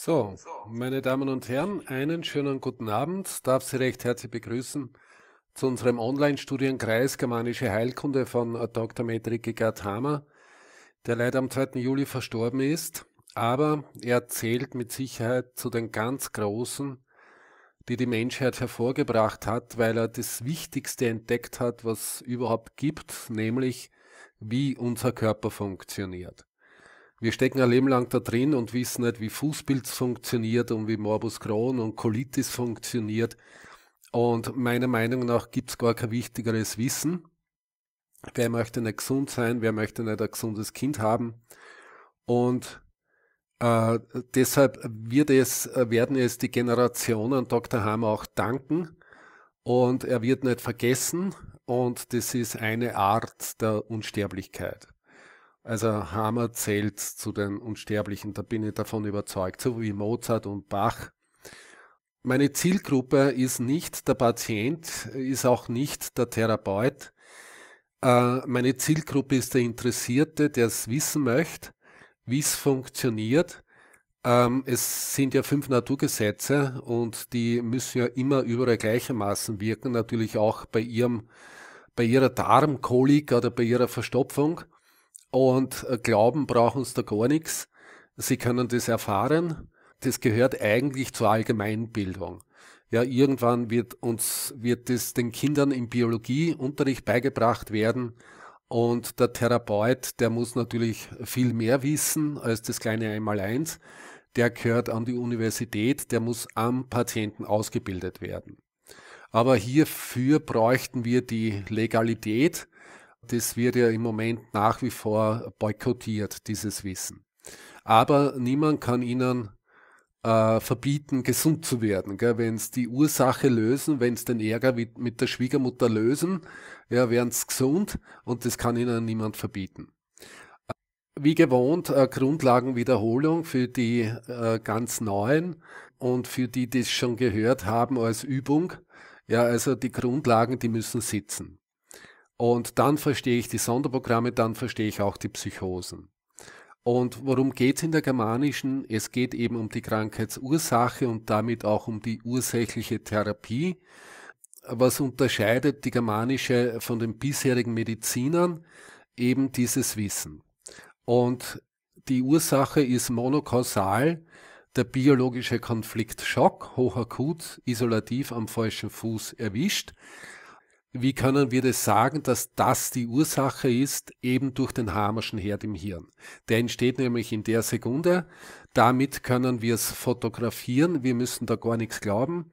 So, meine Damen und Herren, einen schönen guten Abend. Darf Sie recht herzlich begrüßen zu unserem Online-Studienkreis Germanische Heilkunde von Dr. Metrike Gerd der leider am 2. Juli verstorben ist. Aber er zählt mit Sicherheit zu den ganz Großen, die die Menschheit hervorgebracht hat, weil er das Wichtigste entdeckt hat, was überhaupt gibt, nämlich wie unser Körper funktioniert wir stecken ein Leben lang da drin und wissen nicht, wie Fußpilz funktioniert und wie Morbus Crohn und Colitis funktioniert. Und meiner Meinung nach gibt es gar kein wichtigeres Wissen. Wer möchte nicht gesund sein? Wer möchte nicht ein gesundes Kind haben? Und äh, deshalb wird es, werden es die Generationen Dr. Hammer auch danken. Und er wird nicht vergessen. Und das ist eine Art der Unsterblichkeit. Also Hammer zählt zu den Unsterblichen, da bin ich davon überzeugt, so wie Mozart und Bach. Meine Zielgruppe ist nicht der Patient, ist auch nicht der Therapeut. Äh, meine Zielgruppe ist der Interessierte, der es wissen möchte, wie es funktioniert. Ähm, es sind ja fünf Naturgesetze und die müssen ja immer überall gleichermaßen wirken, natürlich auch bei, ihrem, bei ihrer Darmkolik oder bei ihrer Verstopfung. Und äh, glauben brauchen es da gar nichts. Sie können das erfahren. Das gehört eigentlich zur Allgemeinbildung. Ja, irgendwann wird uns, wird es den Kindern im Biologieunterricht beigebracht werden. Und der Therapeut, der muss natürlich viel mehr wissen als das kleine Einmaleins. Der gehört an die Universität, der muss am Patienten ausgebildet werden. Aber hierfür bräuchten wir die Legalität das wird ja im Moment nach wie vor boykottiert, dieses Wissen. Aber niemand kann ihnen äh, verbieten, gesund zu werden. Wenn es die Ursache lösen, wenn es den Ärger mit, mit der Schwiegermutter lösen, ja, werden es gesund und das kann ihnen niemand verbieten. Äh, wie gewohnt, äh, Grundlagenwiederholung für die äh, ganz Neuen und für die, die es schon gehört haben als Übung. Ja, also die Grundlagen, die müssen sitzen. Und dann verstehe ich die Sonderprogramme, dann verstehe ich auch die Psychosen. Und worum geht's in der germanischen? Es geht eben um die Krankheitsursache und damit auch um die ursächliche Therapie. Was unterscheidet die germanische von den bisherigen Medizinern? Eben dieses Wissen. Und die Ursache ist monokausal, der biologische Konflikt Schock, hochakut, isolativ am falschen Fuß erwischt wie können wir das sagen, dass das die Ursache ist, eben durch den Hamerschen Herd im Hirn. Der entsteht nämlich in der Sekunde. Damit können wir es fotografieren. Wir müssen da gar nichts glauben.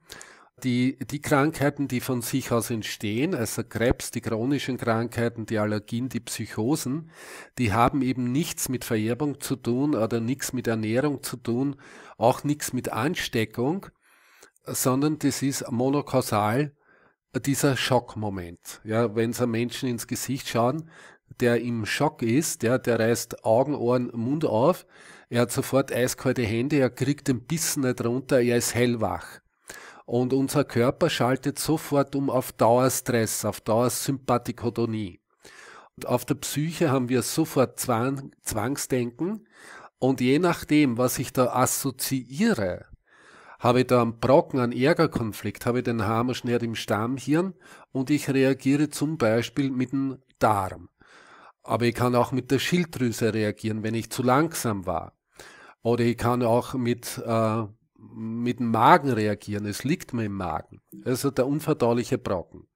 Die, die Krankheiten, die von sich aus entstehen, also Krebs, die chronischen Krankheiten, die Allergien, die Psychosen, die haben eben nichts mit Vererbung zu tun oder nichts mit Ernährung zu tun, auch nichts mit Ansteckung, sondern das ist monokausal dieser Schockmoment. Ja, wenn Sie Menschen ins Gesicht schauen, der im Schock ist, ja, der reißt Augen, Ohren, Mund auf, er hat sofort eiskalte Hände, er kriegt den Bissen nicht runter, er ist hellwach. Und unser Körper schaltet sofort um auf Dauerstress, auf Dauersympathikotonie. Und auf der Psyche haben wir sofort Zwang, Zwangsdenken. Und je nachdem, was ich da assoziiere, habe ich da einen Brocken, einen Ärgerkonflikt, habe ich den Hammerschnell im Stammhirn und ich reagiere zum Beispiel mit dem Darm. Aber ich kann auch mit der Schilddrüse reagieren, wenn ich zu langsam war. Oder ich kann auch mit, äh, mit dem Magen reagieren. Es liegt mir im Magen. Also der unverdauliche Brocken.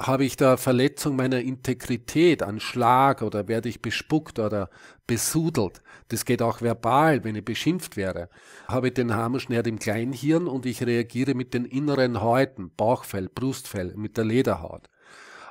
Habe ich da Verletzung meiner Integrität, an Schlag oder werde ich bespuckt oder besudelt. Das geht auch verbal, wenn ich beschimpft werde. Habe ich den Hamerschnerd im Kleinhirn und ich reagiere mit den inneren Häuten, Bauchfell, Brustfell, mit der Lederhaut.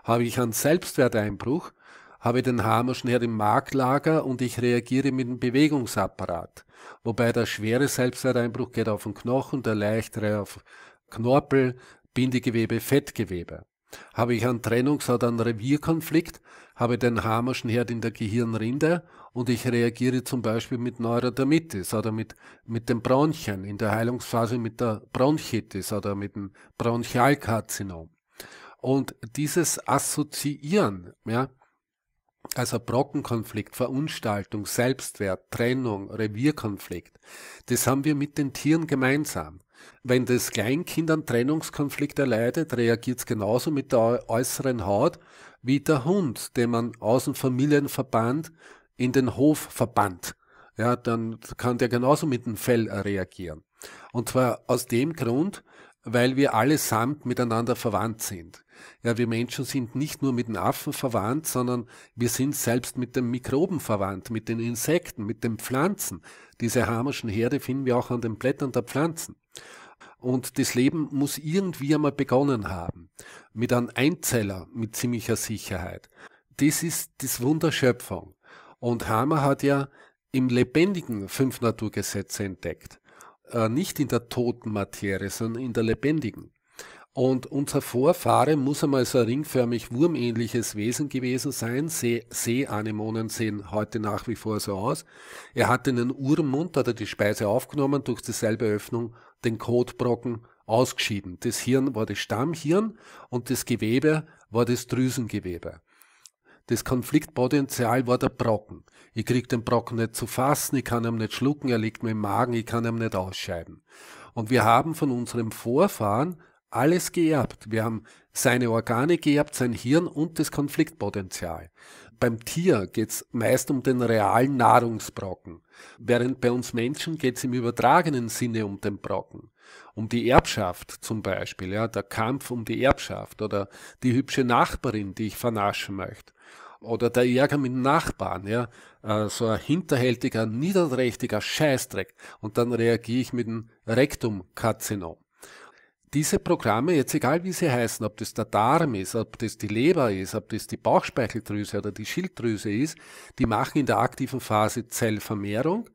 Habe ich einen Selbstwerteinbruch, habe ich den Hamerschnerd im Marklager und ich reagiere mit dem Bewegungsapparat. Wobei der schwere Selbstwerteinbruch geht auf den Knochen, der leichtere auf Knorpel, Bindegewebe, Fettgewebe. Habe ich einen Trennungs- oder einen Revierkonflikt, habe den Hammerschnerd in der Gehirnrinde und ich reagiere zum Beispiel mit Neurodermitis oder mit, mit den Bronchien, in der Heilungsphase mit der Bronchitis oder mit dem Bronchialkarzinom. Und dieses Assoziieren, ja, also Brockenkonflikt, Verunstaltung, Selbstwert, Trennung, Revierkonflikt, das haben wir mit den Tieren gemeinsam. Wenn das Kleinkind einen Trennungskonflikt erleidet, reagiert es genauso mit der äußeren Haut wie der Hund, den man aus dem Familienverband in den Hof verbannt, ja, dann kann der genauso mit dem Fell äh, reagieren. Und zwar aus dem Grund, weil wir allesamt miteinander verwandt sind. Ja, wir Menschen sind nicht nur mit den Affen verwandt, sondern wir sind selbst mit den Mikroben verwandt, mit den Insekten, mit den Pflanzen. Diese hammerschen Herde finden wir auch an den Blättern der Pflanzen. Und das Leben muss irgendwie einmal begonnen haben. Mit einem Einzeller, mit ziemlicher Sicherheit. Das ist das Wunder Schöpfung. Und Hammer hat ja im Lebendigen fünf Naturgesetze entdeckt. Äh, nicht in der toten Materie, sondern in der Lebendigen. Und unser Vorfahre muss einmal so ein ringförmig wurmähnliches Wesen gewesen sein. See Seeanemonen sehen heute nach wie vor so aus. Er hatte einen Urmund, hat er die Speise aufgenommen, durch dieselbe Öffnung den Kotbrocken ausgeschieden. Das Hirn war das Stammhirn und das Gewebe war das Drüsengewebe. Das Konfliktpotenzial war der Brocken. Ich krieg den Brocken nicht zu fassen, ich kann ihn nicht schlucken, er liegt mir im Magen, ich kann ihn nicht ausscheiden. Und wir haben von unserem Vorfahren alles geerbt. Wir haben seine Organe geerbt, sein Hirn und das Konfliktpotenzial. Beim Tier geht's meist um den realen Nahrungsbrocken, während bei uns Menschen geht's im übertragenen Sinne um den Brocken. Um die Erbschaft zum Beispiel, ja, der Kampf um die Erbschaft oder die hübsche Nachbarin, die ich vernaschen möchte oder der Ärger mit Nachbarn, ja, äh, so ein hinterhältiger, niederträchtiger Scheißdreck und dann reagiere ich mit dem Rektumkarzinom. Diese Programme, jetzt egal wie sie heißen, ob das der Darm ist, ob das die Leber ist, ob das die Bauchspeicheldrüse oder die Schilddrüse ist, die machen in der aktiven Phase Zellvermehrung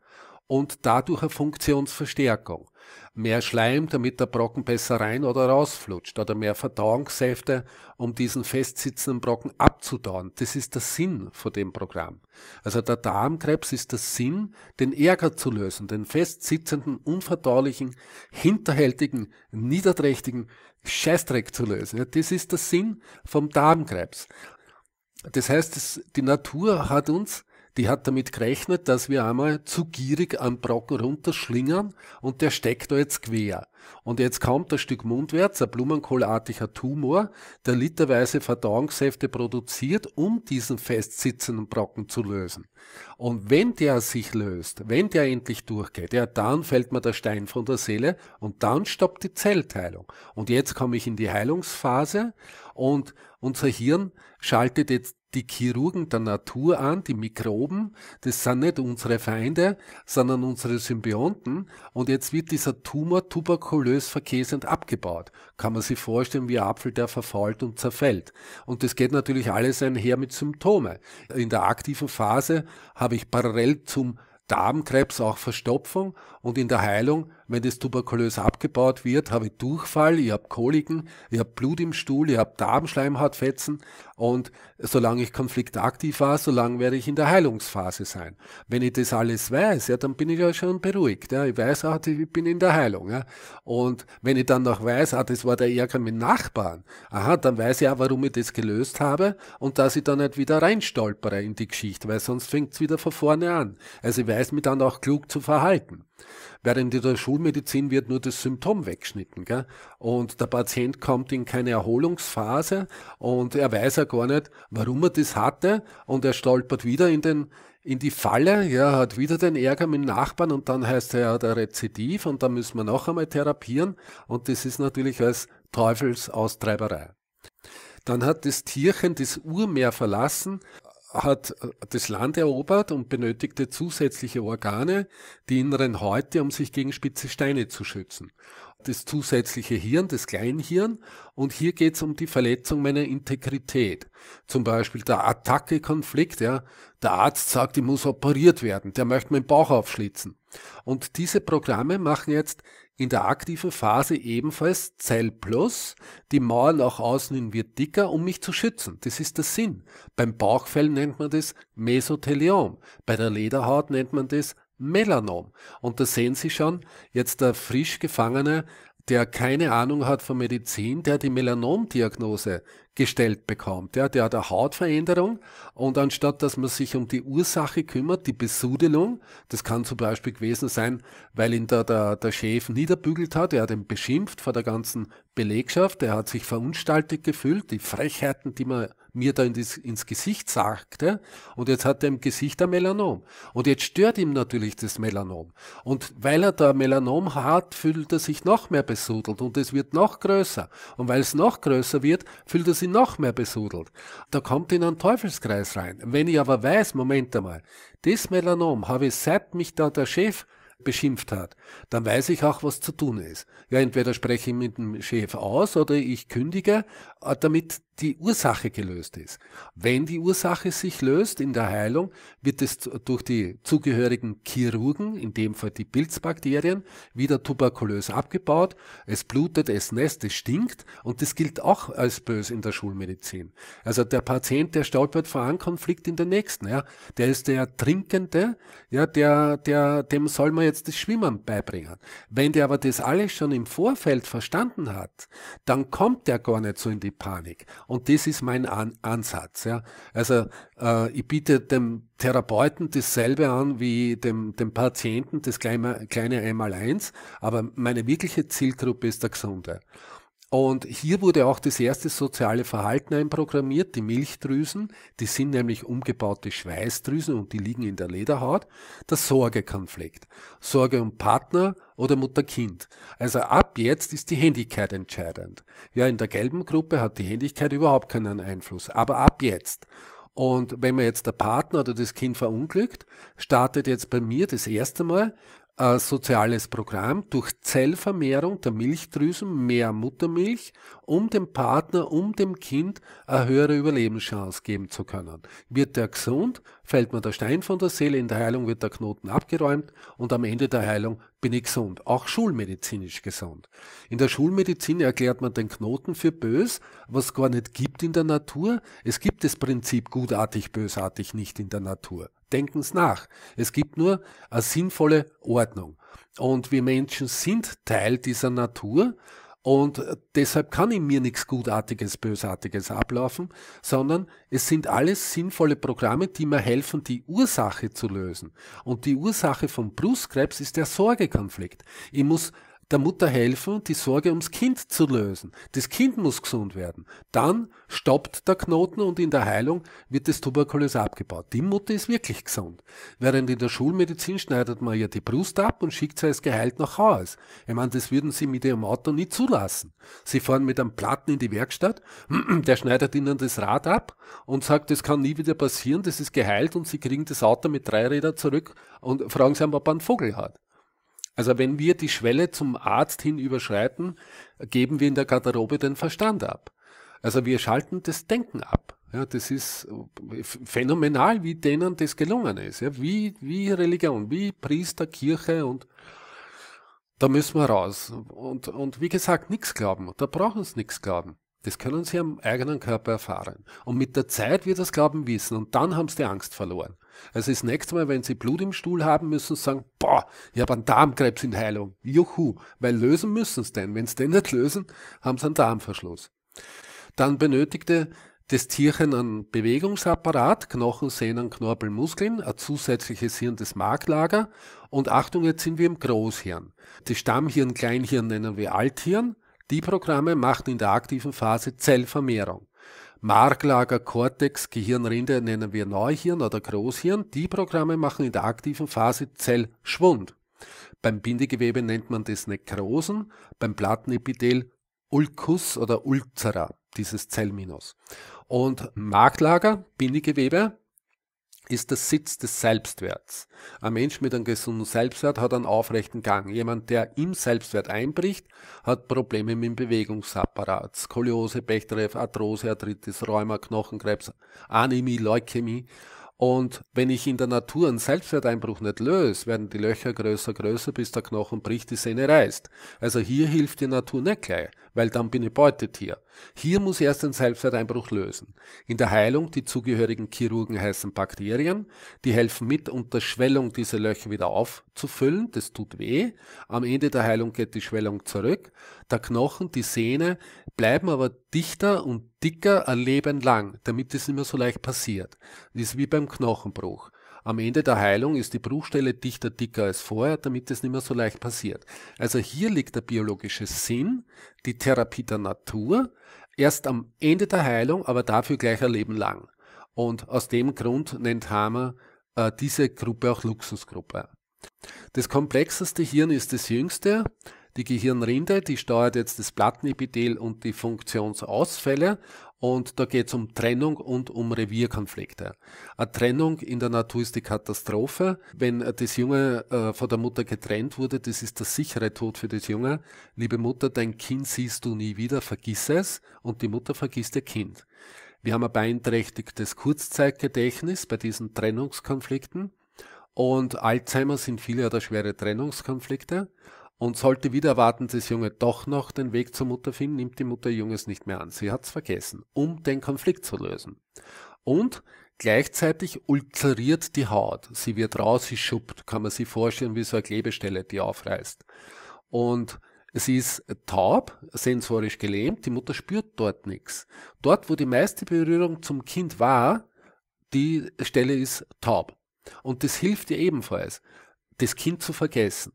und dadurch eine Funktionsverstärkung mehr Schleim, damit der Brocken besser rein oder rausflutscht oder mehr Verdauungssäfte, um diesen festsitzenden Brocken abzudauen. Das ist der Sinn von dem Programm. Also der Darmkrebs ist der Sinn, den Ärger zu lösen, den festsitzenden, unverdaulichen, hinterhältigen, niederträchtigen Scheißdreck zu lösen. das ist der Sinn vom Darmkrebs. Das heißt, die Natur hat uns die hat damit gerechnet, dass wir einmal zu gierig am Brocken runterschlingern und der steckt da jetzt quer. Und jetzt kommt ein Stück mundwärts, ein blumenkohlartiger Tumor, der literweise Verdauungssäfte produziert, um diesen festsitzenden Brocken zu lösen. Und wenn der sich löst, wenn der endlich durchgeht, ja, dann fällt mir der Stein von der Seele und dann stoppt die Zellteilung. Und jetzt komme ich in die Heilungsphase und unser Hirn schaltet jetzt die Chirurgen der Natur an, die Mikroben, das sind nicht unsere Feinde, sondern unsere Symbionten. Und jetzt wird dieser Tumor tuberkulös verkäsend abgebaut. Kann man sich vorstellen, wie ein Apfel, der verfault und zerfällt. Und das geht natürlich alles einher mit Symptomen. In der aktiven Phase habe ich parallel zum Darmkrebs auch Verstopfung und in der Heilung wenn das tuberkulös abgebaut wird, habe ich Durchfall, ich habe Koliken, ich habe Blut im Stuhl, ich habe Darmschleimhautfetzen und solange ich konfliktaktiv war, solange werde ich in der Heilungsphase sein. Wenn ich das alles weiß, ja, dann bin ich ja schon beruhigt. Ja. Ich weiß auch, ich bin in der Heilung. Ja. Und wenn ich dann noch weiß, ah, das war der Ärger mit Nachbarn, aha, dann weiß ich auch, warum ich das gelöst habe und dass ich dann nicht wieder reinstolpere in die Geschichte, weil sonst fängt es wieder von vorne an. Also ich weiß mich dann auch klug zu verhalten. Während in der Schulmedizin wird nur das Symptom weggeschnitten. Gell? Und der Patient kommt in keine Erholungsphase und er weiß ja gar nicht, warum er das hatte und er stolpert wieder in den in die Falle, ja, hat wieder den Ärger mit dem Nachbarn und dann heißt er ja der Rezidiv und da müssen wir noch einmal therapieren und das ist natürlich als Teufelsaustreiberei. Dann hat das Tierchen das Urmeer verlassen hat äh, das Land erobert und benötigte zusätzliche Organe, die inneren Häute, um sich gegen spitze Steine zu schützen. Das zusätzliche Hirn, das Kleinhirn. Und hier geht es um die Verletzung meiner Integrität. Zum Beispiel der Attacke-Konflikt. Ja. Der Arzt sagt, ich muss operiert werden. Der möchte meinen Bauch aufschlitzen. Und diese Programme machen jetzt in der aktiven Phase ebenfalls Zell plus, die Mauer nach außen wird dicker, um mich zu schützen. Das ist der Sinn. Beim Bauchfell nennt man das Mesothelium. bei der Lederhaut nennt man das Melanom. Und da sehen Sie schon, jetzt der frisch gefangene der keine Ahnung hat von Medizin, der die Melanomdiagnose gestellt bekommt. Ja, der hat eine Hautveränderung und anstatt dass man sich um die Ursache kümmert, die Besudelung, das kann zum Beispiel gewesen sein, weil ihn da der, der Chef niederbügelt hat, er hat ihn beschimpft vor der ganzen Belegschaft, er hat sich verunstaltet gefühlt, die Frechheiten, die man mir da ins, Gesicht sagte und jetzt hat er im Gesicht ein Melanom. Und jetzt stört ihm natürlich das Melanom. Und weil er da Melanom hat, fühlt er sich noch mehr besudelt und es wird noch größer. Und weil es noch größer wird, fühlt er sich noch mehr besudelt. Da kommt in einen Teufelskreis rein. Wenn ich aber weiß, Moment einmal, das Melanom habe ich seit mich da der Chef beschimpft hat, dann weiß ich auch, was zu tun ist. Ja, entweder spreche ich mit dem Chef aus oder ich kündige, äh, damit die Ursache gelöst ist. Wenn die Ursache sich löst in der Heilung, wird es durch die zugehörigen Chirurgen, in dem Fall die Pilzbakterien, wieder tuberkulös abgebaut. Es blutet, es nässt, es stinkt und das gilt auch als bös in der Schulmedizin. Also der Patient, der stolpert vor einem Konflikt in den nächsten, ja, der ist der Trinkende, ja, der, der, dem soll man jetzt das Schwimmen beibringen. Wenn der aber das alles schon im Vorfeld verstanden hat, dann kommt der gar nicht so in die Panik. Und das ist mein An Ansatz. Ja. Also äh, ich biete dem Therapeuten dasselbe an wie dem, dem Patienten, das kleine, kleine Einmaleins, aber meine wirkliche Zielgruppe ist der Gesunde. Und hier wurde auch das erste soziale Verhalten einprogrammiert, die Milchdrüsen, die sind nämlich umgebaute Schweißdrüsen und die liegen in der Lederhaut, der Sorgekonflikt. Sorge um Partner, oder Mutter-Kind. Also ab jetzt ist die Händigkeit entscheidend. Ja, in der gelben Gruppe hat die Händigkeit überhaupt keinen Einfluss, aber ab jetzt. Und wenn man jetzt der Partner oder das Kind verunglückt, startet jetzt bei mir das erste Mal äh, soziales Programm durch Zellvermehrung der Milchdrüsen, mehr Muttermilch, um dem Partner, um dem Kind eine höhere Überlebenschance geben zu können. Wird der gesund, fällt mir der Stein von der Seele, in der Heilung wird der Knoten abgeräumt und am Ende der Heilung bin ich gesund, auch schulmedizinisch gesund. In der Schulmedizin erklärt man den Knoten für bös, was gar nicht gibt in der Natur. Es gibt das Prinzip gutartig, bösartig nicht in der Natur. Denkens nach. Es gibt nur eine sinnvolle Ordnung. Und wir Menschen sind Teil dieser Natur und deshalb kann in mir nichts Gutartiges, Bösartiges ablaufen, sondern es sind alles sinnvolle Programme, die mir helfen, die Ursache zu lösen. Und die Ursache von Brustkrebs ist der Sorgekonflikt. Ich muss der Mutter helfen, die Sorge ums Kind zu lösen. Das Kind muss gesund werden. Dann stoppt der Knoten und in der Heilung wird das Tuberkulose abgebaut. Die Mutter ist wirklich gesund. Während in der Schulmedizin schneidet man ja die Brust ab und schickt sie als geheilt nach Hause. Ich meine, das würden sie mit ihrem Auto nie zulassen. Sie fahren mit einem Platten in die Werkstatt, der schneidet ihnen das Rad ab und sagt, das kann nie wieder passieren, das ist geheilt und sie kriegen das Auto mit drei Rädern zurück und fragen sie einmal, ob er einen Vogel hat. Also wenn wir die Schwelle zum Arzt hin überschreiten, geben wir in der Garderobe den Verstand ab. Also wir schalten das Denken ab. Ja, das ist äh, phänomenal, wie denen das gelungen ist. Ja, wie, wie Religion, wie Priester, Kirche und da müssen wir raus. Und, und wie gesagt, nichts glauben. Da brauchen sie nichts glauben. Das können sie am eigenen Körper erfahren. Und mit der Zeit wird das Glauben wissen und dann haben sie die Angst verloren. Also das nächste Mal, wenn Sie Blut im Stuhl haben, müssen Sie sagen, boah, ich habe einen Darmkrebs in Heilung. Juhu. Weil lösen müssen Sie denn. Wenn Sie den nicht lösen, haben Sie einen Darmverschluss. Dann benötigte das Tierchen einen Bewegungsapparat, Knochen, Sehnen, Knorpel, Muskeln, ein zusätzliches Hirn des Marklager. Und Achtung, jetzt sind wir im Großhirn. Die Stammhirn, Kleinhirn nennen wir Althirn. Die Programme machen in der aktiven Phase Zellvermehrung. Marklager, Cortex, Gehirnrinde nennen wir Neuhirn oder Großhirn. Die Programme machen in der aktiven Phase Zellschwund. Beim Bindegewebe nennt man das Nekrosen, beim Plattenepithel Ulkus oder Ulcera, dieses Zellminus. Und Marklager, Bindegewebe, ist der Sitz des Selbstwerts. Ein Mensch mit einem gesunden Selbstwert hat einen aufrechten Gang. Jemand, der im Selbstwert einbricht, hat Probleme mit dem Bewegungsapparat. Skoliose, Bechtreff, Arthrose, Arthritis, Rheuma, Knochenkrebs, Anämie, Leukämie. Und wenn ich in der Natur einen Selbstwerteinbruch nicht löse, werden die Löcher größer, größer, bis der Knochen bricht, die Sehne reißt. Also hier hilft die Natur nicht gleich weil dann bin ich Beutetier. Hier muss erst ein Selbstwerteinbruch lösen. In der Heilung, die zugehörigen Chirurgen heißen Bakterien, die helfen mit, unter Schwellung diese Löcher wieder aufzufüllen, das tut weh. Am Ende der Heilung geht die Schwellung zurück. Der Knochen, die Sehne bleiben aber dichter und dicker ein Leben lang, damit es nicht mehr so leicht passiert. Das ist wie beim Knochenbruch. Am Ende der Heilung ist die Bruchstelle dichter dicker als vorher, damit es nicht mehr so leicht passiert. Also hier liegt der biologische Sinn, die Therapie der Natur, erst am Ende der Heilung, aber dafür gleich ein Leben lang. Und aus dem Grund nennt Hamer äh, diese Gruppe auch Luxusgruppe. Das komplexeste Hirn ist das jüngste, die Gehirnrinde, die steuert jetzt das Plattenepithel und die Funktionsausfälle und da geht es um Trennung und um Revierkonflikte. Eine Trennung in der Natur ist die Katastrophe. Wenn das Junge äh, von der Mutter getrennt wurde, das ist der sichere Tod für das Junge. Liebe Mutter, dein Kind siehst du nie wieder, vergiss es. Und die Mutter vergisst ihr Kind. Wir haben ein beeinträchtigtes Kurzzeitgedächtnis bei diesen Trennungskonflikten. Und Alzheimer sind viele oder schwere Trennungskonflikte. Und sollte wieder erwarten, das Junge doch noch den Weg zur Mutter finden, nimmt die Mutter Junges nicht mehr an. Sie hat's vergessen, um den Konflikt zu lösen. Und gleichzeitig ulzeriert die Haut. Sie wird raus, sie schuppt. Kann man sich vorstellen, wie so eine Klebestelle, die aufreißt. Und Sie ist taub, sensorisch gelähmt, die Mutter spürt dort nichts. Dort, wo die meiste Berührung zum Kind war, die Stelle ist taub. Und das hilft ihr ebenfalls, das Kind zu vergessen.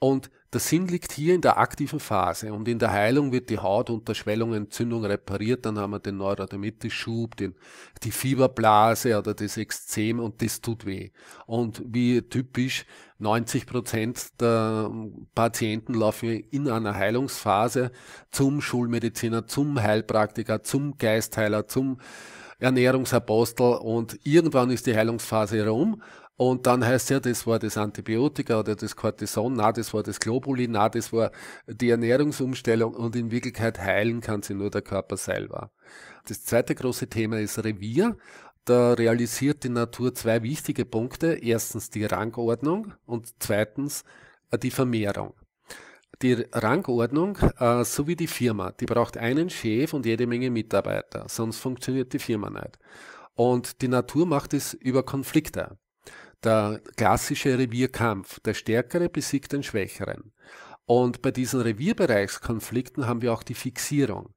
Und der Sinn liegt hier in der aktiven Phase und in der Heilung wird die Haut unter Schwellung, Entzündung repariert, dann haben wir den Neurodermitis-Schub, die Fieberblase oder das Ekzem und das tut weh. Und wie typisch, 90 Prozent der Patienten laufen in einer Heilungsphase zum Schulmediziner, zum Heilpraktiker, zum Geistheiler, zum Ernährungsapostel und irgendwann ist die Heilungsphase herum und dann heißt ja, das war das Antibiotika oder das Cortison, na, das war das Globulin, na, das war die Ernährungsumstellung und in Wirklichkeit heilen kann sie nur der Körper selber. Das zweite große Thema ist Revier. Da realisiert die Natur zwei wichtige Punkte. Erstens die Rangordnung und zweitens äh, die Vermehrung die Rangordnung, äh, so wie die Firma, die braucht einen Chef und jede Menge Mitarbeiter, sonst funktioniert die Firma nicht. Und die Natur macht es über Konflikte der klassische Revierkampf. Der Stärkere besiegt den Schwächeren. Und bei diesen Revierbereichskonflikten haben wir auch die Fixierung.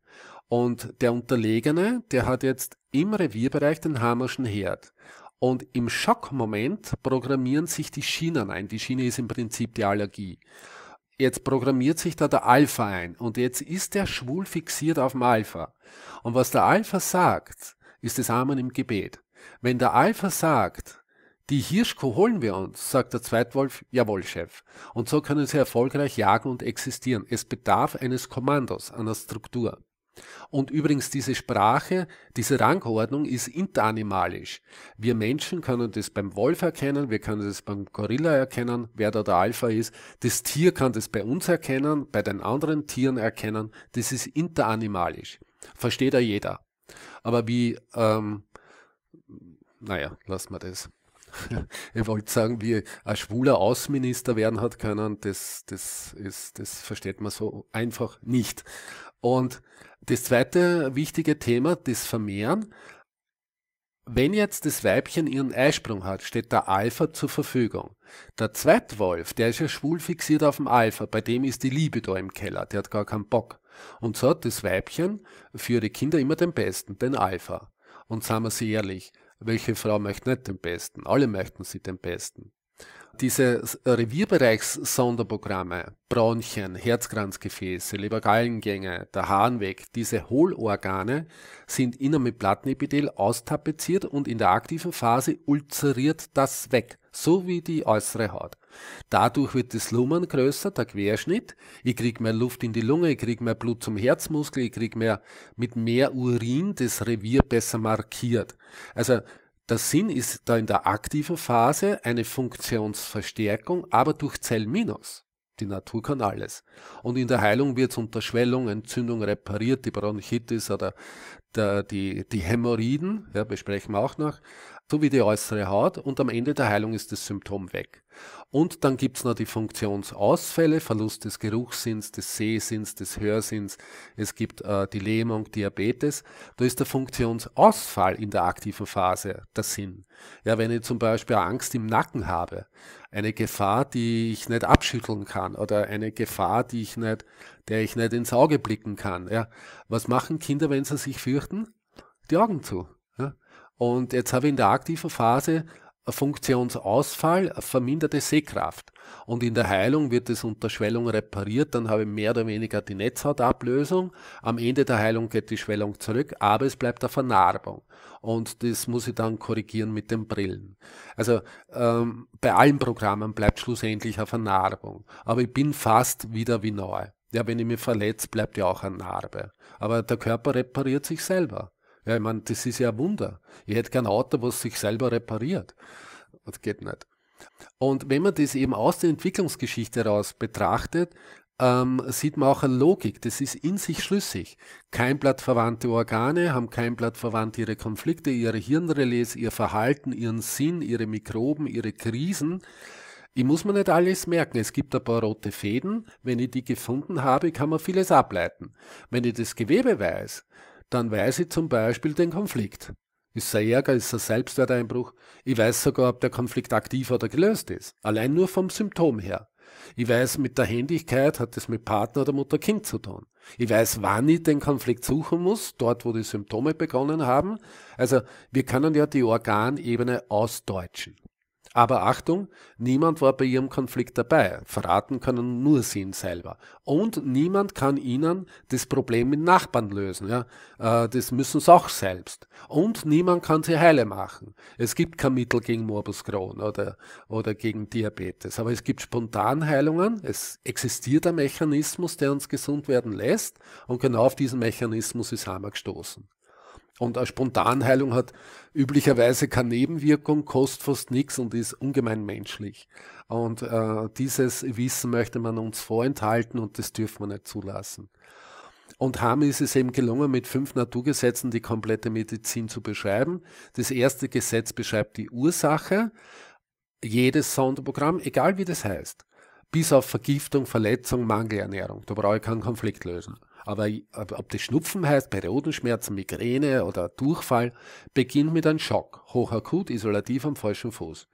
Und der Unterlegene, der hat jetzt im Revierbereich den Hammerschen Herd. Und im Schockmoment programmieren sich die Schienen ein. Die Schiene ist im Prinzip die Allergie. Jetzt programmiert sich da der Alpha ein. Und jetzt ist der schwul fixiert auf dem Alpha. Und was der Alpha sagt, ist das Amen im Gebet. Wenn der Alpha sagt, die Hirschkuh holen wir uns, sagt der Zweitwolf, jawohl, Chef. Und so können sie erfolgreich jagen und existieren. Es bedarf eines Kommandos, einer Struktur. Und übrigens diese Sprache, diese Rangordnung ist interanimalisch. Wir Menschen können das beim Wolf erkennen, wir können das beim Gorilla erkennen, wer da der Alpha ist. Das Tier kann das bei uns erkennen, bei den anderen Tieren erkennen. Das ist interanimalisch. Versteht ja jeder. Aber wie, ähm, naja, lassen wir das ich wollte sagen, wie ein schwuler Außenminister werden hat können, das, das, ist, das versteht man so einfach nicht. Und das zweite wichtige Thema, das Vermehren. Wenn jetzt das Weibchen ihren Eisprung hat, steht der Alpha zur Verfügung. Der Zweitwolf, der ist ja schwul fixiert auf dem Alpha, bei dem ist die Liebe da im Keller, der hat gar keinen Bock. Und so hat das Weibchen für ihre Kinder immer den Besten, den Alpha. Und sagen wir sie ehrlich, welche Frau möchte nicht den Besten? Alle möchten sie den Besten. Diese äh, Revierbereichssonderprogramme, Bronchien, Herzkranzgefäße, Lebergallengänge, der Harnweg, diese Hohlorgane sind innen mit Plattenepithel austapeziert und in der aktiven Phase ulzeriert das weg, so wie die äußere Haut. Dadurch wird das Lumen größer, der Querschnitt. Ich kriege mehr Luft in die Lunge, ich kriege mehr Blut zum Herzmuskel, ich kriege mehr, mit mehr Urin das Revier besser markiert. Also der Sinn ist da in der aktiven Phase eine Funktionsverstärkung, aber durch Zellminus. Die Natur kann alles. Und in der Heilung wird es unter Schwellung, Entzündung repariert, die Bronchitis oder der, die, die Hämorrhoiden, ja, besprechen wir auch noch so wie die äußere Haut und am Ende der Heilung ist das Symptom weg. Und dann gibt's noch die Funktionsausfälle, Verlust des Geruchssinns, des Sehsinns, des Hörsinns. Es gibt äh, die Lähmung, Diabetes. Da ist der Funktionsausfall in der aktiven Phase der Sinn. Ja, wenn ich zum Beispiel Angst im Nacken habe, eine Gefahr, die ich nicht abschütteln kann oder eine Gefahr, die ich nicht, der ich nicht ins Auge blicken kann. Ja, was machen Kinder, wenn sie sich fürchten? Die Augen zu. Und jetzt habe ich in der aktiven Phase Funktionsausfall, verminderte Sehkraft. Und in der Heilung wird es unter Schwellung repariert, dann habe ich mehr oder weniger die Netzhautablösung. Am Ende der Heilung geht die Schwellung zurück, aber es bleibt eine Vernarbung. Und das muss ich dann korrigieren mit den Brillen. Also ähm, bei allen Programmen bleibt schlussendlich eine Vernarbung. Aber ich bin fast wieder wie neu. Ja, wenn ich mich verletze, bleibt ja auch eine Narbe. Aber der Körper repariert sich selber. Ja, ich meine, das ist ja ein Wunder. Ich hätte kein Auto, was sich selber repariert. Das geht nicht. Und wenn man das eben aus der Entwicklungsgeschichte heraus betrachtet, ähm, sieht man auch eine Logik. Das ist in sich schlüssig. Keimblattverwandte Organe haben keimblattverwandt ihre Konflikte, ihre Hirnrelais, ihr Verhalten, ihren Sinn, ihre Mikroben, ihre Krisen. Ich muss mir nicht alles merken. Es gibt ein paar rote Fäden. Wenn ich die gefunden habe, kann man vieles ableiten. Wenn ich das Gewebe weiß, dann weiß ich zum Beispiel den Konflikt. Ist er Ärger, ist er Selbstwerteinbruch? Ich weiß sogar, ob der Konflikt aktiv oder gelöst ist. Allein nur vom Symptom her. Ich weiß, mit der Händigkeit hat es mit Partner oder Mutter-Kind zu tun. Ich weiß, wann ich den Konflikt suchen muss, dort, wo die Symptome begonnen haben. Also wir können ja die Organebene ausdeutschen. Aber Achtung, niemand war bei ihrem Konflikt dabei. Verraten können nur sie ihn selber. Und niemand kann ihnen das Problem mit Nachbarn lösen. Ja? Äh, das müssen sie auch selbst. Und niemand kann sie heile machen. Es gibt kein Mittel gegen Morbus Crohn oder, oder gegen Diabetes. Aber es gibt Spontanheilungen. Es existiert ein Mechanismus, der uns gesund werden lässt. Und genau auf diesen Mechanismus ist Hammer gestoßen. Und eine Spontanheilung hat üblicherweise keine Nebenwirkung, kostet fast nichts und ist ungemein menschlich. Und äh, dieses Wissen möchte man uns vorenthalten und das dürfen wir nicht zulassen. Und Hami ist es eben gelungen, mit fünf Naturgesetzen die komplette Medizin zu beschreiben. Das erste Gesetz beschreibt die Ursache. Jedes Sonderprogramm, egal wie das heißt, bis auf Vergiftung, Verletzung, Mangelernährung. Da brauche ich keinen Konflikt lösen. Aber ob das Schnupfen heißt, Periodenschmerzen, Migräne oder Durchfall, beginnt mit einem Schock, hochakut, isolativ am falschen Fuß.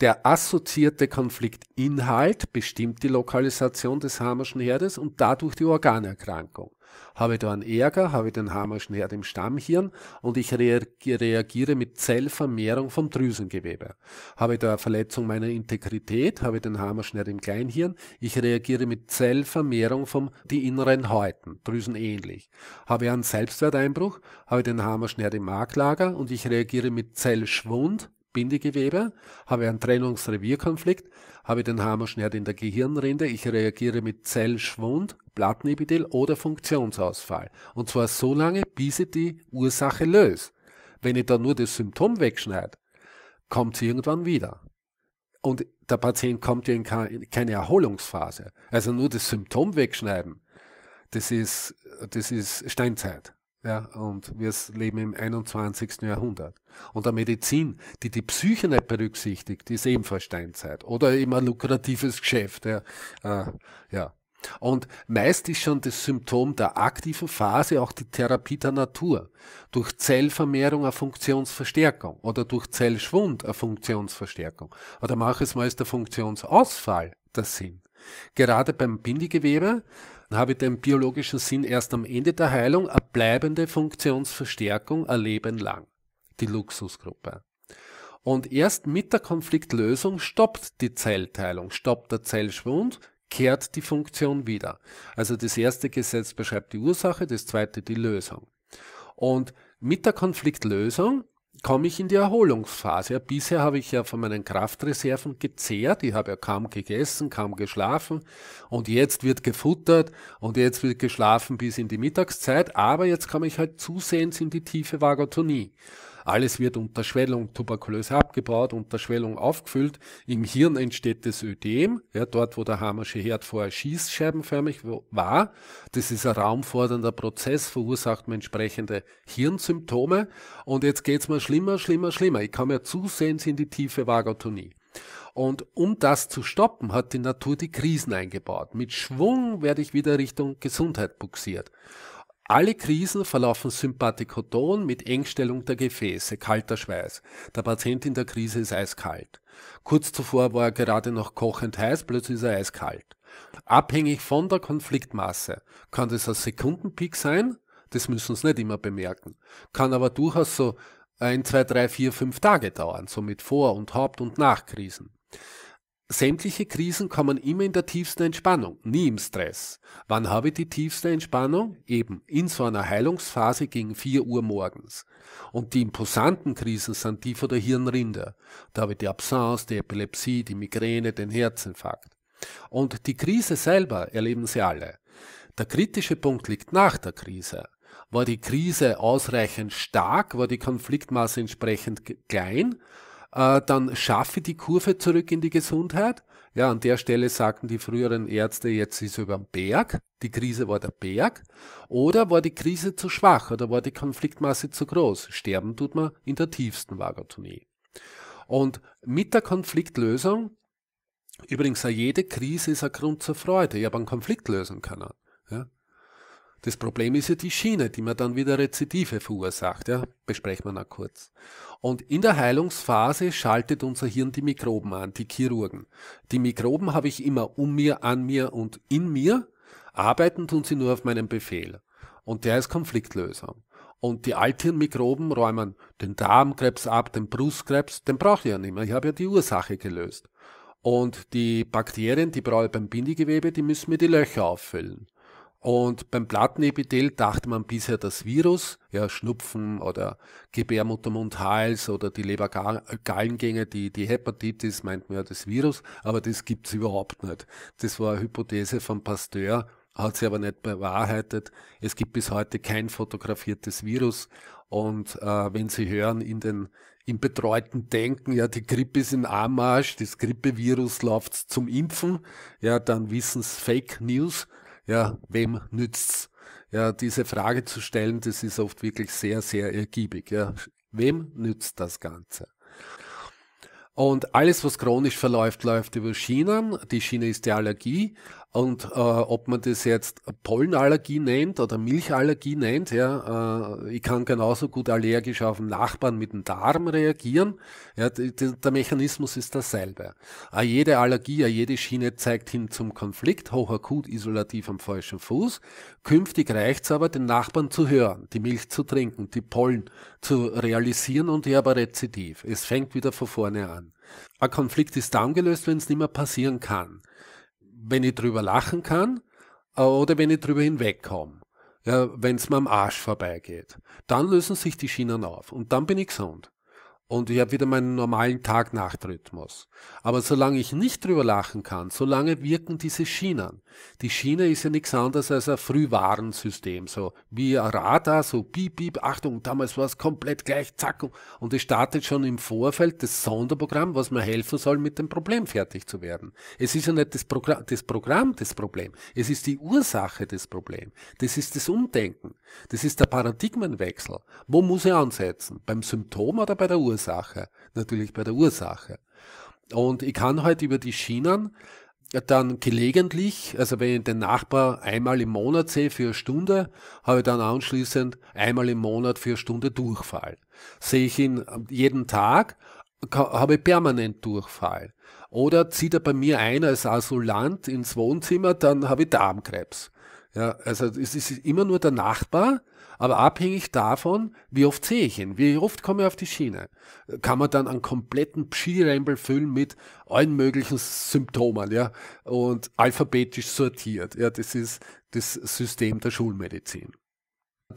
Der assoziierte Konfliktinhalt bestimmt die Lokalisation des Hamerschen Herdes und dadurch die Organerkrankung habe da einen Ärger, habe den Hamarschnerd im Stammhirn und ich reagiere mit Zellvermehrung vom Drüsengewebe. Habe da eine Verletzung meiner Integrität, habe den Hamarschnerd im Kleinhirn, ich reagiere mit Zellvermehrung vom die inneren Häuten, Drüsen ähnlich. Habe einen Selbstwerteinbruch, habe den Hamarschnerd im Marklager und ich reagiere mit Zellschwund, Bindegewebe, habe einen Trennungsrevierkonflikt, habe den Hammerschnerd in der Gehirnrinde, ich reagiere mit Zellschwund, Plattenepithel oder Funktionsausfall. Und zwar so lange, bis ich die Ursache löse. Wenn ich da nur das Symptom wegschneide, kommt es irgendwann wieder. Und der Patient kommt ja in keine Erholungsphase. Also nur das Symptom wegschneiden, das ist, das ist Steinzeit. Ja, und wir leben im 21. Jahrhundert. Und eine Medizin, die die Psyche nicht berücksichtigt, ist ebenfalls Steinzeit. Oder immer lukratives Geschäft. Ja. Äh, ja. Und meist ist schon das Symptom der aktiven Phase auch die Therapie der Natur. Durch Zellvermehrung eine Funktionsverstärkung oder durch Zellschwund eine Funktionsverstärkung. Oder manches Mal ist der Funktionsausfall der Sinn. Gerade beim Bindegewebe dann habe ich den biologischen Sinn erst am Ende der Heilung, eine bleibende Funktionsverstärkung, ein Leben lang. Die Luxusgruppe. Und erst mit der Konfliktlösung stoppt die Zellteilung, stoppt der Zellschwund, kehrt die Funktion wieder. Also das erste Gesetz beschreibt die Ursache, das zweite die Lösung. Und mit der Konfliktlösung komme ich in die Erholungsphase. bisher habe ich ja von meinen Kraftreserven gezehrt. Ich habe ja kaum gegessen, kaum geschlafen. Und jetzt wird gefuttert und jetzt wird geschlafen bis in die Mittagszeit. Aber jetzt komme ich halt zusehends in die tiefe Vagotonie. Alles wird unter Schwellung tuberkulös abgebaut, unter Schwellung aufgefüllt. Im Hirn entsteht das Ödem, ja, dort wo der Hammersche Herd vorher schießscheibenförmig war. Das ist ein raumfordernder Prozess, verursacht man entsprechende Hirnsymptome. Und jetzt geht's mir schlimmer, schlimmer, schlimmer. Ich komme ja zusehends in die tiefe Vagotonie. Und um das zu stoppen, hat die Natur die Krisen eingebaut. Mit Schwung werde ich wieder Richtung Gesundheit buxiert. Alle Krisen verlaufen sympathikoton mit Engstellung der Gefäße, kalter Schweiß. Der Patient in der Krise ist eiskalt. Kurz zuvor war er gerade noch kochend heiß, plötzlich ist er eiskalt. Abhängig von der Konfliktmasse kann das ein Sekundenpeak sein, das müssen Sie nicht immer bemerken, kann aber durchaus so ein, zwei, drei, vier, fünf Tage dauern, so mit Vor- und Haupt- und Nachkrisen. Sämtliche Krisen kommen immer in der tiefsten Entspannung, nie im Stress. Wann habe ich die tiefste Entspannung? Eben in so einer Heilungsphase gegen 4 Uhr morgens. Und die imposanten Krisen sind die von der Hirnrinde. Da habe ich die Absence, die Epilepsie, die Migräne, den Herzinfarkt. Und die Krise selber erleben sie alle. Der kritische Punkt liegt nach der Krise. War die Krise ausreichend stark? War die Konfliktmasse entsprechend klein? äh, dann schaffe die Kurve zurück in die Gesundheit. Ja, an der Stelle sagten die früheren Ärzte, jetzt ist über den Berg, die Krise war der Berg, oder war die Krise zu schwach oder war die Konfliktmasse zu groß. Sterben tut man in der tiefsten Vagotonie. Und mit der Konfliktlösung, übrigens, jede Krise ist ein Grund zur Freude. Ich habe einen Konflikt lösen können. Ja? Das Problem ist ja die Schiene, die man dann wieder Rezidive verursacht, ja, besprechen wir noch kurz. Und in der Heilungsphase schaltet unser Hirn die Mikroben an, die Chirurgen. Die Mikroben habe ich immer um mir, an mir und in mir, arbeiten tun sie nur auf meinen Befehl. Und der ist Konfliktlösung. Und die Althirnmikroben räumen den Darmkrebs ab, den Brustkrebs, den brauche ich ja nicht mehr, ich habe ja die Ursache gelöst. Und die Bakterien, die brauche ich beim Bindegewebe, die müssen mir die Löcher auffüllen. Und beim Plattenepithel dachte man bisher das Virus, ja, Schnupfen oder Gebärmuttermund-Hals oder die Lebergallengänge, die, die Hepatitis, meint man ja das Virus, aber das gibt's überhaupt nicht. Das war eine Hypothese von Pasteur, hat sie aber nicht bewahrheitet. Es gibt bis heute kein fotografiertes Virus. Und äh, wenn Sie hören, in den im betreuten Denken, ja, die Grippe ist in Anmarsch, das Grippevirus läuft zum Impfen, ja, dann wissen's Fake News ja, wem nützt's? Ja, diese Frage zu stellen, das ist oft wirklich sehr, sehr ergiebig. Ja, wem nützt das Ganze? Und alles, was chronisch verläuft, läuft über Schienen. Die Schiene ist die Allergie. Und äh, ob man das jetzt Pollenallergie nennt oder Milchallergie nennt, ja, äh, ich kann genauso gut allergisch auf den Nachbarn mit dem Darm reagieren. Ja, die, die, der Mechanismus ist dasselbe. Äh, jede Allergie, äh, jede Schiene zeigt hin zum Konflikt, hochakut, isolativ am falschen Fuß. Künftig reicht's aber, den Nachbarn zu hören, die Milch zu trinken, die Pollen zu realisieren und ja, aber rezidiv. Es fängt wieder von vorne an. Ein Konflikt ist dann gelöst, wenn es nicht mehr passieren kann wenn ich drüber lachen kann äh, oder wenn ich drüber hinwegkomme. Ja, wenn es mir am Arsch vorbeigeht. Dann lösen sich die Schienen auf und dann bin ich gesund und ich habe wieder meinen normalen Tag-Nacht-Rhythmus. Aber solange ich nicht drüber lachen kann, solange wirken diese Schienen. Die Schiene ist ja nichts anderes als ein Frühwarnsystem, so wie ein Radar, so piep, piep, Achtung, damals war es komplett gleich, zack, und es startet schon im Vorfeld das Sonderprogramm, was mir helfen soll, mit dem Problem fertig zu werden. Es ist ja nicht das, Progr das Programm das Problem, es ist die Ursache des Problems. Das ist das Umdenken, das ist der Paradigmenwechsel. Wo muss ich ansetzen? Beim Symptom oder bei der Ursache? Ursache, natürlich bei der Ursache. Und ich kann halt über die Schienen dann gelegentlich, also wenn ich den Nachbar einmal im Monat sehe für eine Stunde, habe ich dann anschließend einmal im Monat für eine Stunde Durchfall. Sehe ich ihn jeden Tag, habe ich permanent Durchfall. Oder zieht er bei mir ein als Asylant ins Wohnzimmer, dann habe ich Darmkrebs. Ja, also es ist immer nur der Nachbar, aber abhängig davon, wie oft sehe ich ihn, wie oft komme ich auf die Schiene, kann man dann einen kompletten Ski-Ramble füllen mit allen möglichen Symptomen, ja, und alphabetisch sortiert. Ja, das ist das System der Schulmedizin.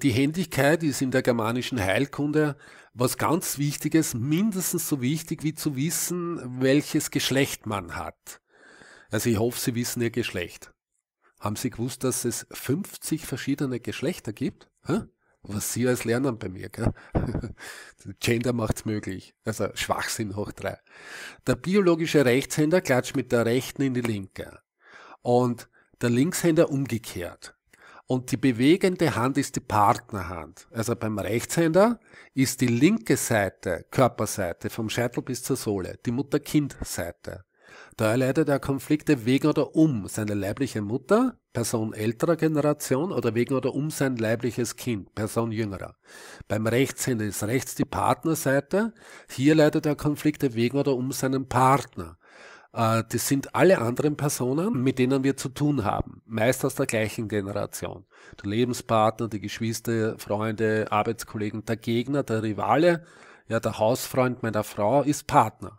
Die Händigkeit ist in der germanischen Heilkunde was ganz Wichtiges, mindestens so wichtig wie zu wissen, welches Geschlecht man hat. Also ich hoffe, Sie wissen Ihr Geschlecht. Haben Sie gewusst, dass es 50 verschiedene Geschlechter gibt? was sie als lernen bei mir. Gell? Gender macht's möglich. Also Schwachsinn hoch drei. Der biologische Rechtshänder klatscht mit der rechten in die linke. Und der Linkshänder umgekehrt. Und die bewegende Hand ist die Partnerhand. Also beim Rechtshänder ist die linke Seite, Körperseite, vom Scheitel bis zur Sohle, die Mutter-Kind-Seite. Da erleidet er Konflikte wegen oder um seine leibliche Mutter, Person älterer Generation, oder wegen oder um sein leibliches Kind, Person jüngerer. Beim Rechtshänder ist rechts die Partnerseite. Hier leidet er Konflikte wegen oder um seinen Partner. Äh, das sind alle anderen Personen, mit denen wir zu tun haben, meist aus der gleichen Generation. Der Lebenspartner, die Geschwister, Freunde, Arbeitskollegen, der Gegner, der Rivale, ja, der Hausfreund meiner Frau ist Partner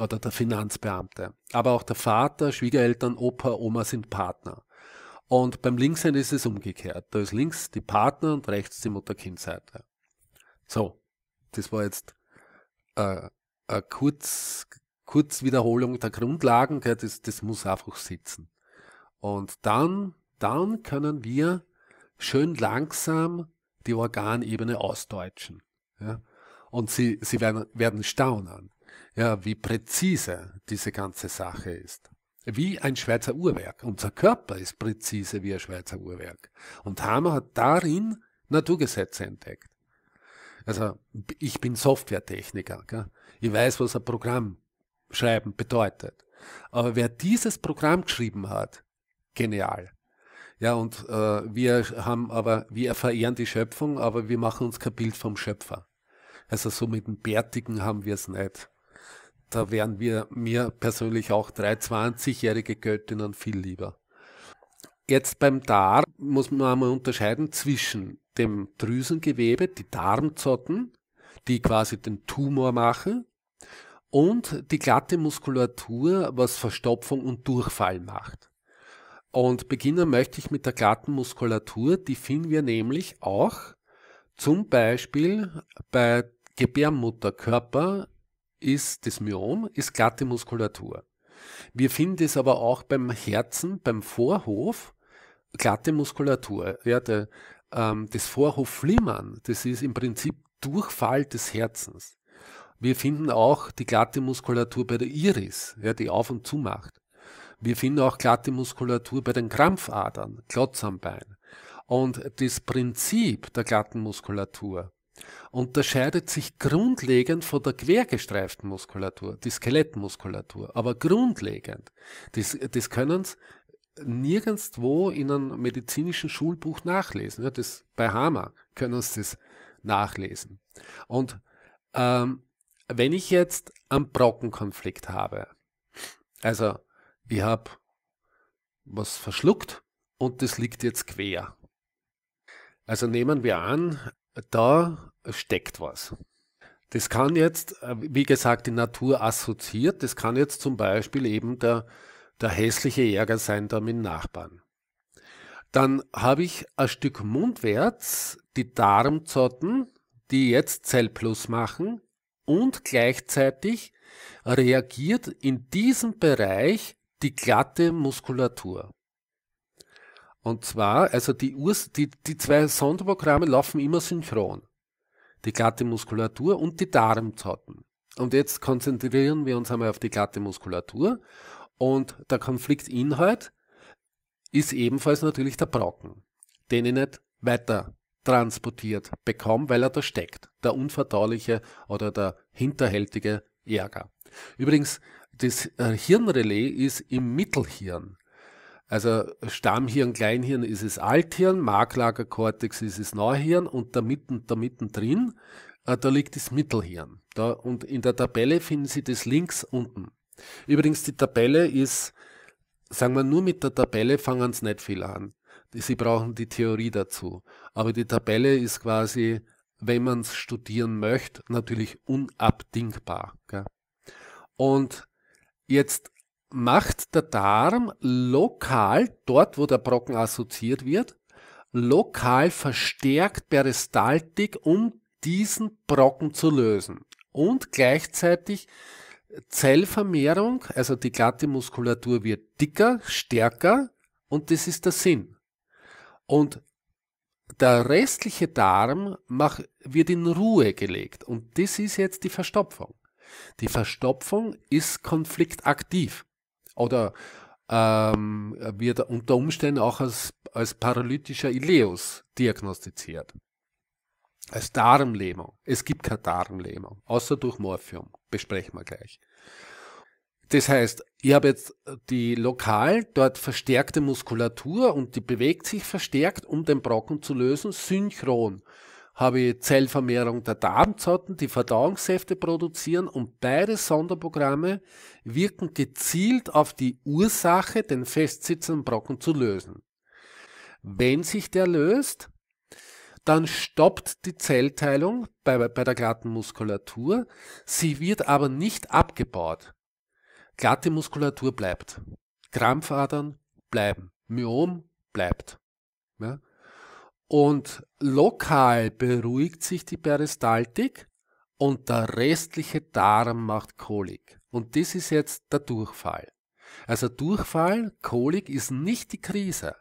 oder der Finanzbeamte. Aber auch der Vater, Schwiegereltern, Opa, Oma sind Partner. Und beim Linkshänder ist es umgekehrt. Da ist links die Partner und rechts die Mutter-Kind-Seite. So, das war jetzt äh, eine kurz, Kurzwiederholung der Grundlagen. Gell, das, das muss einfach sitzen. Und dann, dann können wir schön langsam die Organebene ausdeutschen. Ja? Und sie, sie werden, werden staunen ja, wie präzise diese ganze Sache ist. Wie ein Schweizer Uhrwerk. Unser Körper ist präzise wie ein Schweizer Uhrwerk. Und Hammer hat darin Naturgesetze entdeckt. Also ich bin Softwaretechniker. Gell? Ich weiß, was ein Programm schreiben bedeutet. Aber wer dieses Programm geschrieben hat, genial. Ja, und äh, wir haben aber, wir verehren die Schöpfung, aber wir machen uns kein Bild vom Schöpfer. Also so mit dem Bärtigen haben wir es nicht da wären wir mir persönlich auch drei 20-jährige Göttinnen viel lieber. Jetzt beim Dar muss man einmal unterscheiden zwischen dem Drüsengewebe, die Darmzotten, die quasi den Tumor machen, und die glatte Muskulatur, was Verstopfung und Durchfall macht. Und beginnen möchte ich mit der glatten Muskulatur, die finden wir nämlich auch zum Beispiel bei Gebärmutterkörper ist das Myom, ist glatte Muskulatur. Wir finden es aber auch beim Herzen, beim Vorhof, glatte Muskulatur. Ja, der, ähm, das Vorhofflimmern, das ist im Prinzip Durchfall des Herzens. Wir finden auch die glatte Muskulatur bei der Iris, ja, die auf und zu macht. Wir finden auch glatte Muskulatur bei den Krampfadern, Klotz am Bein. Und das Prinzip der glatten Muskulatur unterscheidet sich grundlegend von der quergestreiften Muskulatur, die Skelettmuskulatur, aber grundlegend. Das, das können Sie nirgendwo in einem medizinischen Schulbuch nachlesen. Das, bei Hama können Sie das nachlesen. Und ähm, wenn ich jetzt einen Brockenkonflikt habe, also ich habe was verschluckt und das liegt jetzt quer. Also nehmen wir an, da steckt was. Das kann jetzt, äh, wie gesagt, die Natur assoziiert. Das kann jetzt zum Beispiel eben der, der hässliche Ärger sein da mit Nachbarn. Dann habe ich ein Stück mundwärts die Darmzotten, die jetzt Zellplus machen und gleichzeitig reagiert in diesem Bereich die glatte Muskulatur. Und zwar, also die, Urs, die, die zwei Sonderprogramme laufen immer synchron. Die glatte Muskulatur und die Darmzotten. Und jetzt konzentrieren wir uns einmal auf die glatte Muskulatur. Und der Konfliktinhalt ist ebenfalls natürlich der Brocken, den ich nicht weiter transportiert bekomme, weil er da steckt. Der unverdauliche oder der hinterhältige Ärger. Übrigens, das Hirnrelais ist im Mittelhirn. Also Stammhirn, Kleinhirn ist es Althirn, Marklagerkortex ist es Neuhirn und da mitten, da mittendrin, äh, da liegt das Mittelhirn. Da, und in der Tabelle finden Sie das links unten. Übrigens, die Tabelle ist, sagen wir nur mit der Tabelle fangen Sie nicht viel an. Sie brauchen die Theorie dazu. Aber die Tabelle ist quasi, wenn man es studieren möchte, natürlich unabdingbar. Gell? Und jetzt macht der Darm lokal, dort wo der Brocken assoziiert wird, lokal verstärkt Peristaltik, um diesen Brocken zu lösen. Und gleichzeitig Zellvermehrung, also die glatte Muskulatur wird dicker, stärker und das ist der Sinn. Und der restliche Darm macht, wird in Ruhe gelegt und das ist jetzt die Verstopfung. Die Verstopfung ist konfliktaktiv. Oder ähm, wird unter Umständen auch als, als paralytischer Ileus diagnostiziert. Als Darmlähmung. Es gibt keine Darmlähmung, außer durch Morphium. Besprechen wir gleich. Das heißt, ich habe jetzt die lokal dort verstärkte Muskulatur und die bewegt sich verstärkt, um den Brocken zu lösen, synchron habe ich Zellvermehrung der Darmzotten, die Verdauungssäfte produzieren und beide Sonderprogramme wirken gezielt auf die Ursache, den festsitzenden Brocken zu lösen. Wenn sich der löst, dann stoppt die Zellteilung bei, bei der glatten Muskulatur, sie wird aber nicht abgebaut. Glatte Muskulatur bleibt. Krampfadern bleiben. Myom bleibt. Ja? Und lokal beruhigt sich die Peristaltik und der restliche Darm macht Kolik. Und das ist jetzt der Durchfall. Also Durchfall, Kolik ist nicht die Krise,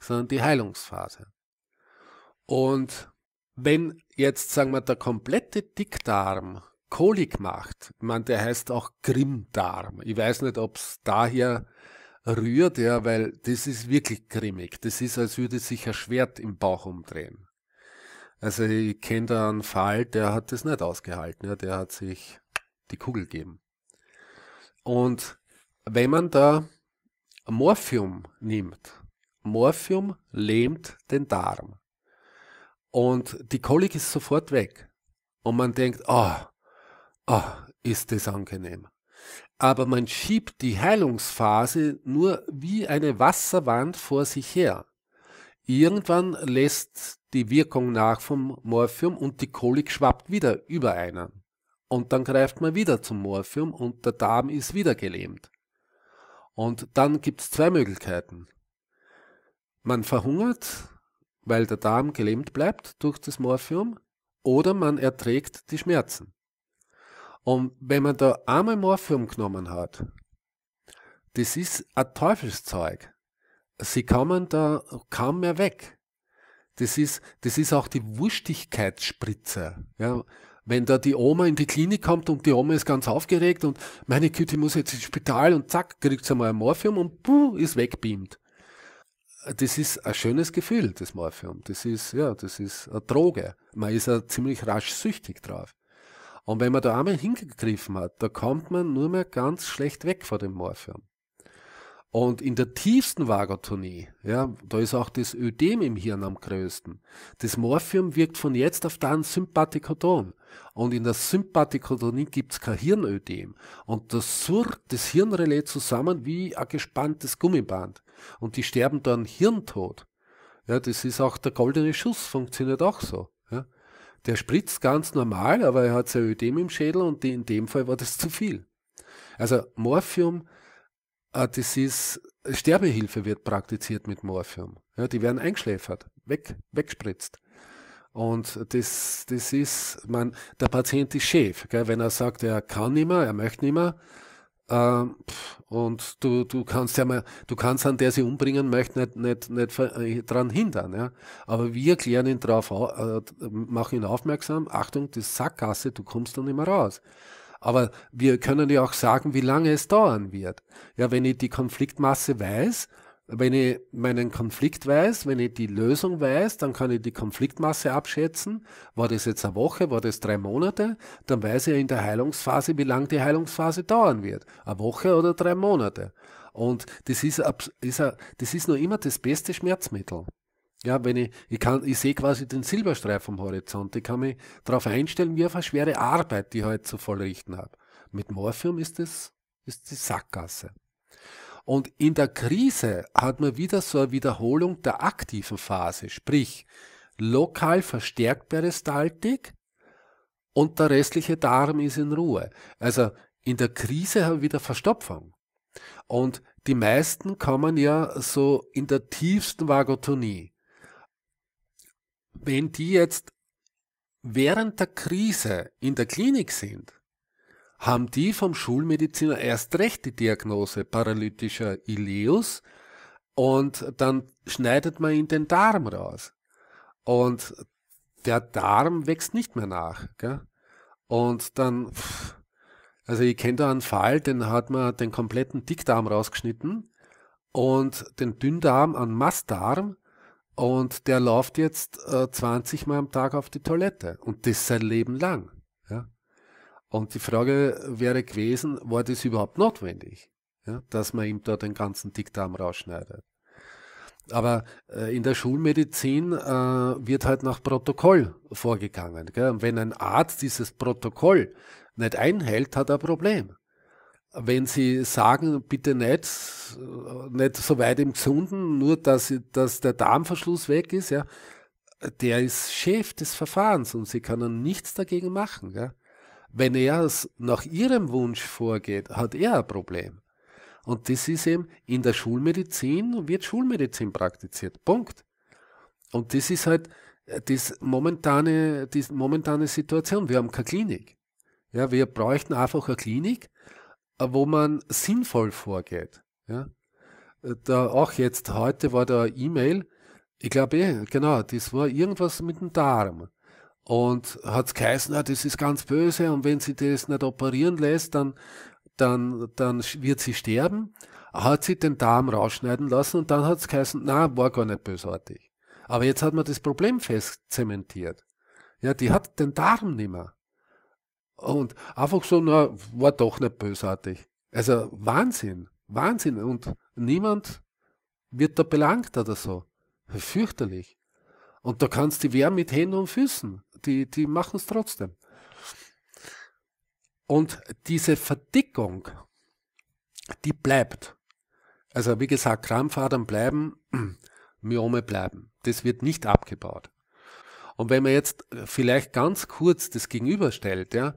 sondern die Heilungsphase. Und wenn jetzt, sagen wir, der komplette Dickdarm Kolik macht, man, der heißt auch Grimmdarm. Ich weiß nicht, ob es daher rührt, ja, weil das ist wirklich grimmig. Das ist, als würde sich ein Schwert im Bauch umdrehen. Also ich kenne da einen Fall, der hat das nicht ausgehalten, ja, der hat sich die Kugel gegeben. Und wenn man da Morphium nimmt, Morphium lähmt den Darm. Und die Kolik ist sofort weg. Und man denkt, oh, oh, ist das angenehm aber man schiebt die Heilungsphase nur wie eine Wasserwand vor sich her. Irgendwann lässt die Wirkung nach vom Morphium und die Kolik schwappt wieder über einen. Und dann greift man wieder zum Morphium und der Darm ist wieder gelähmt. Und dann gibt es zwei Möglichkeiten. Man verhungert, weil der Darm gelähmt bleibt durch das Morphium, oder man erträgt die Schmerzen. Und wenn man da einmal Morphium genommen hat, das ist ein Teufelszeug. Sie kommen da kaum mehr weg. Das ist, das ist auch die Wurstigkeitsspritze. Ja, wenn da die Oma in die Klinik kommt und die Oma ist ganz aufgeregt und meine Güte, ich muss jetzt ins Spital und zack, kriegt sie mal ein Morphium und puh, ist wegbeamt. Das ist ein schönes Gefühl, das Morphium. Das ist, ja, das ist eine Droge. Man ist ja ziemlich rasch süchtig drauf. Und wenn man da einmal hingegriffen hat, da kommt man nur mehr ganz schlecht weg vor dem Morphium. Und in der tiefsten Vagotonie, ja, da ist auch das Ödem im Hirn am größten. Das Morphium wirkt von jetzt auf dann Sympathikoton. Und in der Sympathikotonie gibt es kein Hirnödem. Und das surrt das Hirnrelais zusammen wie ein gespanntes Gummiband. Und die sterben dann Hirntod. Ja, das ist auch der goldene Schuss, funktioniert auch so. Der spritzt ganz normal, aber er hat sein Ödem im Schädel und in dem Fall war das zu viel. Also Morphium, äh, das ist, Sterbehilfe wird praktiziert mit Morphium. Ja, die werden eingeschläfert, weg, wegspritzt. Und das, das ist, man, der Patient ist schäf, gell, wenn er sagt, er kann nicht mehr, er möchte nicht mehr, ähm, und du, du kannst ja mal, du kannst an der sie umbringen möchte, nicht, nicht, nicht äh, dran hindern. Ja? Aber wir klären ihn drauf, äh, machen ihn aufmerksam, Achtung, das Sackgasse, du kommst dann immer raus. Aber wir können ja auch sagen, wie lange es dauern wird. Ja, wenn ich die Konfliktmasse weiß, wenn ich meinen Konflikt weiß, wenn ich die Lösung weiß, dann kann ich die Konfliktmasse abschätzen. War das jetzt eine Woche, war das drei Monate? Dann weiß ich in der Heilungsphase, wie lange die Heilungsphase dauern wird. Eine Woche oder drei Monate. Und das ist, ist, das ist noch immer das beste Schmerzmittel. Ja, wenn ich, ich kann, ich sehe quasi den Silberstreif am Horizont. Ich kann mich darauf einstellen, wie auf eine schwere Arbeit, die ich heute zu vollrichten habe. Mit Morphium ist das, ist die Sackgasse. Und in der Krise hat man wieder so eine Wiederholung der aktiven Phase, sprich lokal verstärkt Peristaltik und der restliche Darm ist in Ruhe. Also in der Krise haben wir wieder Verstopfung. Und die meisten kommen ja so in der tiefsten Vagotonie. Wenn die jetzt während der Krise in der Klinik sind, haben die vom Schulmediziner erst recht die Diagnose paralytischer Ileus und dann schneidet man ihm den Darm raus. Und der Darm wächst nicht mehr nach. Gell? Und dann, also ich kenne da einen Fall, den hat man den kompletten Dickdarm rausgeschnitten und den Dünndarm an Mastdarm und der läuft jetzt äh, 20 Mal am Tag auf die Toilette und das sein Leben lang. Und die Frage wäre gewesen, war das überhaupt notwendig, ja, dass man ihm da den ganzen Dickdarm rausschneidet? Aber äh, in der Schulmedizin äh, wird halt nach Protokoll vorgegangen. Gell? Und wenn ein Arzt dieses Protokoll nicht einhält, hat er ein Problem. Wenn sie sagen, bitte nicht, äh, nicht so weit im Gesunden, nur dass, dass der Darmverschluss weg ist, ja, der ist Chef des Verfahrens und sie können nichts dagegen machen. Gell? Wenn er es nach ihrem Wunsch vorgeht, hat er ein Problem. Und das ist eben, in der Schulmedizin wird Schulmedizin praktiziert. Punkt. Und das ist halt äh, das momentane, die momentane Situation. Wir haben keine Klinik. Ja, wir bräuchten einfach eine Klinik, äh, wo man sinnvoll vorgeht. Ja. Äh, da auch jetzt, heute war da E-Mail, ich glaube, eh, genau, das war irgendwas mit dem Darm. Und hat's geheißen, ah, das ist ganz böse und wenn sie das nicht operieren lässt, dann, dann, dann wird sie sterben. Hat sie den Darm rausschneiden lassen und dann hat's geheißen, na, war gar nicht bösartig. Aber jetzt hat man das Problem festzementiert. Ja, die hat den Darm nimmer. Und einfach so, na, war doch nicht bösartig. Also Wahnsinn, Wahnsinn. Und niemand wird da belangt oder so. Fürchterlich. Und da kannst du die wer mit Händen und Füßen die, die machen es trotzdem. Und diese Verdickung, die bleibt. Also wie gesagt, Krampfadern bleiben, Myome bleiben. Das wird nicht abgebaut. Und wenn man jetzt vielleicht ganz kurz das gegenüberstellt, ja,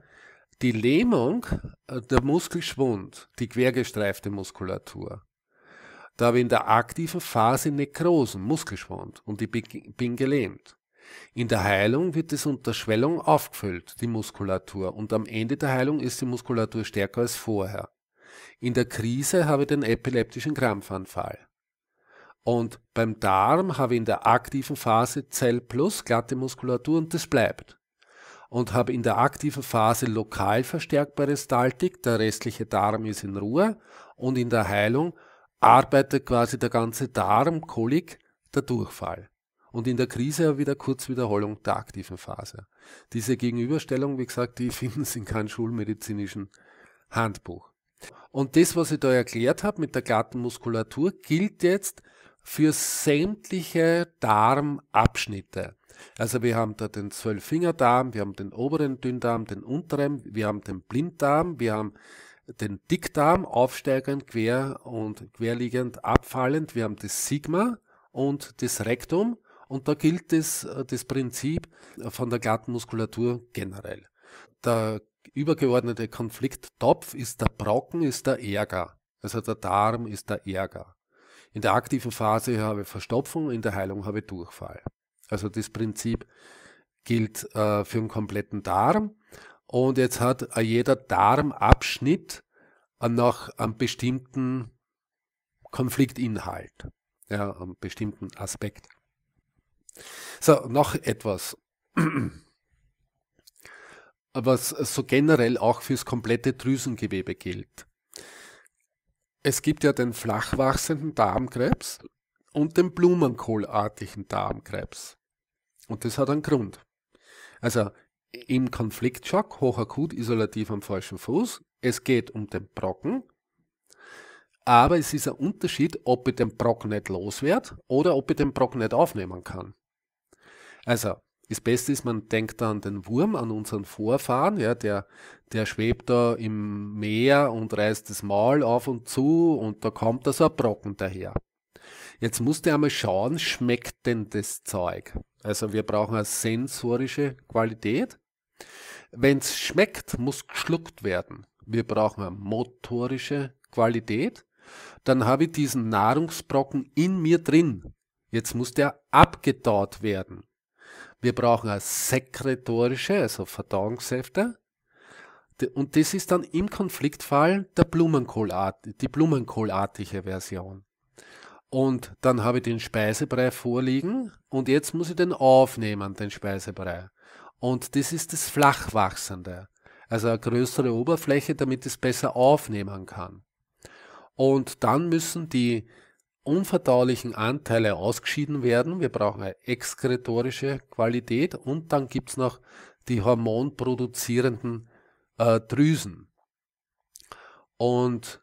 die Lähmung, äh, der Muskelschwund, die quergestreifte Muskulatur, da habe ich in der aktiven Phase Nekrosen, Muskelschwund und ich bin gelähmt. In der Heilung wird es unter Schwellung aufgefüllt, die Muskulatur, und am Ende der Heilung ist die Muskulatur stärker als vorher. In der Krise habe ich den epileptischen Krampfanfall. Und beim Darm habe ich in der aktiven Phase Zell plus glatte Muskulatur und das bleibt. Und habe in der aktiven Phase lokal verstärkbare Staltik, der restliche Darm ist in Ruhe und in der Heilung arbeitet quasi der ganze Darm, Kolik, der Durchfall und in der Krise wieder Kurzwiederholung der aktiven Phase. Diese Gegenüberstellung, wie gesagt, die finden Sie in keinem schulmedizinischen Handbuch. Und das, was ich da erklärt habe mit der glatten Muskulatur, gilt jetzt für sämtliche Darmabschnitte. Also wir haben da den Zwölffingerdarm, wir haben den oberen Dünndarm, den unteren, wir haben den Blinddarm, wir haben den Dickdarm, aufsteigend, quer und querliegend, abfallend, wir haben das Sigma und das Rektum und da gilt es, äh, das Prinzip äh, von der glatten Muskulatur generell. Der übergeordnete Konflikttopf ist der Brocken, ist der Ärger. Also der Darm ist der Ärger. In der aktiven Phase habe ich Verstopfung, in der Heilung habe ich Durchfall. Also das Prinzip gilt äh, für den kompletten Darm. Und jetzt hat jeder Darmabschnitt noch einen bestimmten Konfliktinhalt, ja, einen bestimmten Aspekt. So, noch etwas, was so generell auch fürs komplette Drüsengewebe gilt. Es gibt ja den flachwachsenden Darmkrebs und den Blumenkohlartigen Darmkrebs. Und das hat einen Grund. Also im Konfliktschock, hochakut, isolativ am falschen Fuß. Es geht um den Brocken. Aber es ist ein Unterschied, ob ich den Brocken nicht loswerde oder ob ich den Brocken nicht aufnehmen kann. Also, das Beste ist, man denkt an den Wurm, an unseren Vorfahren, ja, der, der schwebt da im Meer und reißt das Maul auf und zu und da kommt da so ein Brocken daher. Jetzt musst du einmal schauen, schmeckt denn das Zeug? Also wir brauchen eine sensorische Qualität. Wenn es schmeckt, muss geschluckt werden. Wir brauchen eine motorische Qualität. Dann habe ich diesen Nahrungsbrocken in mir drin. Jetzt muss der abgedaut werden. Wir brauchen eine sekretorische, also Verdauungssäfte. Und das ist dann im Konfliktfall der Blumenkohlart, die Blumenkohlartige Version. Und dann habe ich den Speisebrei vorliegen und jetzt muss ich den aufnehmen, den Speisebrei. Und das ist das Flachwachsende. Also eine größere Oberfläche, damit ich es besser aufnehmen kann. Und dann müssen die unverdaulichen Anteile ausgeschieden werden. Wir brauchen eine exkretorische Qualität und dann gibt es noch die hormonproduzierenden äh, Drüsen. Und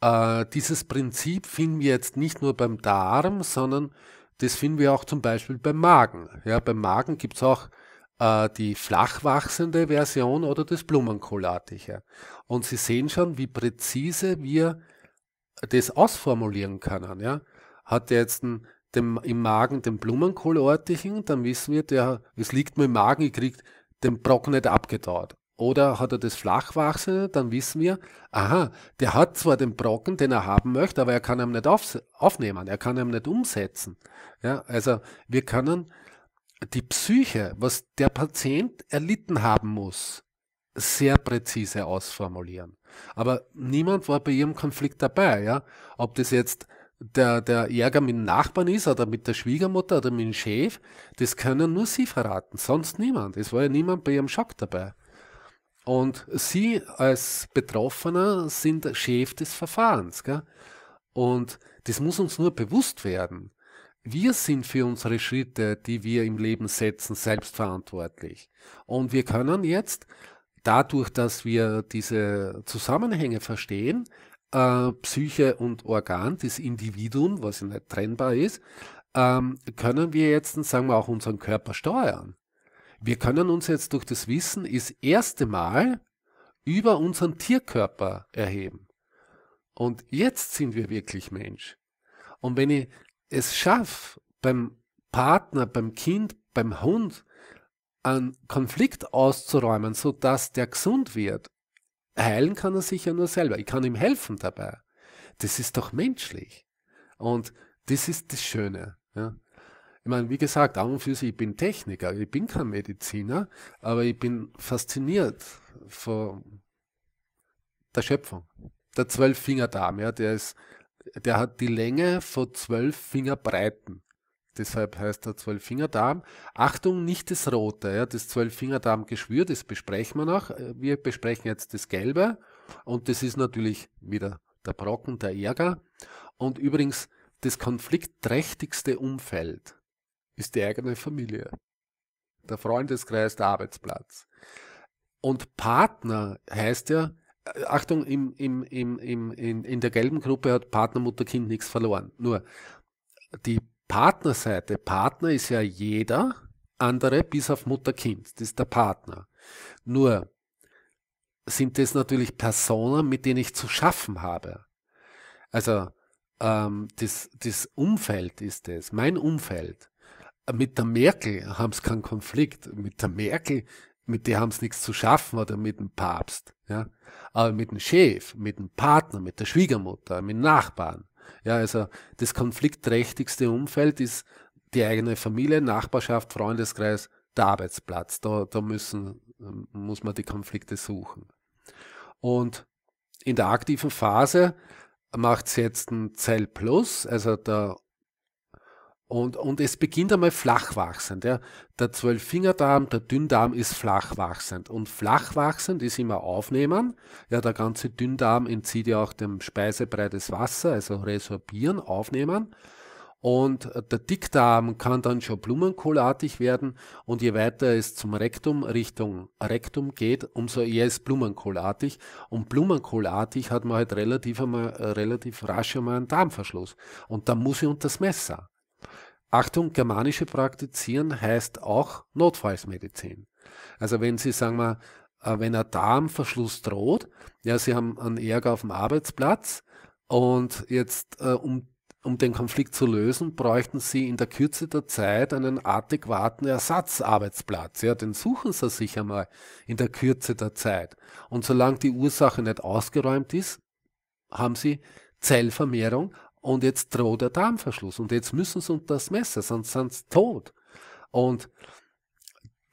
äh, dieses Prinzip finden wir jetzt nicht nur beim Darm, sondern das finden wir auch zum Beispiel beim Magen. Ja, beim Magen gibt es auch äh, die flachwachsende Version oder das Blumenkohlartige. Und Sie sehen schon, wie präzise wir das ausformulieren können. Ja? Hat er jetzt einen, dem, im Magen den Blumenkohlortigen, dann wissen wir, der, es liegt mir im Magen, ich kriege den Brock nicht abgedauert. Oder hat er das Flachwachsene, dann wissen wir, aha, der hat zwar den Brocken, den er haben möchte, aber er kann ihn nicht auf, aufnehmen, er kann ihn nicht umsetzen. Ja, also wir können die Psyche, was der Patient erlitten haben muss, sehr präzise ausformulieren. Aber niemand war bei ihrem Konflikt dabei, ja. Ob das jetzt der, der Ärger mit dem Nachbarn ist oder mit der Schwiegermutter oder mit dem Chef, das können nur sie verraten, sonst niemand. Es war ja niemand bei ihrem Schock dabei. Und sie als Betroffener sind Chef des Verfahrens. Gell? Und das muss uns nur bewusst werden. Wir sind für unsere Schritte, die wir im Leben setzen, selbstverantwortlich. Und wir können jetzt dadurch, dass wir diese Zusammenhänge verstehen, äh, Psyche und Organ, das Individuum, was ja nicht trennbar ist, ähm, können wir jetzt, sagen wir, auch unseren Körper steuern. Wir können uns jetzt durch das Wissen das erste Mal über unseren Tierkörper erheben. Und jetzt sind wir wirklich Mensch. Und wenn ich es schaffe, beim Partner, beim Kind, beim Hund, einen Konflikt auszuräumen, sodass der gesund wird, heilen kann er sich ja nur selber. Ich kann ihm helfen dabei. Das ist doch menschlich. Und das ist das Schöne. Ja. Ich meine, wie gesagt, an und für sich, ich bin Techniker, ich bin kein Mediziner, aber ich bin fasziniert von der Schöpfung. Der Zwölffingerdarm, ja, der ist, der hat die Länge von zwölf Fingerbreiten. Deshalb heißt er Zwölffingerdarm. Achtung, nicht das Rote. Ja, das Zwölffingerdarmgeschwür, das besprechen wir noch. Äh, wir besprechen jetzt das Gelbe. Und das ist natürlich wieder der Brocken, der Ärger. Und übrigens, das konfliktträchtigste Umfeld ist die eigene Familie, der Freundeskreis, der Arbeitsplatz. Und Partner heißt ja, äh, Achtung, im, im, im, im, in, in der gelben Gruppe hat Partner, Mutter, Kind nichts verloren. Nur die Partnerseite, Partner ist ja jeder andere bis auf Mutter-Kind, das ist der Partner. Nur sind das natürlich Personen, mit denen ich zu schaffen habe. Also ähm, das, das Umfeld ist es, mein Umfeld. Mit der Merkel haben sie keinen Konflikt. Mit der Merkel, mit der haben sie nichts zu schaffen oder mit dem Papst. Ja? Aber mit dem Chef, mit dem Partner, mit der Schwiegermutter, mit dem Nachbarn, ja, also das konfliktträchtigste Umfeld ist die eigene Familie, Nachbarschaft, Freundeskreis, der Arbeitsplatz. Da, da müssen, muss man die Konflikte suchen. Und in der aktiven Phase macht es jetzt ein Zell Plus, also der und, und es beginnt einmal flach wachsend. Ja. Der Zwölffingerdarm, der Dünndarm ist flach wachsend. Und flach wachsend ist immer aufnehmen. Ja, der ganze Dünndarm entzieht ja auch dem Speisebrei das Wasser, also resorbieren, aufnehmen. Und der Dickdarm kann dann schon blumenkohlartig werden und je weiter es zum Rektum Richtung Rektum geht, umso eher ist blumenkohlartig. Und blumenkohlartig hat man halt relativ, einmal, äh, relativ rasch einmal einen Darmverschluss. Und da muss ich unter das Messer. Achtung, germanische praktizieren heißt auch Notfallsmedizin. Also wenn Sie, sagen wir, äh, wenn ein Darmverschluss droht, ja, Sie haben einen Ärger auf dem Arbeitsplatz und jetzt, äh, um, um den Konflikt zu lösen, bräuchten Sie in der Kürze der Zeit einen adäquaten Ersatzarbeitsplatz. Ja, den suchen Sie sich einmal in der Kürze der Zeit. Und solange die Ursache nicht ausgeräumt ist, haben Sie Zellvermehrung und jetzt droht der Darmverschluss und jetzt müssen sie unter das Messer, sonst sind sie tot. Und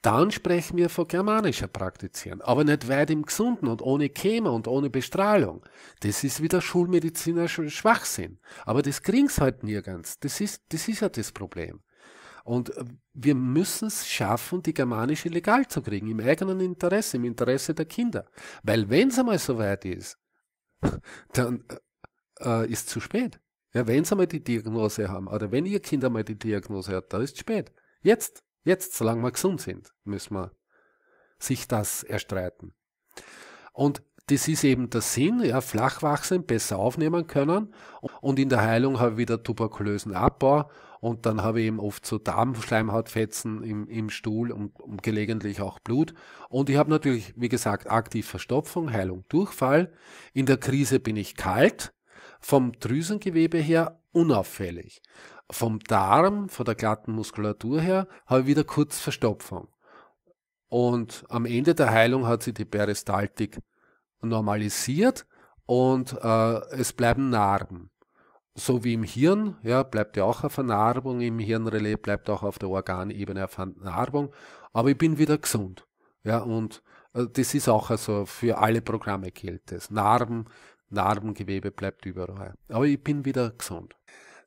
dann sprechen wir von germanischer Praktizieren, aber nicht weit im Gesunden und ohne Chemo und ohne Bestrahlung. Das ist wieder Schulmediziner Schwachsinn. Aber das kriegen sie halt nirgends. Das ist, das ist ja das Problem. Und äh, wir müssen es schaffen, die germanische legal zu kriegen, im eigenen Interesse, im Interesse der Kinder. Weil wenn es einmal so weit ist, dann äh, äh, ist es zu spät. Ja, wenn sie mal die Diagnose haben oder wenn ihr Kind einmal die Diagnose hat, da ist es spät. Jetzt, jetzt, solange wir gesund sind, müssen wir sich das erstreiten. Und das ist eben der Sinn, ja, flach wachsen, besser aufnehmen können. Und in der Heilung habe ich wieder tuberkulösen Abbau und dann habe ich eben oft so Darmschleimhautfetzen im, im Stuhl und, und, gelegentlich auch Blut. Und ich habe natürlich, wie gesagt, aktiv Verstopfung, Heilung, Durchfall. In der Krise bin ich kalt, vom Drüsengewebe her unauffällig. Vom Darm, von der glatten Muskulatur her, habe ich wieder kurz Verstopfung. Und am Ende der Heilung hat sich die Peristaltik normalisiert und äh, es bleiben Narben. So wie im Hirn, ja, bleibt ja auch eine Vernarbung, im Hirnrelais bleibt auch auf der Organebene eine Vernarbung, aber ich bin wieder gesund. Ja, und äh, das ist auch also für alle Programme gilt das. Narben Narbengewebe bleibt überall. Aber ich bin wieder gesund.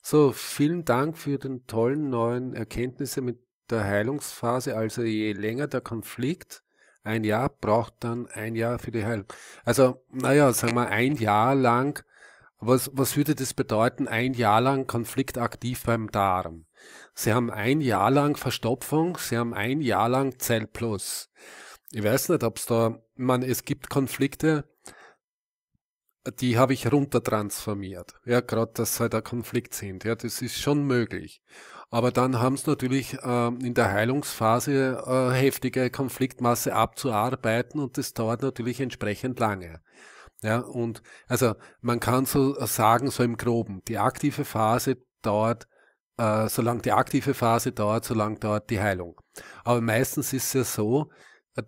So, vielen Dank für den tollen neuen Erkenntnisse mit der Heilungsphase. Also je länger der Konflikt, ein Jahr braucht dann ein Jahr für die Heilung. Also, naja, sagen wir ein Jahr lang. Was, was würde das bedeuten? Ein Jahr lang Konflikt aktiv beim Darm. Sie haben ein Jahr lang Verstopfung, Sie haben ein Jahr lang Zellplus. Ich weiß nicht, ob es da, man, es gibt Konflikte, die habe ich runtertransformiert. Ja, gerade, dass halt ein Konflikt sind. Ja, das ist schon möglich. Aber dann haben es natürlich äh, in der Heilungsphase äh, heftige Konfliktmasse abzuarbeiten und das dauert natürlich entsprechend lange. Ja, und also man kann so sagen, so im Groben, die aktive Phase dauert, äh, solange die aktive Phase dauert, solange dauert die Heilung. Aber meistens ist es ja so,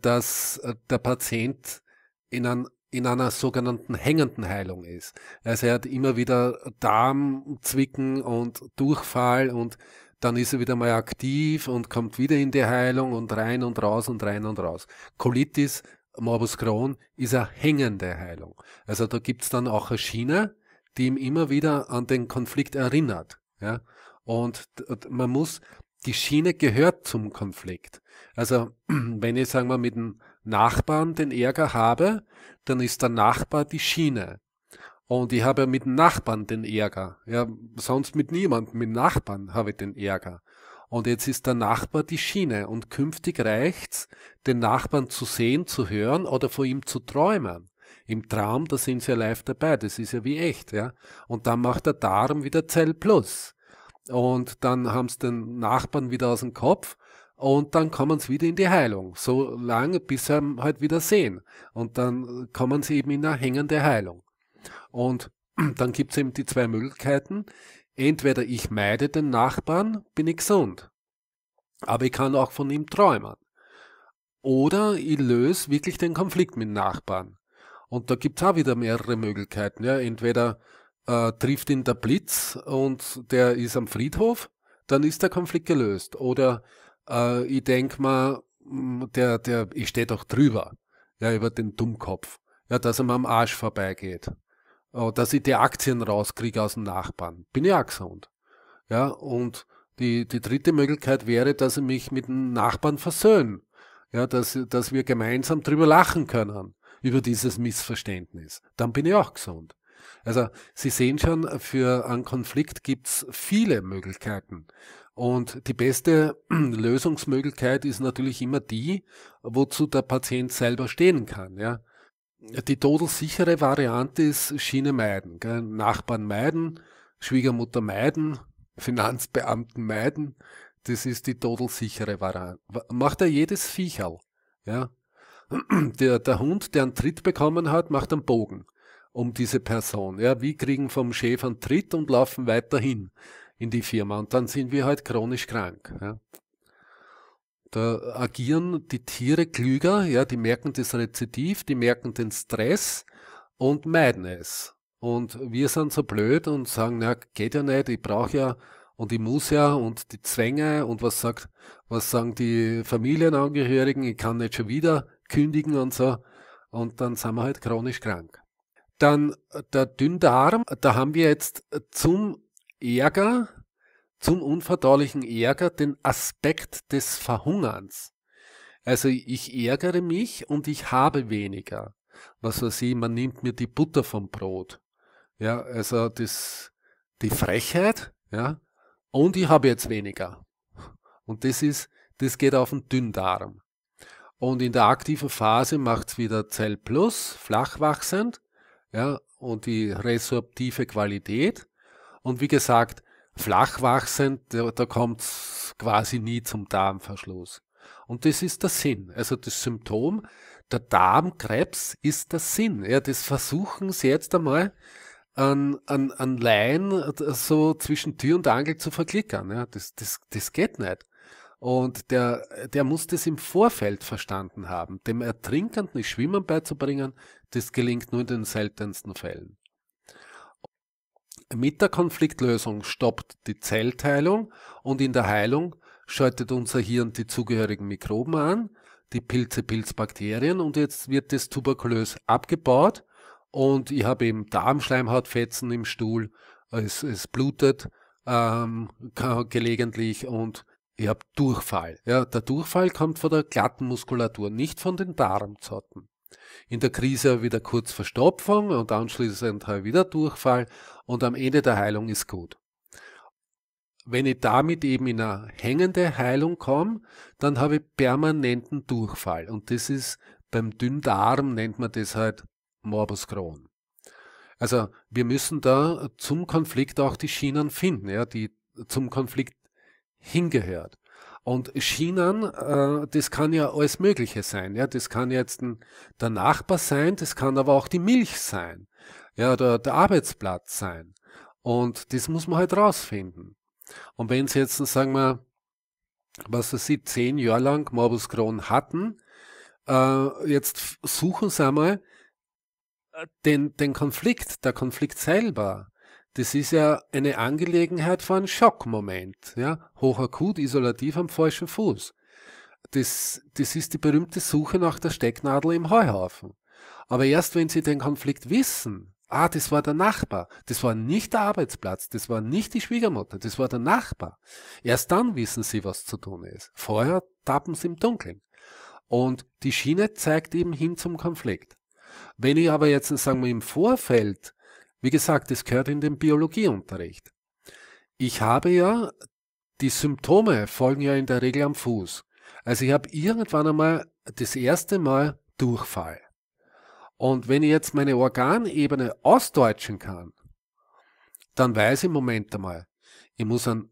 dass äh, der Patient in einem in einer sogenannten hängenden Heilung ist. Also er hat immer wieder Darmzwicken und Durchfall und dann ist er wieder mal aktiv und kommt wieder in die Heilung und rein und raus und rein und raus. Colitis Morbus Crohn ist eine hängende Heilung. Also da gibt es dann auch eine Schiene, die ihm immer wieder an den Konflikt erinnert. Ja? Und man muss, die Schiene gehört zum Konflikt. Also wenn ich, sagen wir, mit einem Nachbarn den Ärger habe, dann ist der Nachbar die Schiene. Und ich habe mit Nachbarn den Ärger. Ja, sonst mit niemandem, mit Nachbarn habe ich den Ärger. Und jetzt ist der Nachbar die Schiene und künftig reicht's, den Nachbarn zu sehen, zu hören oder vor ihm zu träumen. Im Traum, da sind sie ja live dabei, das ist ja wie echt, ja. Und dann macht der Darm wieder Zell plus. Und dann haben's den Nachbarn wieder aus dem Kopf und dann kommen sie wieder in die Heilung, so lange, bis sie ihn halt wieder sehen. Und dann kommen sie eben in eine hängende Heilung. Und dann gibt es eben die zwei Möglichkeiten. Entweder ich meide den Nachbarn, bin ich gesund. Aber ich kann auch von ihm träumen. Oder ich löse wirklich den Konflikt mit dem Nachbarn. Und da gibt es auch wieder mehrere Möglichkeiten. Ja. Entweder äh, trifft ihn der Blitz und der ist am Friedhof, dann ist der Konflikt gelöst. Oder äh, ich denke mal, mm, der, der, ich stehe doch drüber, ja, über den Dummkopf. Ja, dass er mir am Arsch vorbeigeht. Oh, dass ich die Aktien rauskriege aus dem Nachbarn. Bin ich auch gesund. Ja, und die, die dritte Möglichkeit wäre, dass ich mich mit dem Nachbarn versöhne. Ja, dass, dass wir gemeinsam drüber lachen können, über dieses Missverständnis. Dann bin ich auch gesund. Also Sie sehen schon, für einen Konflikt gibt's viele Möglichkeiten. Und die beste Lösungsmöglichkeit ist natürlich immer die, wozu der Patient selber stehen kann. Ja. Die todelsichere Variante ist Schiene meiden, gell? Nachbarn meiden, Schwiegermutter meiden, Finanzbeamten meiden. Das ist die todelsichere Variante. Macht er jedes Viecherl. Ja. Der, der Hund, der einen Tritt bekommen hat, macht einen Bogen um diese Person. Ja, wir kriegen vom Schäfer einen Tritt und laufen weiterhin in die Firma und dann sind wir halt chronisch krank. Ja. Da agieren die Tiere klüger, ja, die merken das Rezidiv, die merken den Stress und meiden es. Und wir sind so blöd und sagen, na, geht ja nicht, ich brauche ja und ich muss ja und die Zwänge und was sagt, was sagen die Familienangehörigen, ich kann nicht schon wieder kündigen und so. Und dann sind wir halt chronisch krank. Dann äh, der Dünndarm, da haben wir jetzt zum Ärger, zum unverdaulichen Ärger den Aspekt des Verhungerns. Also ich ärgere mich und ich habe weniger. Was weiß ich, man nimmt mir die Butter vom Brot. Ja, also das, die Frechheit, ja, und ich habe jetzt weniger. Und das ist, das geht auf den Dünndarm. Und in der aktiven Phase macht es wieder Zell plus, flachwachsend, ja, und die resorptive Qualität. Und wie gesagt, flach wachsend, da, da kommt es quasi nie zum Darmverschluss. Und das ist der Sinn. Also das Symptom, der Darmkrebs ist der Sinn. Ja, das versuchen sie jetzt einmal an, an, an Laien äh, so zwischen Tür und Angel zu verklickern. Ja, das, das, das geht nicht. Und der, der muss das im Vorfeld verstanden haben. Dem Ertrinkenden Schwimmen beizubringen, das gelingt nur in den seltensten Fällen. Mit der Konfliktlösung stoppt die Zellteilung und in der Heilung schaltet unser Hirn die zugehörigen Mikroben an, die Pilze, Pilzbakterien und jetzt wird das Tuberkulös abgebaut und ich habe eben Darmschleimhautfetzen im Stuhl, es, es blutet ähm, gelegentlich und ich habe Durchfall. Ja, der Durchfall kommt von der glatten Muskulatur, nicht von den Darmzotten. In der Krise wieder kurz Verstopfung und anschließend halt wieder Durchfall und am Ende der Heilung ist gut. Wenn ich damit eben in eine hängende Heilung komme, dann habe ich permanenten Durchfall. Und das ist beim Dünndarm nennt man das halt Morbus Crohn. Also wir müssen da zum Konflikt auch die Schienen finden, ja, die zum Konflikt hingehört. Und Schienen, äh, das kann ja alles Mögliche sein. Ja? Das kann jetzt ein, der Nachbar sein, das kann aber auch die Milch sein ja, der, der Arbeitsplatz sein. Und das muss man halt rausfinden. Und wenn sie jetzt, sagen wir, was sie zehn Jahre lang Morbus Crohn hatten, äh, jetzt suchen sie einmal äh, den, den Konflikt, der Konflikt selber. Das ist ja eine Angelegenheit von einem Schockmoment, ja, hochakut, isolativ am falschen Fuß. Das, das ist die berühmte Suche nach der Stecknadel im Heuhaufen. Aber erst wenn sie den Konflikt wissen, Ah, das war der Nachbar. Das war nicht der Arbeitsplatz. Das war nicht die Schwiegermutter. Das war der Nachbar. Erst dann wissen sie, was zu tun ist. Vorher tappen sie im Dunkeln. Und die Schiene zeigt eben hin zum Konflikt. Wenn ich aber jetzt, sagen wir, im Vorfeld, wie gesagt, das gehört in den Biologieunterricht. Ich habe ja, die Symptome folgen ja in der Regel am Fuß. Also ich habe irgendwann einmal das erste Mal Durchfall. Und wenn ich jetzt meine Organebene ausdeutschen kann, dann weiß ich, im Moment einmal, ich muss einen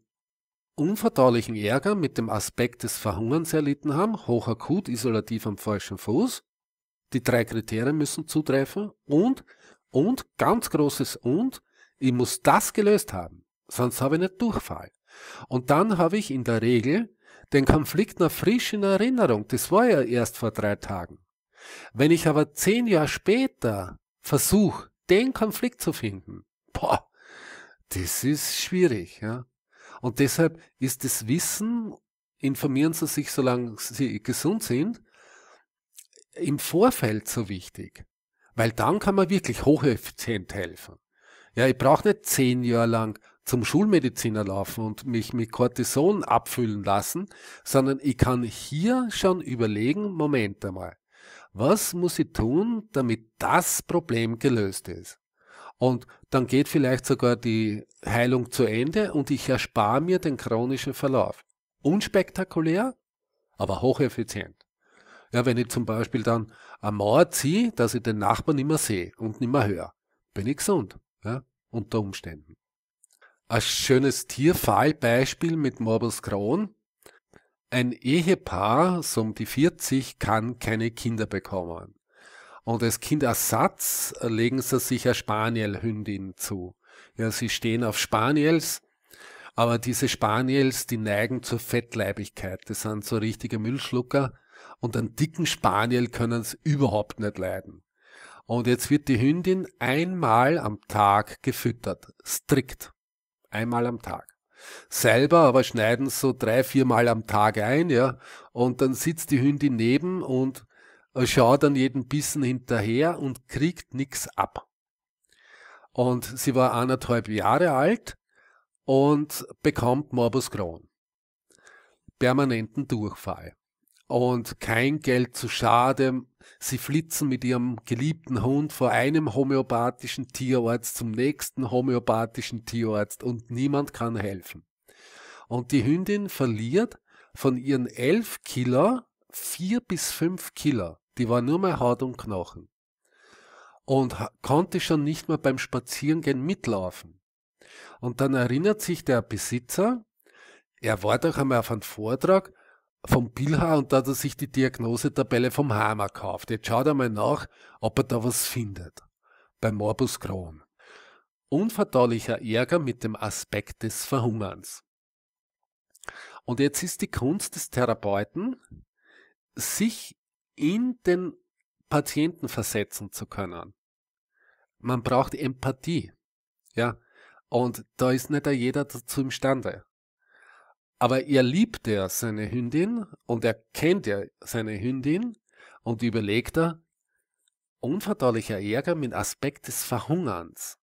unverdaulichen Ärger mit dem Aspekt des Verhungerns erlitten haben, hochakut, isolativ am falschen Fuß. Die drei Kriterien müssen zutreffen und, und, ganz großes und, ich muss das gelöst haben, sonst habe ich nicht Durchfall. Und dann habe ich in der Regel den Konflikt noch frisch in Erinnerung. Das war ja erst vor drei Tagen. Wenn ich aber zehn Jahre später versuche, den Konflikt zu finden, boah, das ist schwierig. Ja? Und deshalb ist das Wissen, informieren Sie sich, solange Sie gesund sind, im Vorfeld so wichtig. Weil dann kann man wirklich hocheffizient helfen. Ja, ich brauche nicht zehn Jahre lang zum Schulmediziner laufen und mich mit Cortison abfüllen lassen, sondern ich kann hier schon überlegen, Moment einmal, was muss ich tun, damit das Problem gelöst ist? Und dann geht vielleicht sogar die Heilung zu Ende und ich erspare mir den chronischen Verlauf. Unspektakulär, aber hocheffizient. Ja, wenn ich zum Beispiel dann eine Mauer ziehe, dass ich den Nachbarn immer sehe und nicht mehr höre, bin ich gesund, ja, unter Umständen. Ein schönes Tierfallbeispiel mit Morbus Crohn ein Ehepaar, so um die 40, kann keine Kinder bekommen. Und als Kindersatz legen sie sich eine Spanielhündin zu. Ja, sie stehen auf Spaniels, aber diese Spaniels, die neigen zur Fettleibigkeit. Das sind so richtige Müllschlucker. Und einen dicken Spaniel können sie überhaupt nicht leiden. Und jetzt wird die Hündin einmal am Tag gefüttert. Strikt. Einmal am Tag selber, aber schneiden so drei, viermal am Tag ein, ja. Und dann sitzt die Hündin neben und äh, schaut dann jeden Bissen hinterher und kriegt nichts ab. Und sie war anderthalb Jahre alt und bekommt Morbus Crohn. Permanenten Durchfall und kein Geld zu schade. Sie flitzen mit ihrem geliebten Hund vor einem homöopathischen Tierarzt zum nächsten homöopathischen Tierarzt und niemand kann helfen. Und die Hündin verliert von ihren elf Killer vier bis fünf Killer. Die war nur mehr Haut und Knochen. Und konnte schon nicht mehr beim Spazierengehen mitlaufen. Und dann erinnert sich der Besitzer, er war doch einmal auf einen Vortrag, vom Bilha und da hat er sich die Diagnosetabelle vom Hammer kauft. Jetzt schaut er mal nach, ob er da was findet. Bei Morbus Crohn. Unverdaulicher Ärger mit dem Aspekt des Verhungerns. Und jetzt ist die Kunst des Therapeuten, sich in den Patienten versetzen zu können. Man braucht Empathie. Ja. Und da ist nicht jeder dazu imstande. Aber er liebt ja seine Hündin und er kennt ja seine Hündin und überlegt er, unverdaulicher Ärger mit Aspekt des Verhungerns.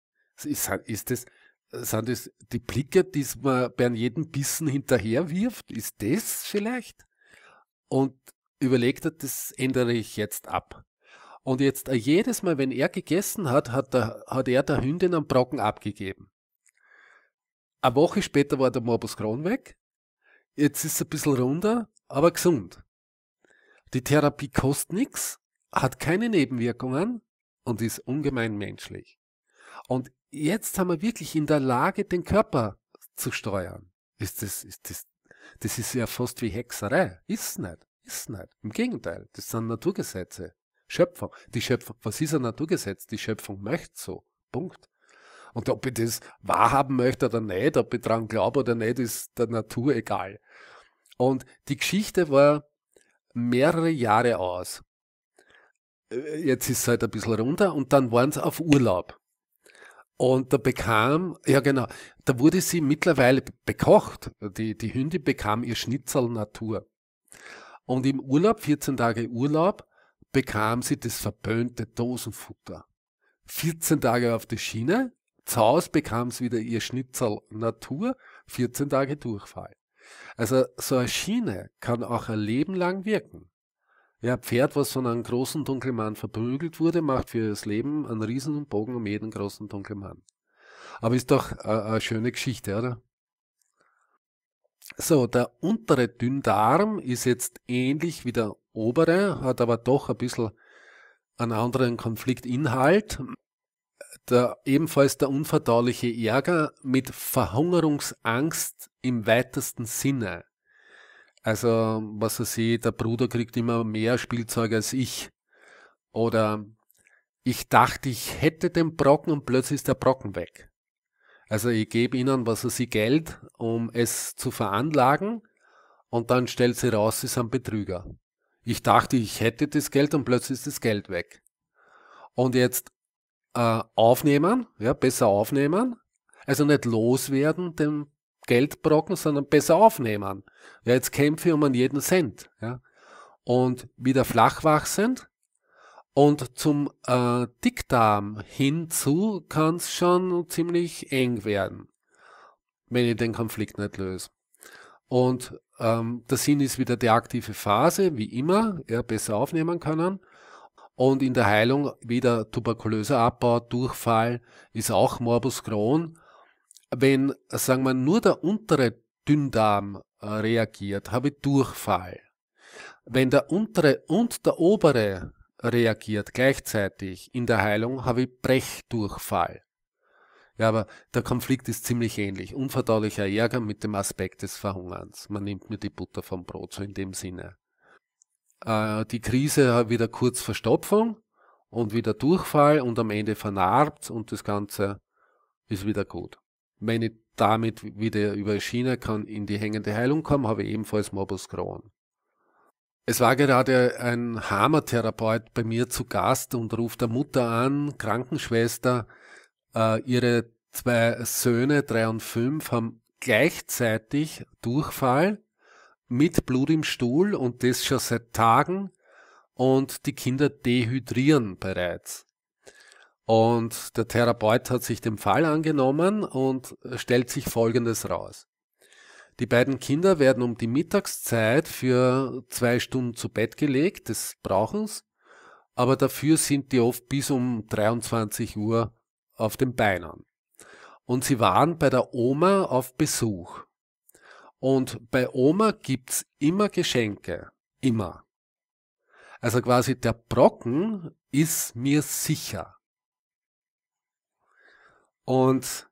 Ist, ist das, sind das die Blicke, die man bei jedem Bissen hinterherwirft? Ist das vielleicht? Und überlegt er, das ändere ich jetzt ab. Und jetzt äh, jedes Mal, wenn er gegessen hat, hat, der, hat er der Hündin einen Brocken abgegeben. Eine Woche später war der Morbus Crohn weg Jetzt ist es ein bisschen runder, aber gesund. Die Therapie kostet nichts, hat keine Nebenwirkungen und ist ungemein menschlich. Und jetzt haben wir wirklich in der Lage, den Körper zu steuern. Ist das, ist das, das ist ja fast wie Hexerei. Ist nicht, ist nicht. Im Gegenteil, das sind Naturgesetze. Schöpfung. Die Schöpfung, was ist ein Naturgesetz? Die Schöpfung möchte so. Punkt. Und ob ich das wahrhaben möchte oder nicht, ob ich dran glaube oder nicht, ist der Natur egal. Und die Geschichte war mehrere Jahre aus. Äh, jetzt ist es halt ein bisschen runter und dann waren sie auf Urlaub. Und da bekam, ja genau, da wurde sie mittlerweile bekocht. Die, die Hündin bekam ihr Schnitzel Natur. Und im Urlaub, 14 Tage Urlaub, bekam sie das verböhnte Dosenfutter. 14 Tage auf die Schiene zu Hause bekam es wieder ihr Schnitzel Natur, 14 Tage Durchfall. Also so eine Schiene kann auch ein Leben lang wirken. Ja, ein Pferd, was von einem großen dunklen Mann verprügelt wurde, macht für das Leben einen riesen Bogen um jeden großen dunklen Mann. Aber ist doch äh, eine schöne Geschichte, oder? So, der untere Dünndarm ist jetzt ähnlich wie der obere, hat aber doch ein bisschen einen anderen Konfliktinhalt der, ebenfalls der unverdauliche Ärger mit Verhungerungsangst im weitesten Sinne. Also, was er sieht, der Bruder kriegt immer mehr Spielzeug als ich. Oder ich dachte, ich hätte den Brocken und plötzlich ist der Brocken weg. Also ich gebe ihnen, was er sie Geld, um es zu veranlagen und dann stellt sie raus, sie sind Betrüger. Ich dachte, ich hätte das Geld und plötzlich ist das Geld weg. Und jetzt äh, aufnehmen, ja, besser aufnehmen. Also nicht loswerden, den Geldbrocken, sondern besser aufnehmen. Ja, jetzt kämpfe ich um jeden Cent. Ja. Und wieder flach wachsend. Und zum äh, Dickdarm hinzu kann es schon ziemlich eng werden, wenn ich den Konflikt nicht löse. Und ähm, der Sinn ist wieder die aktive Phase, wie immer, ja, besser aufnehmen können und in der Heilung wieder tuberkulöser Abbau, Durchfall, ist auch Morbus Crohn. Wenn, sagen wir, nur der untere Dünndarm äh, reagiert, habe ich Durchfall. Wenn der untere und der obere reagiert gleichzeitig in der Heilung, habe ich Brechdurchfall. Ja, aber der Konflikt ist ziemlich ähnlich. Unverdaulicher Ärger mit dem Aspekt des Verhungerns. Man nimmt mir die Butter vom Brot, so in dem Sinne äh, die Krise wieder kurz Verstopfung und wieder Durchfall und am Ende vernarbt und das Ganze ist wieder gut. Wenn ich damit wieder über die Schiene kann in die hängende Heilung kommen, habe ich ebenfalls Morbus Crohn. Es war gerade ein Hammertherapeut bei mir zu Gast und ruft der Mutter an, Krankenschwester, äh, ihre zwei Söhne, drei und fünf, haben gleichzeitig Durchfall mit Blut im Stuhl und das schon seit Tagen und die Kinder dehydrieren bereits. Und der Therapeut hat sich dem Fall angenommen und stellt sich Folgendes raus. Die beiden Kinder werden um die Mittagszeit für zwei Stunden zu Bett gelegt, das brauchen sie, aber dafür sind die oft bis um 23 Uhr auf den Beinen. Und sie waren bei der Oma auf Besuch. Und bei Oma gibt's immer Geschenke. Immer. Also quasi der Brocken ist mir sicher. Und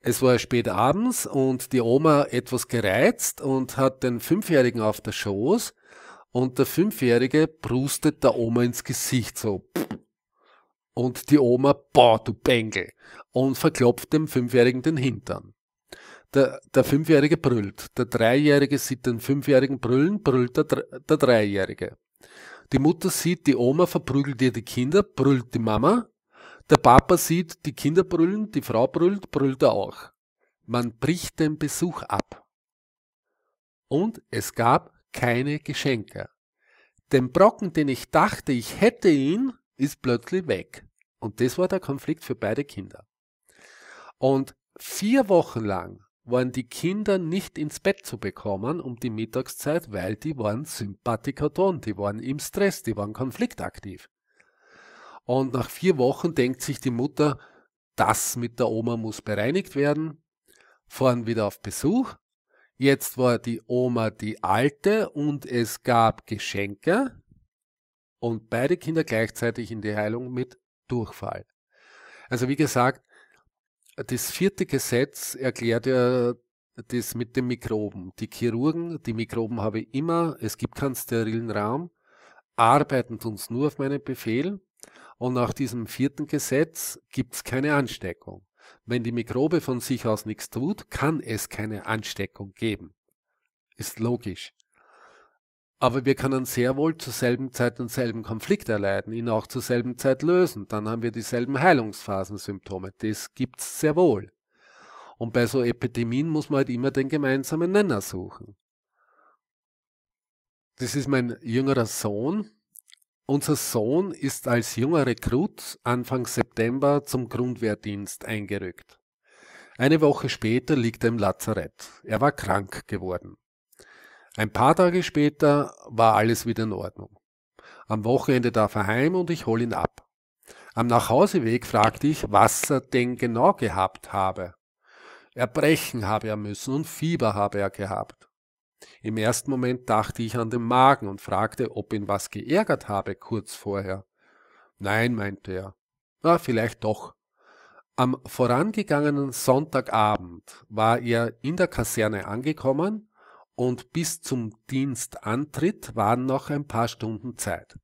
es war spät abends und die Oma etwas gereizt und hat den Fünfjährigen auf der Schoß und der Fünfjährige brustet der Oma ins Gesicht so. Und die Oma, boah, du Bengel, und verklopft dem Fünfjährigen den Hintern. Der, der Fünfjährige brüllt. Der Dreijährige sieht den Fünfjährigen brüllen, brüllt der, der Dreijährige. Die Mutter sieht, die Oma verprügelt ihr die Kinder, brüllt die Mama. Der Papa sieht, die Kinder brüllen, die Frau brüllt, brüllt er auch. Man bricht den Besuch ab. Und es gab keine Geschenke. Den Brocken, den ich dachte, ich hätte ihn, ist plötzlich weg. Und das war der Konflikt für beide Kinder. Und vier Wochen lang waren die Kinder nicht ins Bett zu bekommen um die Mittagszeit, weil die waren sympathikaton, die waren im Stress, die waren konfliktaktiv. Und nach vier Wochen denkt sich die Mutter, das mit der Oma muss bereinigt werden, fahren wieder auf Besuch. Jetzt war die Oma die alte und es gab Geschenke und beide Kinder gleichzeitig in die Heilung mit Durchfall. Also wie gesagt, das vierte Gesetz erklärt ja das mit den Mikroben. Die Chirurgen, die Mikroben habe ich immer, es gibt keinen sterilen Raum, arbeiten uns nur auf meinen Befehl und nach diesem vierten Gesetz gibt es keine Ansteckung. Wenn die Mikrobe von sich aus nichts tut, kann es keine Ansteckung geben. Ist logisch. Aber wir können sehr wohl zur selben Zeit denselben Konflikt erleiden, ihn auch zur selben Zeit lösen. Dann haben wir dieselben Heilungsphasensymptome. Das gibt's sehr wohl. Und bei so Epidemien muss man halt immer den gemeinsamen Nenner suchen. Das ist mein jüngerer Sohn. Unser Sohn ist als junger Rekrut Anfang September zum Grundwehrdienst eingerückt. Eine Woche später liegt er im Lazarett. Er war krank geworden. Ein paar Tage später war alles wieder in Ordnung. Am Wochenende darf er heim und ich hol ihn ab. Am Nachhauseweg fragte ich, was er denn genau gehabt habe. Erbrechen habe er müssen und Fieber habe er gehabt. Im ersten Moment dachte ich an den Magen und fragte, ob ihn was geärgert habe kurz vorher. Nein, meinte er. Na, vielleicht doch. Am vorangegangenen Sonntagabend war er in der Kaserne angekommen und bis zum Dienstantritt waren noch ein paar Stunden Zeit.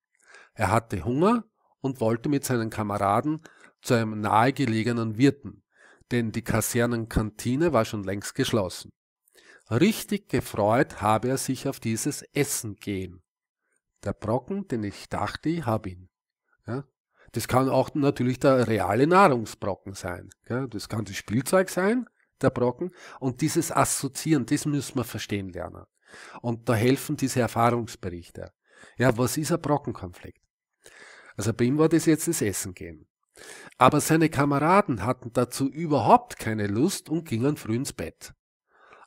Er hatte Hunger und wollte mit seinen Kameraden zu einem nahegelegenen Wirten, denn die Kasernenkantine war schon längst geschlossen. Richtig gefreut habe er sich auf dieses Essen gehen. Der Brocken, den ich dachte, ich habe ihn. Ja? Das kann auch natürlich der reale Nahrungsbrocken sein. Ja? Das kann das Spielzeug sein, der Brocken. Und dieses Assoziieren, das müssen wir verstehen lernen. Und da helfen diese Erfahrungsberichte. Ja, was ist ein Brockenkonflikt? Also bei ihm war das jetzt das Essen gehen. Aber seine Kameraden hatten dazu überhaupt keine Lust und gingen früh ins Bett.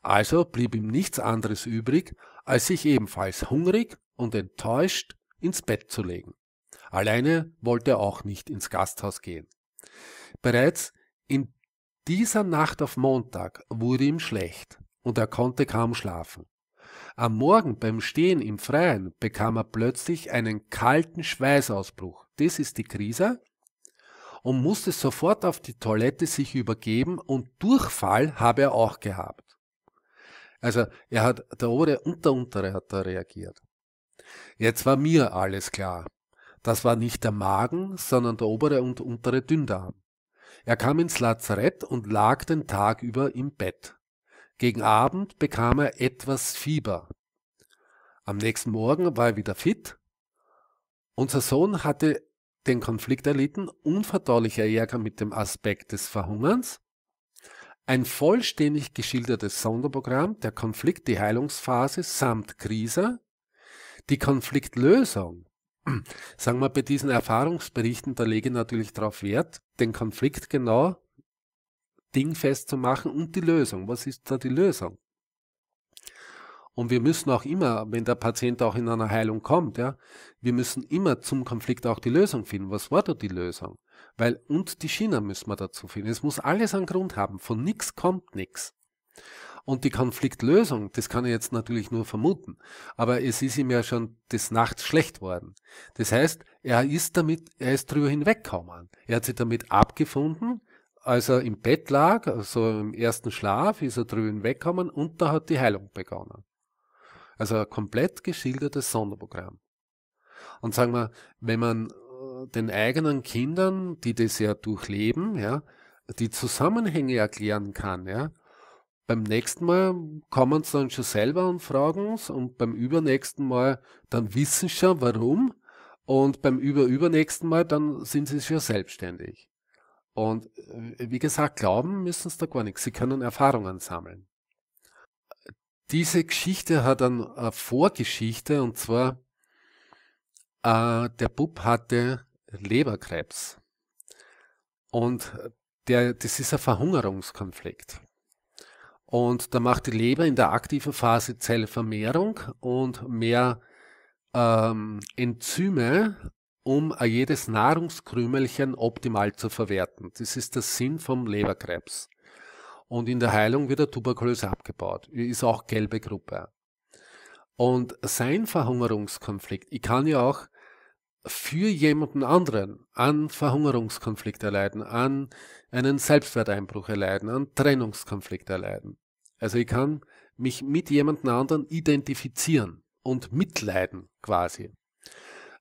Also blieb ihm nichts anderes übrig, als sich ebenfalls hungrig und enttäuscht ins Bett zu legen. Alleine wollte er auch nicht ins Gasthaus gehen. Bereits in dieser Nacht auf Montag wurde ihm schlecht und er konnte kaum schlafen. Am Morgen beim Stehen im Freien bekam er plötzlich einen kalten Schweißausbruch. Das ist die Krise. Und musste sofort auf die Toilette sich übergeben und Durchfall habe er auch gehabt. Also er hat der obere und der untere hat da reagiert. Jetzt war mir alles klar. Das war nicht der Magen, sondern der obere und untere Dünndarm. Er kam ins Lazarett und lag den Tag über im Bett. Gegen Abend bekam er etwas Fieber. Am nächsten Morgen war er wieder fit. Unser Sohn hatte den Konflikt erlitten, unverdaulicher Ärger mit dem Aspekt des Verhungerns. Ein vollständig geschildertes Sonderprogramm, der Konflikt, die Heilungsphase samt Krise, die Konfliktlösung. Sagen wir, bei diesen Erfahrungsberichten, da lege ich natürlich darauf Wert, den Konflikt genau dingfest zu machen und die Lösung. Was ist da die Lösung? Und wir müssen auch immer, wenn der Patient auch in einer Heilung kommt, ja, wir müssen immer zum Konflikt auch die Lösung finden. Was war da die Lösung? Weil, und die Schiene müssen wir dazu finden. Es muss alles einen Grund haben. Von nichts kommt nichts. Und die Konfliktlösung, das kann ich jetzt natürlich nur vermuten, aber es ist ihm ja schon des Nachts schlecht worden. Das heißt, er ist damit, er ist drüber hinweggekommen. Er hat sich damit abgefunden, als er im Bett lag, also im ersten Schlaf, ist er drüber hinweggekommen und da hat die Heilung begonnen. Also ein komplett geschildertes Sonderprogramm. Und sagen wir, wenn man äh, den eigenen Kindern, die das ja durchleben, ja, die Zusammenhänge erklären kann, ja, beim nächsten Mal kommen sie dann schon selber und fragen uns und beim übernächsten Mal dann wissen sie schon warum und beim überübernächsten Mal dann sind sie schon selbstständig. Und äh, wie gesagt, glauben müssen sie da gar nichts. Sie können Erfahrungen sammeln. Diese Geschichte hat dann eine Vorgeschichte und zwar äh, der Bub hatte Leberkrebs und äh, der, das ist ein Verhungerungskonflikt. Und da macht die Leber in der aktiven Phase Zellvermehrung und mehr ähm, Enzyme, um jedes Nahrungskrümelchen optimal zu verwerten. Das ist der Sinn vom Leberkrebs. Und in der Heilung wird der Tuberkulose abgebaut. Ist auch gelbe Gruppe. Und sein Verhungerungskonflikt, ich kann ja auch für jemanden anderen an Verhungerungskonflikt erleiden, an einen Selbstwerteinbruch erleiden, an Trennungskonflikt erleiden. Also ich kann mich mit jemandem anderen identifizieren und mitleiden quasi.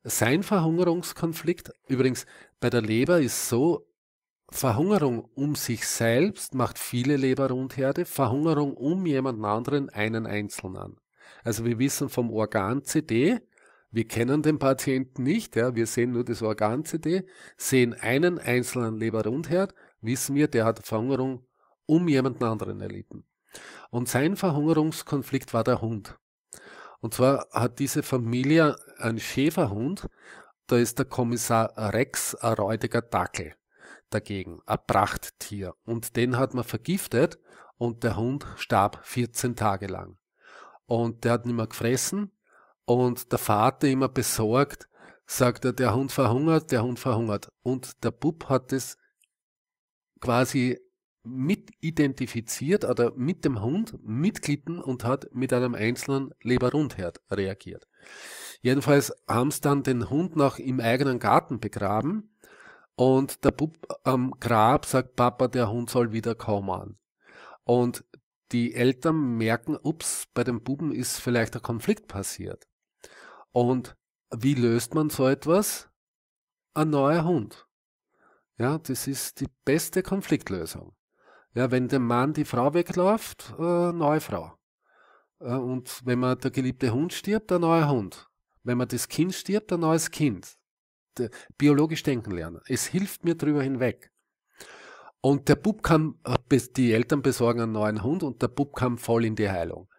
Sein Verhungerungskonflikt, übrigens bei der Leber ist so, Verhungerung um sich selbst macht viele Leberrundherde, Verhungerung um jemanden anderen einen Einzelnen Also wir wissen vom Organ CD, wir kennen den Patienten nicht, ja, wir sehen nur das Organ-CD, sehen einen einzelnen Leberrundherd, wissen wir, der hat Verhungerung um jemanden anderen erlitten. Und sein Verhungerungskonflikt war der Hund. Und zwar hat diese Familie einen Schäferhund, da ist der Kommissar Rex ein räudiger Dackel dagegen, ein Prachttier. Und den hat man vergiftet und der Hund starb 14 Tage lang. Und der hat nicht mehr gefressen und der Vater immer besorgt, sagt er, der Hund verhungert, der Hund verhungert. Und der Bub hat es quasi mit identifiziert oder mit dem Hund mitglitten und hat mit einem einzelnen Leberrundherd reagiert. Jedenfalls haben sie dann den Hund noch im eigenen Garten begraben und der Bub am Grab sagt, Papa, der Hund soll wieder kommen. Und die Eltern merken, ups, bei dem Buben ist vielleicht ein Konflikt passiert. Und wie löst man so etwas? Ein neuer Hund. Ja, das ist die beste Konfliktlösung. Ja, wenn dem Mann die Frau wegläuft, äh, neue Frau. Äh, und wenn man der geliebte Hund stirbt, ein neuer Hund. Wenn man das Kind stirbt, ein neues Kind. De, biologisch denken lernen. Es hilft mir drüber hinweg. Und der Bub kam, äh, die Eltern besorgen einen neuen Hund und der Bub kam voll in die Heilung.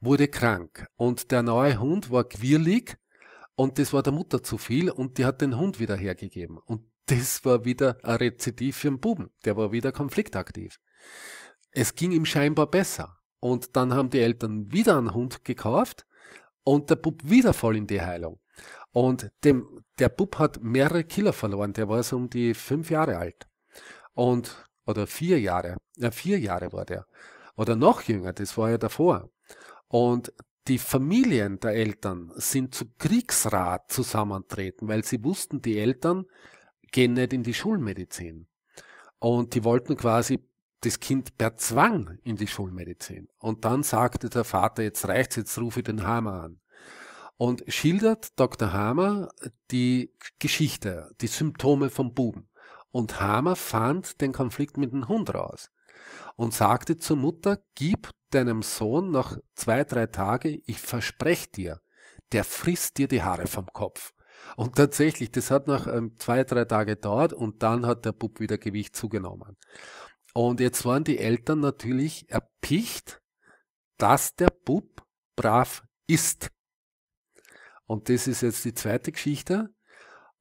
Wurde krank. Und der neue Hund war quirlig und das war der Mutter zu viel und die hat den Hund wieder hergegeben. Und das war wieder ein Rezidiv für den Buben. Der war wieder konfliktaktiv. Es ging ihm scheinbar besser. Und dann haben die Eltern wieder einen Hund gekauft und der Bub wieder voll in die Heilung. Und dem, der Bub hat mehrere Killer verloren. Der war so um die fünf Jahre alt. Und, oder vier Jahre. Ja, vier Jahre war der. Oder noch jünger, das war ja davor. Und die Familien der Eltern sind zu Kriegsrat zusammentreten, weil sie wussten, die Eltern gehen nicht in die Schulmedizin. Und die wollten quasi das Kind per Zwang in die Schulmedizin. Und dann sagte der Vater, jetzt reicht's, jetzt rufe ich den Hammer an. Und schildert Dr. Hammer die Geschichte, die Symptome vom Buben. Und Hammer fand den Konflikt mit dem Hund raus und sagte zur Mutter, gib deinem Sohn noch zwei, drei Tage, ich verspreche dir, der frisst dir die Haare vom Kopf. Und tatsächlich, das hat noch ähm, zwei, drei Tage gedauert und dann hat der Bub wieder Gewicht zugenommen. Und jetzt waren die Eltern natürlich erpicht, dass der Bub brav ist. Und das ist jetzt die zweite Geschichte.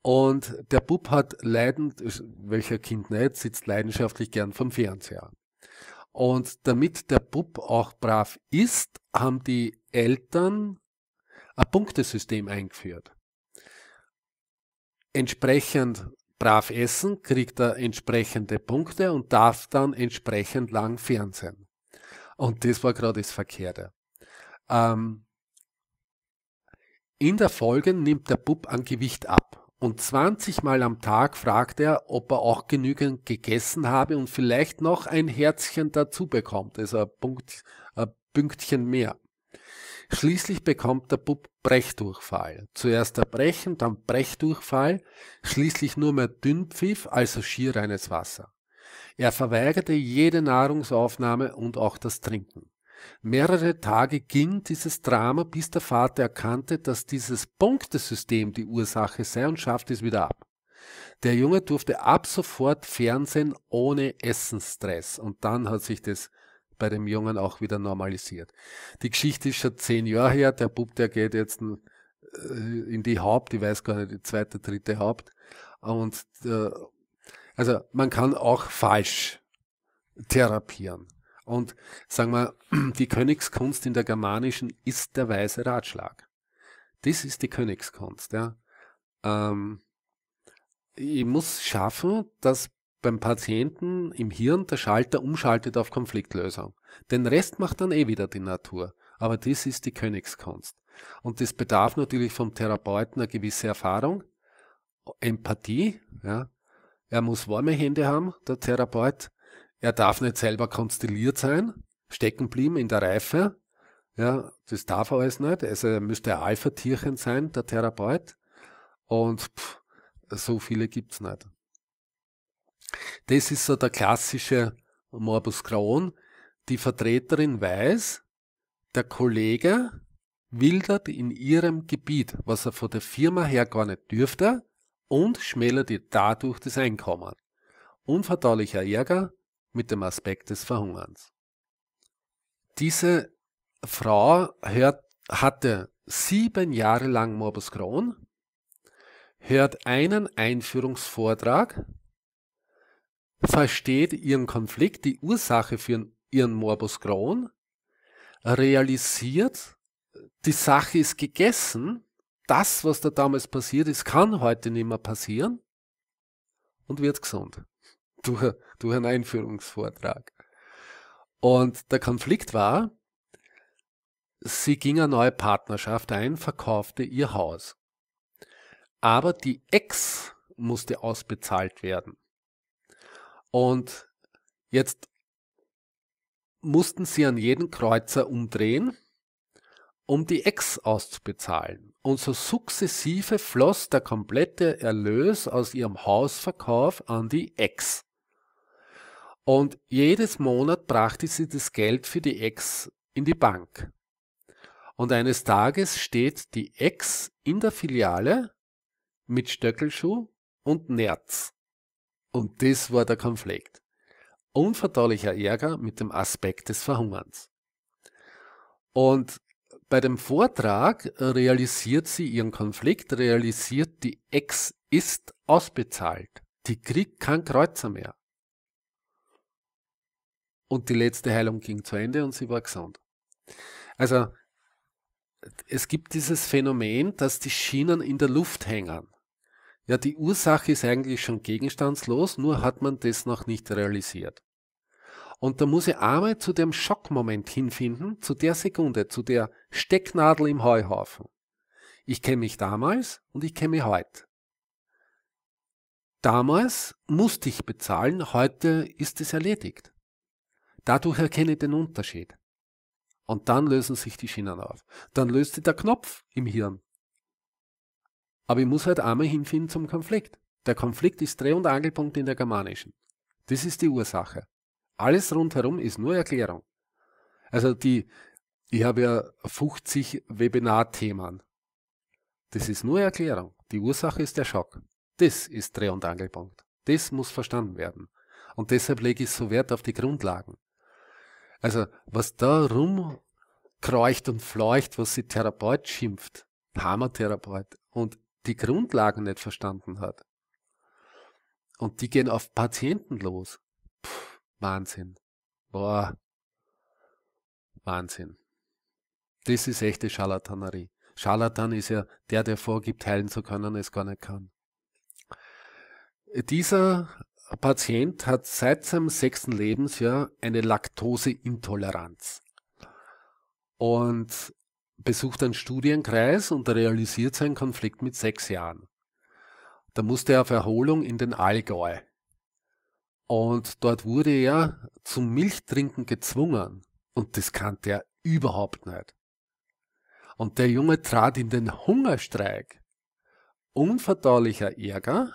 Und der Bub hat leidend, welcher Kind nicht, sitzt leidenschaftlich gern vom Fernseher. Und damit der Bub auch brav ist, haben die Eltern ein Punktesystem eingeführt. Entsprechend brav essen, kriegt er entsprechende Punkte und darf dann entsprechend lang fernsehen. Und das war gerade das Verkehrte. Ähm, in der Folge nimmt der Bub an Gewicht ab. Und 20 Mal am Tag fragt er, ob er auch genügend gegessen habe und vielleicht noch ein Herzchen dazu bekommt, also ein, Punkt, ein Pünktchen mehr. Schließlich bekommt der Bub Brechdurchfall. Zuerst Erbrechen, dann Brechdurchfall, schließlich nur mehr Dünnpfiff, also schierreines Wasser. Er verweigerte jede Nahrungsaufnahme und auch das Trinken. Mehrere Tage ging dieses Drama, bis der Vater erkannte, dass dieses Punktesystem die Ursache sei und schaffte es wieder ab. Der Junge durfte ab sofort Fernsehen ohne Essensstress. Und dann hat sich das bei dem Jungen auch wieder normalisiert. Die Geschichte ist schon zehn Jahre her. Der Bub, der geht jetzt äh, in die Haupt, ich weiß gar nicht, die zweite, dritte Haupt. Und äh, also man kann auch falsch therapieren. Und sagen wir, die Königskunst in der germanischen ist der weise Ratschlag. Das ist die Königskunst. Ja. Ähm, ich muss schaffen, dass beim Patienten im Hirn der Schalter umschaltet auf Konfliktlösung. Den Rest macht dann eh wieder die Natur. Aber das ist die Königskunst. Und das bedarf natürlich vom Therapeuten eine gewisse Erfahrung, Empathie. Ja. Er muss warme Hände haben, der Therapeut. Er darf nicht selber konstilliert sein, stecken blieben in der Reife. Ja, das darf er alles nicht. Also er müsste ein Alpha-Tierchen sein, der Therapeut. Und pff, so viele gibt es nicht. Das ist so der klassische Morbus Crohn. Die Vertreterin weiß, der Kollege wildert in ihrem Gebiet, was er von der Firma her gar nicht dürfte, und schmälert ihr dadurch das Einkommen. Unverdaulicher Ärger, mit dem Aspekt des Verhungerns. Diese Frau hört, hatte sieben Jahre lang Morbus Crohn, hört einen Einführungsvortrag, versteht ihren Konflikt, die Ursache für ihren Morbus Crohn, realisiert, die Sache ist gegessen, das, was da damals passiert ist, kann heute nicht mehr passieren und wird gesund. Durch durch einen Einführungsvortrag. Und der Konflikt war, sie ging eine neue Partnerschaft ein, verkaufte ihr Haus. Aber die Ex musste ausbezahlt werden. Und jetzt mussten sie an jeden Kreuzer umdrehen, um die Ex auszubezahlen. Und so sukzessive floss der komplette Erlös aus ihrem Hausverkauf an die Ex. Und jedes Monat brachte sie das Geld für die Ex in die Bank. Und eines Tages steht die Ex in der Filiale mit Stöckelschuh und Nerz. Und das war der Konflikt. Unverdaulicher Ärger mit dem Aspekt des Verhungerns. Und bei dem Vortrag realisiert sie ihren Konflikt, realisiert, die Ex ist ausbezahlt. Die kriegt kein Kreuzer mehr und die letzte Heilung ging zu Ende und sie war gesund. Also es gibt dieses Phänomen, dass die Schienen in der Luft hängen. Ja, die Ursache ist eigentlich schon gegenstandslos, nur hat man das noch nicht realisiert. Und da muss ich einmal zu dem Schockmoment hinfinden, zu der Sekunde, zu der Stecknadel im Heuhaufen. Ich kenne mich damals und ich kenne mich heute. Damals musste ich bezahlen, heute ist es erledigt. Dadurch erkenne ich den Unterschied. Und dann lösen sich die Schienen auf. Dann löst sich der Knopf im Hirn. Aber ich muss halt einmal hinfinden zum Konflikt. Der Konflikt ist Dreh- und Angelpunkt in der germanischen. Das ist die Ursache. Alles rundherum ist nur Erklärung. Also die, ich habe ja 50 Webinar-Themen. Das ist nur Erklärung. Die Ursache ist der Schock. Das ist Dreh- und Angelpunkt. Das muss verstanden werden. Und deshalb lege ich so Wert auf die Grundlagen. Also was da rumkreucht und fleucht, was sie Therapeut schimpft, Hammertherapeut, und die Grundlagen nicht verstanden hat. Und die gehen auf Patienten los. Puh, Wahnsinn. Boah. Wahnsinn. Das ist echte Scharlatanerie. Scharlatan ist ja der, der vorgibt, heilen zu können, es gar nicht kann. Dieser Patient hat seit seinem sechsten Lebensjahr eine Laktoseintoleranz und besucht einen Studienkreis und realisiert seinen Konflikt mit sechs Jahren. Da musste er auf Erholung in den Allgäu. Und dort wurde er zum Milchtrinken gezwungen. Und das kannte er überhaupt nicht. Und der Junge trat in den Hungerstreik. Unverdaulicher Ärger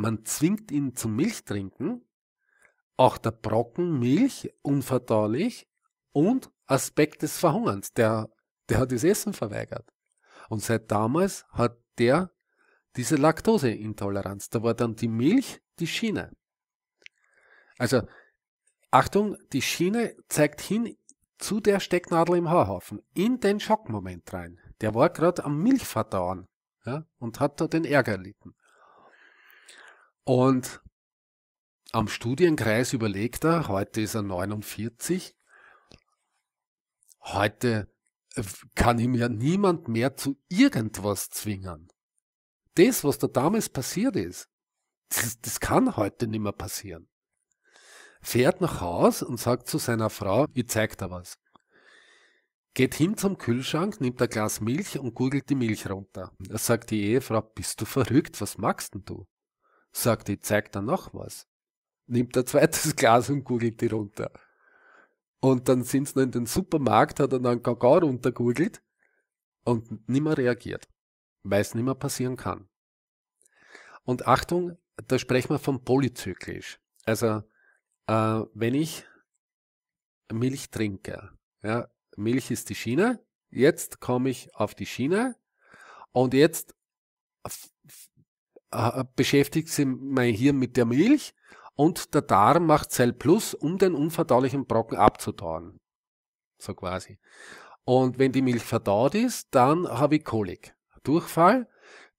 man zwingt ihn zum Milchtrinken, auch der Brocken Milch, unverdaulich und Aspekt des Verhungerns, der, der hat das Essen verweigert. Und seit damals hat der diese Laktoseintoleranz. Da war dann die Milch die Schiene. Also, Achtung, die Schiene zeigt hin zu der Stecknadel im Haarhaufen, in den Schockmoment rein. Der war gerade am Milchverdauen ja, und hat da den Ärger erlitten. Und am Studienkreis überlegt er, heute ist er 49, heute äh, kann ihm ja niemand mehr zu irgendwas zwingen. Das, was da damals passiert ist, das, das kann heute nicht mehr passieren. Fährt nach Haus und sagt zu seiner Frau, ich zeig dir was. Geht hin zum Kühlschrank, nimmt ein Glas Milch und googelt die Milch runter. Er sagt die Ehefrau, bist du verrückt, was magst denn du? sagt, ich zeig da noch was. Nimmt ein zweites Glas und googelt die runter. Und dann sind sie noch in den Supermarkt, hat er dann Kakao runtergoogelt und nimmer reagiert, weil es nimmer passieren kann. Und Achtung, da sprechen wir von polyzyklisch. Also, äh, wenn ich Milch trinke, ja, Milch ist die Schiene, jetzt komme ich auf die Schiene und jetzt äh, beschäftigt sich mein Hirn mit der Milch und der Darm macht Zell Plus, um den unverdaulichen Brocken abzutauen. So quasi. Und wenn die Milch verdaut ist, dann habe ich Kolik, Durchfall,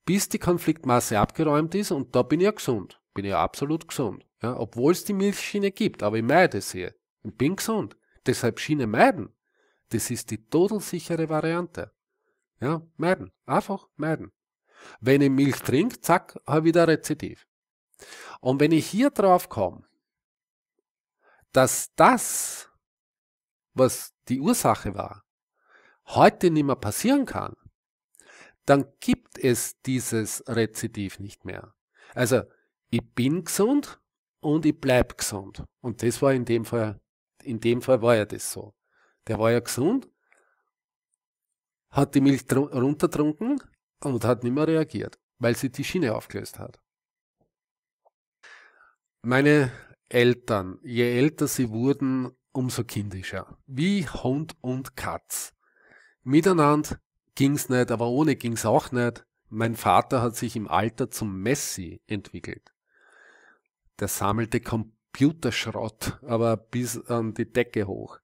bis die Konfliktmasse abgeräumt ist und da bin ich ja gesund. Bin ich ja absolut gesund. Ja, Obwohl es die Milchschiene gibt, aber ich meide sie. Ich bin gesund. Deshalb Schiene meiden. Das ist die todelsichere Variante. Ja, meiden. Einfach meiden. Wenn ich Milch trinke, zack, habe ich wieder ein Rezidiv. Und wenn ich hier drauf komme, dass das, was die Ursache war, heute nicht mehr passieren kann, dann gibt es dieses Rezidiv nicht mehr. Also ich bin gesund und ich bleibe gesund. Und das war in dem Fall, in dem Fall war ja das so. Der war ja gesund, hat die Milch runtertrunken, und hat nicht mehr reagiert, weil sie die Schiene aufgelöst hat. Meine Eltern, je älter sie wurden, umso kindischer. Wie Hund und Katz. Miteinander ging's nicht, aber ohne ging's auch nicht. Mein Vater hat sich im Alter zum Messi entwickelt. Der sammelte Computerschrott, aber bis an die Decke hoch.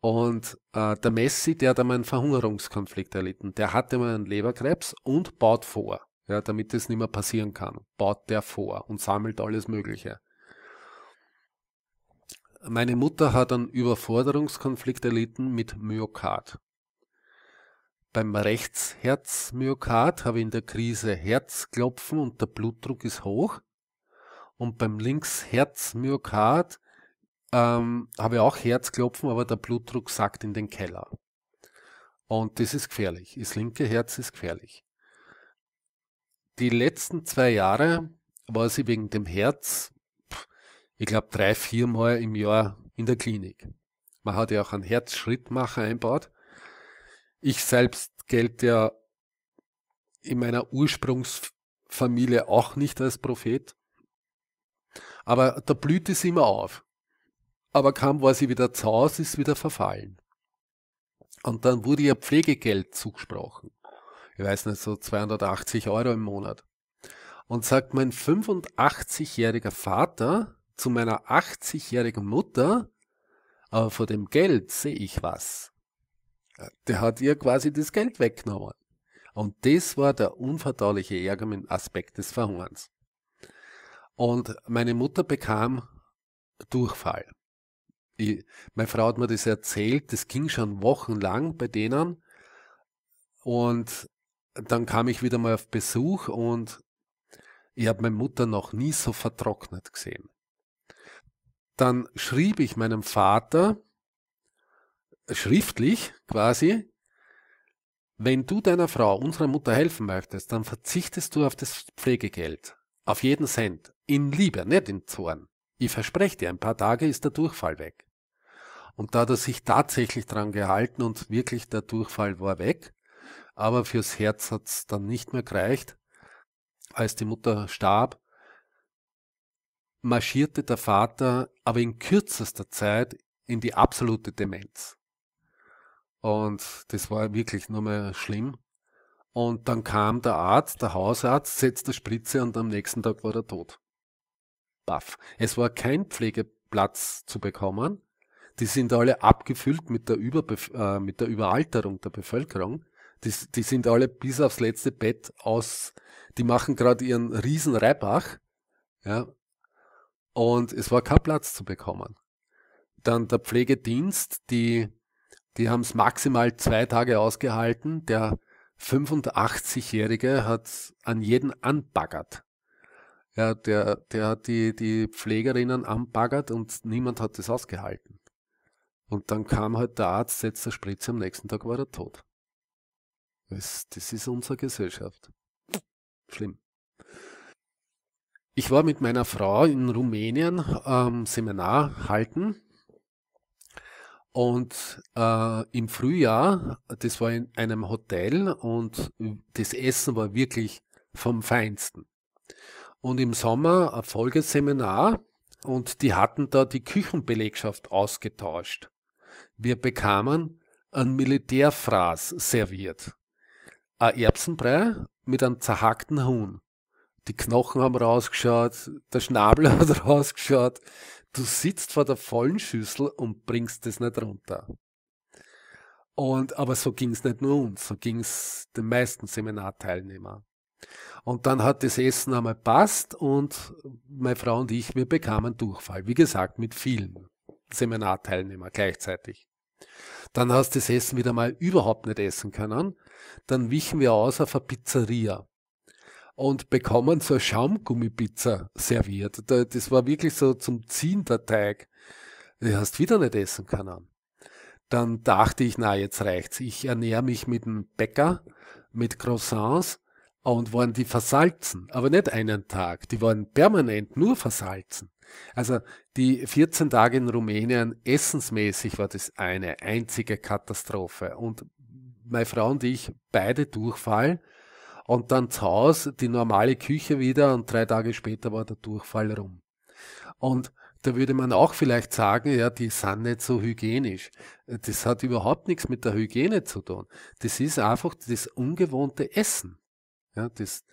Und äh, der Messi, der hat einmal einen Verhungerungskonflikt erlitten. Der hatte einmal einen Leberkrebs und baut vor, ja, damit das nicht mehr passieren kann. Baut der vor und sammelt alles Mögliche. Meine Mutter hat einen Überforderungskonflikt erlitten mit Myokard. Beim Rechtsherzmyokard habe ich in der Krise Herzklopfen und der Blutdruck ist hoch. Und beim Linksherzmyokard ähm, habe ich auch Herzklopfen, aber der Blutdruck sackt in den Keller. Und das ist gefährlich. Das linke Herz ist gefährlich. Die letzten zwei Jahre war sie wegen dem Herz, ich glaube, drei, viermal im Jahr in der Klinik. Man hat ja auch einen Herzschrittmacher einbaut. Ich selbst gelte ja in meiner Ursprungsfamilie auch nicht als Prophet. Aber da blüht es immer auf aber kam quasi wieder zu Hause, ist wieder verfallen. Und dann wurde ihr Pflegegeld zugesprochen. Ich weiß nicht, so 280 Euro im Monat. Und sagt mein 85-jähriger Vater zu meiner 80-jährigen Mutter, aber vor dem Geld sehe ich was. Der hat ihr quasi das Geld weggenommen. Und das war der unverdauliche Ärger mit Aspekt des Verhungerns. Und meine Mutter bekam Durchfall ich, meine Frau hat mir das erzählt, das ging schon wochenlang bei denen. Und dann kam ich wieder mal auf Besuch und ich habe meine Mutter noch nie so vertrocknet gesehen. Dann schrieb ich meinem Vater schriftlich quasi, wenn du deiner Frau, unserer Mutter helfen möchtest, dann verzichtest du auf das Pflegegeld. Auf jeden Cent. In Liebe, nicht in Zorn. Ich verspreche dir, ein paar Tage ist der Durchfall weg. Und da hat er sich tatsächlich dran gehalten und wirklich der Durchfall war weg. Aber fürs Herz hat es dann nicht mehr gereicht. Als die Mutter starb, marschierte der Vater aber in kürzester Zeit in die absolute Demenz. Und das war wirklich nur mehr schlimm. Und dann kam der Arzt, der Hausarzt, setzte Spritze und am nächsten Tag war er tot. Baff. Es war kein Pflegeplatz zu bekommen die sind alle abgefüllt mit der, Überbef äh, mit der Überalterung der Bevölkerung. Die, die, sind alle bis aufs letzte Bett aus, die machen gerade ihren riesen Reibach, ja, und es war kein Platz zu bekommen. Dann der Pflegedienst, die, die haben es maximal zwei Tage ausgehalten, der 85-Jährige hat an jeden anbaggert. Ja, der, der hat die, die Pflegerinnen anbaggert und niemand hat es ausgehalten. Und dann kam halt der Arzt, setzte der Spritze, am nächsten Tag war er tot. Das, das ist unsere Gesellschaft. Schlimm. Ich war mit meiner Frau in Rumänien ähm, Seminar halten und äh, im Frühjahr, das war in einem Hotel und das Essen war wirklich vom Feinsten. Und im Sommer ein Folgeseminar und die hatten da die Küchenbelegschaft ausgetauscht. Wir bekamen ein Militärfraß serviert. Ein Erbsenbrei mit einem zerhackten Huhn. Die Knochen haben rausgeschaut, der Schnabel hat rausgeschaut. Du sitzt vor der vollen Schüssel und bringst das nicht runter. Und, aber so ging's nicht nur uns, so ging's den meisten Seminarteilnehmern. Und dann hat das Essen einmal passt und meine Frau und ich, wir bekamen Durchfall. Wie gesagt, mit vielen. Seminarteilnehmer gleichzeitig. Dann hast du das Essen wieder mal überhaupt nicht essen können. Dann wichen wir aus auf eine Pizzeria und bekommen so eine Schaumgummipizza serviert. Das war wirklich so zum Ziehen der Teig. Du hast wieder nicht essen können. Dann dachte ich, na, jetzt reicht's. Ich ernähre mich mit einem Bäcker, mit Croissants und waren die versalzen. Aber nicht einen Tag. Die waren permanent nur versalzen. Also die 14 Tage in Rumänien, essensmäßig war das eine einzige Katastrophe. Und meine Frau und ich beide Durchfall. Und dann zu Hause die normale Küche wieder und drei Tage später war der Durchfall rum. Und da würde man auch vielleicht sagen, ja, die sind nicht so hygienisch. Das hat überhaupt nichts mit der Hygiene zu tun. Das ist einfach das ungewohnte Essen. Ja, das,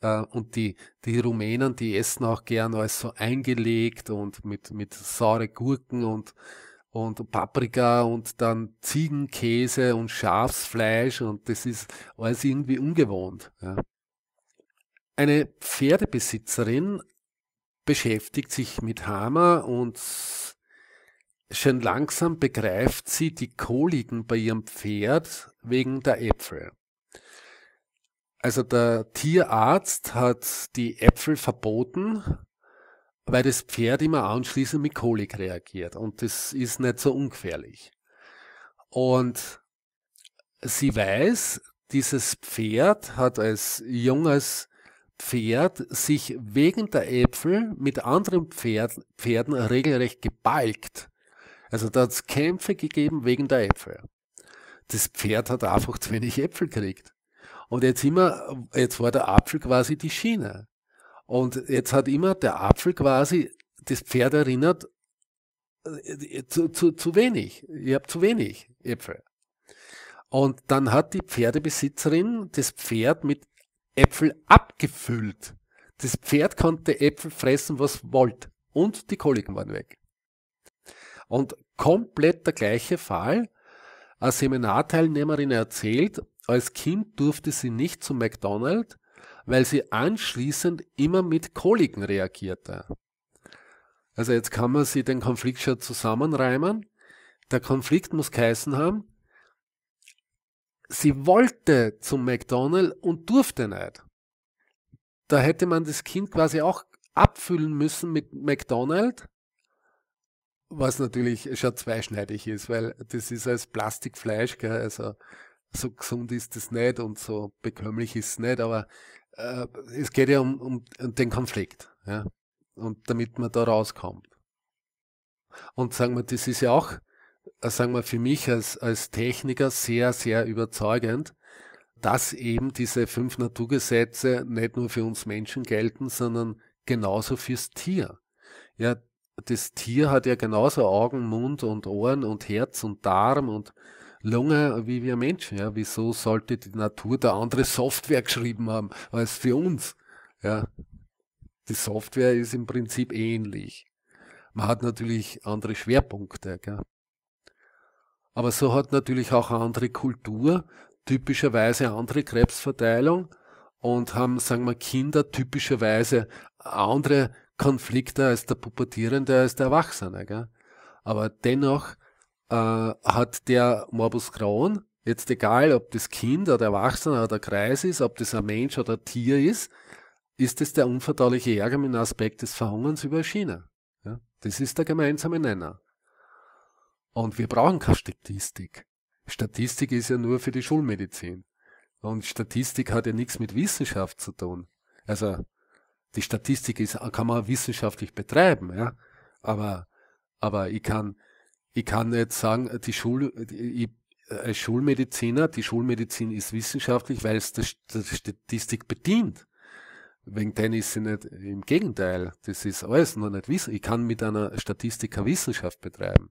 äh, und die, die Rumänen, die essen auch gern alles so eingelegt und mit, mit saure Gurken und, und Paprika und dann Ziegenkäse und Schafsfleisch und das ist alles irgendwie ungewohnt. Ja. Eine Pferdebesitzerin beschäftigt sich mit Hammer und schon langsam begreift sie die Koliken bei ihrem Pferd wegen der Äpfel. Also der Tierarzt hat die Äpfel verboten, weil das Pferd immer anschließend mit Kolik reagiert und das ist nicht so ungefährlich. Und sie weiß, dieses Pferd hat als junges Pferd sich wegen der Äpfel mit anderen Pferd, Pferden regelrecht gebalgt. Also da hat es Kämpfe gegeben wegen der Äpfel. Das Pferd hat einfach zu wenig Äpfel gekriegt. Und jetzt immer, jetzt war der Apfel quasi die Schiene. Und jetzt hat immer der Apfel quasi das Pferd erinnert, äh, zu, zu, zu wenig. Ihr habt zu wenig Äpfel. Und dann hat die Pferdebesitzerin das Pferd mit Äpfel abgefüllt. Das Pferd konnte Äpfel fressen, was wollt. Und die Koliken waren weg. Und komplett der gleiche Fall. Eine Seminarteilnehmerin erzählt, als Kind durfte sie nicht zu McDonald's, weil sie anschließend immer mit Koliken reagierte. Also jetzt kann man sich den Konflikt schon zusammenreimen. Der Konflikt muss geheißen haben, sie wollte zum McDonald's und durfte nicht. Da hätte man das Kind quasi auch abfüllen müssen mit McDonald's, was natürlich schon zweischneidig ist, weil das ist als Plastikfleisch, gell, also so gesund ist es nicht und so bekömmlich ist es nicht, aber äh, es geht ja um, um, um den Konflikt. Ja? Und damit man da rauskommt. Und sagen wir, das ist ja auch, äh, sagen wir, für mich als, als Techniker sehr, sehr überzeugend, dass eben diese fünf Naturgesetze nicht nur für uns Menschen gelten, sondern genauso fürs Tier. Ja, das Tier hat ja genauso Augen, Mund und Ohren und Herz und Darm und Lunge wie wir Menschen. Ja? Wieso sollte die Natur da andere Software geschrieben haben als für uns? Ja? Die Software ist im Prinzip ähnlich. Man hat natürlich andere Schwerpunkte. Gell? Aber so hat natürlich auch eine andere Kultur, typischerweise eine andere Krebsverteilung und haben, sagen wir, Kinder typischerweise andere Konflikte als der Pubertierende, als der Erwachsene. Gell? Aber dennoch äh, hat der Morbus Crohn, jetzt egal ob das Kind oder Erwachsener oder Kreis ist, ob das ein Mensch oder ein Tier ist, ist es der unverdauliche Ärger mit dem Aspekt des Verhungerns über China. Ja? Das ist der gemeinsame Nenner. Und wir brauchen keine Statistik. Statistik ist ja nur für die Schulmedizin. Und Statistik hat ja nichts mit Wissenschaft zu tun. Also die Statistik ist, kann man wissenschaftlich betreiben, ja. Aber, aber ich kann ich kann jetzt sagen, die, Schul, die, als äh, Schulmediziner, die Schulmedizin ist wissenschaftlich, weil es die Statistik bedient. Wegen dem ist sie nicht, im Gegenteil, das ist alles nur nicht Wissen. Ich kann mit einer Statistiker Wissenschaft betreiben.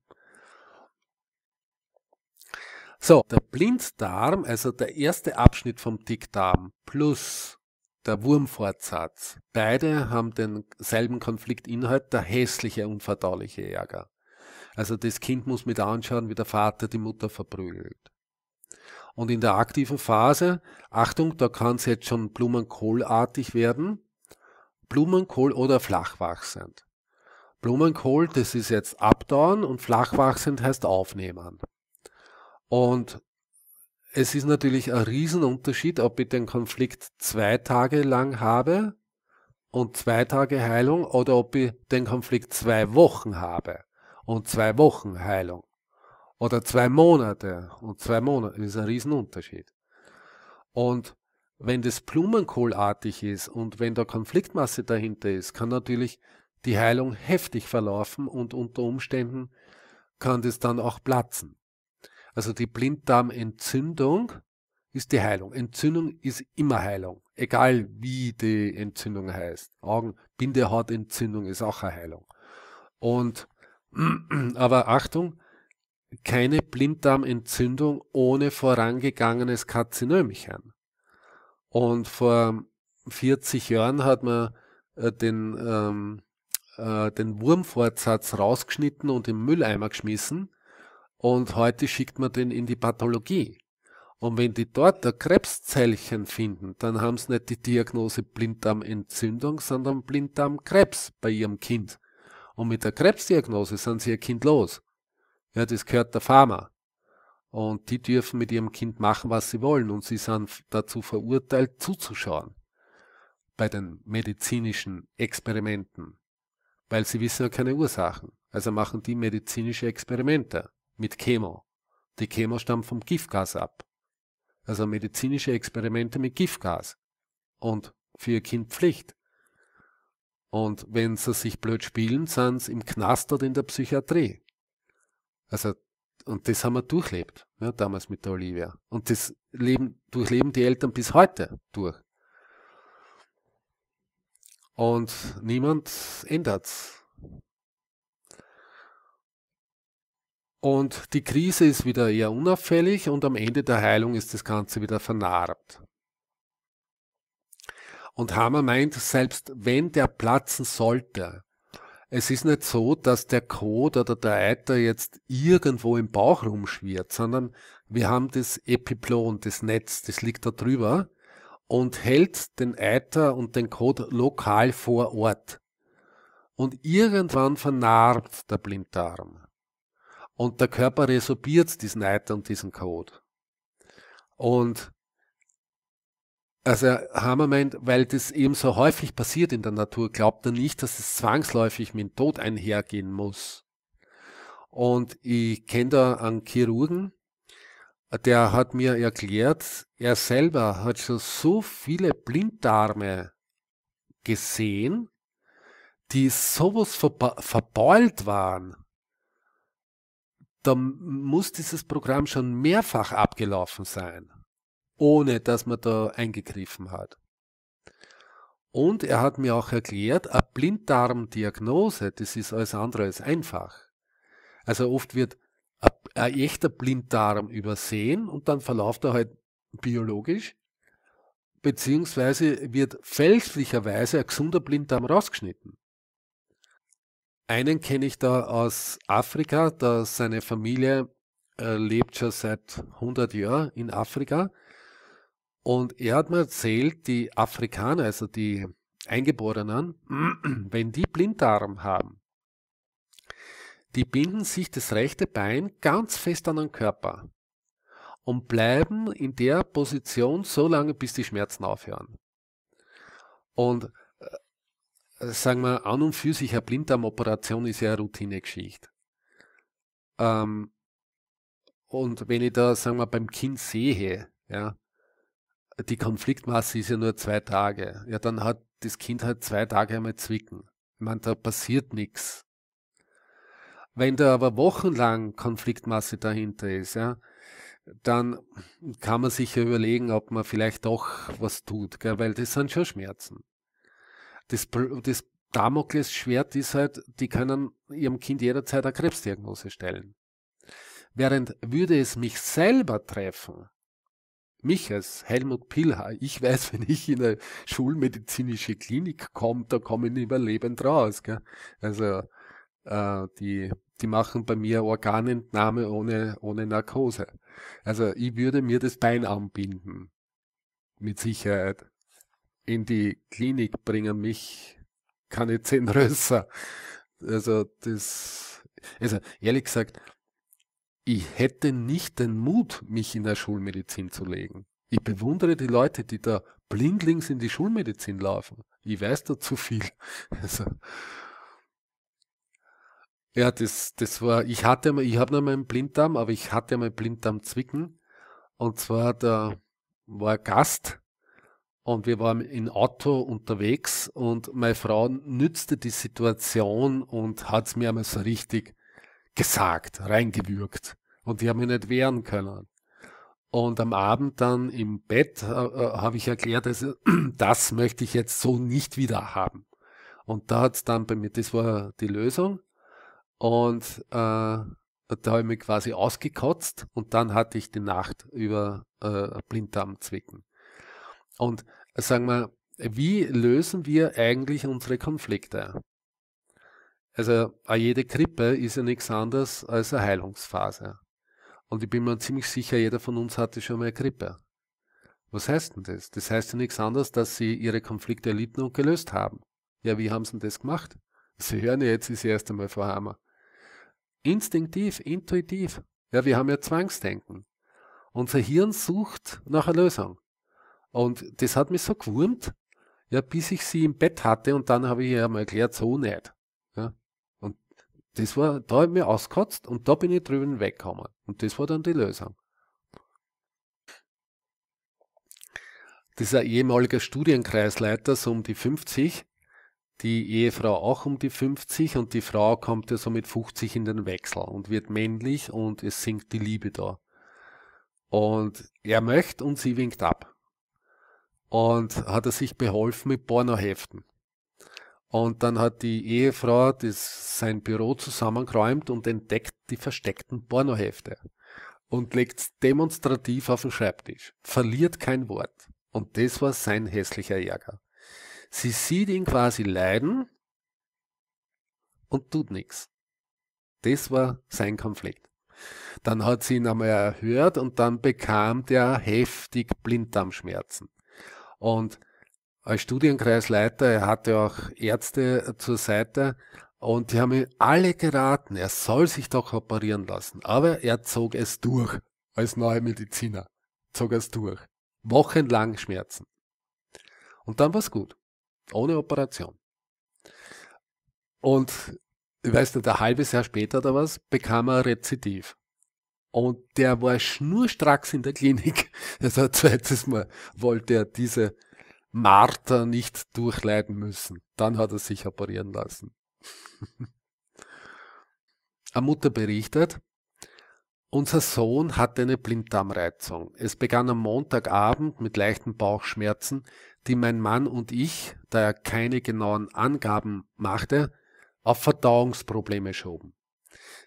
So, der Blinddarm, also der erste Abschnitt vom Dickdarm plus der Wurmfortsatz, beide haben denselben Konfliktinhalt, der hässliche, unverdauliche Ärger. Also das Kind muss mit anschauen, wie der Vater die Mutter verprügelt. Und in der aktiven Phase, Achtung, da kann es jetzt schon blumenkohlartig werden, Blumenkohl oder flachwachsend. Blumenkohl, das ist jetzt abdauern und flachwachsend heißt aufnehmen. Und es ist natürlich ein Riesenunterschied, ob ich den Konflikt zwei Tage lang habe und zwei Tage Heilung oder ob ich den Konflikt zwei Wochen habe und zwei Wochen Heilung. Oder zwei Monate und zwei Monate. Das ist ein Riesenunterschied. Und wenn das Blumenkohlartig ist und wenn da Konfliktmasse dahinter ist, kann natürlich die Heilung heftig verlaufen und unter Umständen kann das dann auch platzen. Also die Blinddarmentzündung ist die Heilung. Entzündung ist immer Heilung, egal wie die Entzündung heißt. Augenbindehautentzündung ist auch eine Heilung. Und Aber Achtung, keine Blinddarmentzündung ohne vorangegangenes Karzinomchen. Und vor 40 Jahren hat man äh, den, ähm, äh, den Wurmfortsatz rausgeschnitten und im Mülleimer geschmissen. Und heute schickt man den in die Pathologie. Und wenn die dort ein Krebszellchen finden, dann haben sie nicht die Diagnose Blinddarmentzündung, sondern Blinddarmkrebs bei ihrem Kind. Und mit der Krebsdiagnose sind sie ihr Kind los. Ja, das gehört der Pharma. Und die dürfen mit ihrem Kind machen, was sie wollen. Und sie sind dazu verurteilt, zuzuschauen bei den medizinischen Experimenten. Weil sie wissen ja keine Ursachen. Also machen die medizinische Experimente mit Chemo. Die Chemo stammt vom Giftgas ab. Also medizinische Experimente mit Giftgas. Und für ihr Kind Pflicht. Und wenn sie sich blöd spielen, sind sie im Knast oder in der Psychiatrie. Also, und das haben wir durchlebt, ja, damals mit der Olivia. Und das leben, durchleben die Eltern bis heute durch. Und niemand ändert's. Und die Krise ist wieder eher unauffällig und am Ende der Heilung ist das Ganze wieder vernarbt. Und Hammer meint, selbst wenn der platzen sollte, es ist nicht so, dass der Kot oder der Eiter jetzt irgendwo im Bauch rumschwirrt, sondern wir haben das Epiplon, das Netz, das liegt da drüber und hält den Eiter und den Kot lokal vor Ort. Und irgendwann vernarbt der Blinddarm. Und der Körper resorbiert diesen Eiter und diesen Kot. Und also Hammer meint, weil das eben so häufig passiert in der Natur, glaubt er nicht, dass es zwangsläufig mit dem Tod einhergehen muss. Und ich kenne da einen Chirurgen, der hat mir erklärt, er selber hat schon so viele Blinddarme gesehen, die sowas verbeult waren. Da muss dieses Programm schon mehrfach abgelaufen sein ohne dass man da eingegriffen hat. Und er hat mir auch erklärt, eine Blinddarmdiagnose, das ist alles andere als einfach. Also oft wird ein, echter Blinddarm übersehen und dann verläuft er halt biologisch, beziehungsweise wird fälschlicherweise ein gesunder Blinddarm rausgeschnitten. Einen kenne ich da aus Afrika, da seine Familie äh, lebt schon seit 100 Jahren in Afrika und er hat mir erzählt, die Afrikaner, also die Eingeborenen, wenn die Blinddarm haben, die binden sich das rechte Bein ganz fest an den Körper und bleiben in der Position so lange, bis die Schmerzen aufhören. Und äh, sagen wir, an und für sich eine Blinddarmoperation ist ja eine Routinegeschichte. Ähm, und wenn ich da, sagen wir, beim Kind sehe, ja, die Konfliktmasse ist ja nur zwei Tage. Ja, dann hat das Kind halt zwei Tage einmal zwicken. Ich meine, da passiert nichts. Wenn da aber wochenlang Konfliktmasse dahinter ist, ja, dann kann man sich ja überlegen, ob man vielleicht doch was tut, gell? weil das sind schon Schmerzen. Das, das Damoklesschwert ist halt, die können ihrem Kind jederzeit eine Krebsdiagnose stellen. Während würde es mich selber treffen, mich als Helmut Pilhar, ich weiß, wenn ich in eine schulmedizinische Klinik komme, da komme ich nicht mehr lebend raus. Gell? Also äh, die, die machen bei mir Organentnahme ohne, ohne Narkose. Also ich würde mir das Bein anbinden, mit Sicherheit. In die Klinik bringen mich keine zehn Rösser. Also das, also ehrlich gesagt, ich hätte nicht den Mut, mich in der Schulmedizin zu legen. Ich bewundere die Leute, die da blindlings in die Schulmedizin laufen. Ich weiß da zu viel. Also, ja, das, das war, ich hatte mal, ich habe noch meinen Blinddarm, aber ich hatte mal Blinddarm zwicken. Und zwar da war Gast und wir waren in Auto unterwegs und meine Frau nützte die Situation und hat es mir einmal so richtig gesagt, reingewürgt. Und die haben mich nicht wehren können. Und am Abend dann im Bett äh, äh habe ich erklärt, also, das möchte ich jetzt so nicht wieder haben. Und da hat es dann bei mir, das war die Lösung. Und äh, da habe ich mich quasi ausgekotzt und dann hatte ich die Nacht über äh, Blinddarmzwicken. Und sagen wir, wie lösen wir eigentlich unsere Konflikte? Also jede Grippe ist ja nichts anderes als eine Heilungsphase. Und ich bin mir ziemlich sicher, jeder von uns hatte schon mal eine Grippe. Was heißt denn das? Das heißt ja nichts anderes, dass sie ihre Konflikte erlitten und gelöst haben. Ja, wie haben sie denn das gemacht? Sie hören ja jetzt ist erst einmal vor Hammer. Instinktiv, intuitiv. Ja, wir haben ja Zwangsdenken. Unser Hirn sucht nach einer Lösung. Und das hat mich so gewurmt, ja, bis ich sie im Bett hatte und dann habe ich ihr mal erklärt, so nicht. Ja. Das war, da habe ich mich ausgekotzt und da bin ich drüben weggekommen. Und das war dann die Lösung. Dieser ehemalige Studienkreisleiter, so um die 50, die Ehefrau auch um die 50 und die Frau kommt ja so mit 50 in den Wechsel und wird männlich und es sinkt die Liebe da. Und er möchte und sie winkt ab. Und hat er sich beholfen mit Pornoheften. Und dann hat die Ehefrau das, sein Büro zusammengeräumt und entdeckt die versteckten Pornohefte und legt demonstrativ auf den Schreibtisch. Verliert kein Wort. Und das war sein hässlicher Ärger. Sie sieht ihn quasi leiden und tut nichts. Das war sein Konflikt. Dann hat sie ihn einmal erhört und dann bekam der heftig Blinddarmschmerzen. Und als Studienkreisleiter, er hatte auch Ärzte äh, zur Seite und die haben ihm alle geraten, er soll sich doch operieren lassen. Aber er zog es durch, als neuer Mediziner, zog es durch. Wochenlang Schmerzen. Und dann war es gut, ohne Operation. Und ich weiß nicht, ein halbes Jahr später oder was, bekam er Rezidiv. Und der war schnurstracks in der Klinik. Also ein zweites Mal wollte er diese Marter nicht durchleiden müssen. Dann hat er sich operieren lassen. Eine Mutter berichtet, unser Sohn hatte eine Blinddarmreizung. Es begann am Montagabend mit leichten Bauchschmerzen, die mein Mann und ich, da er keine genauen Angaben machte, auf Verdauungsprobleme schoben.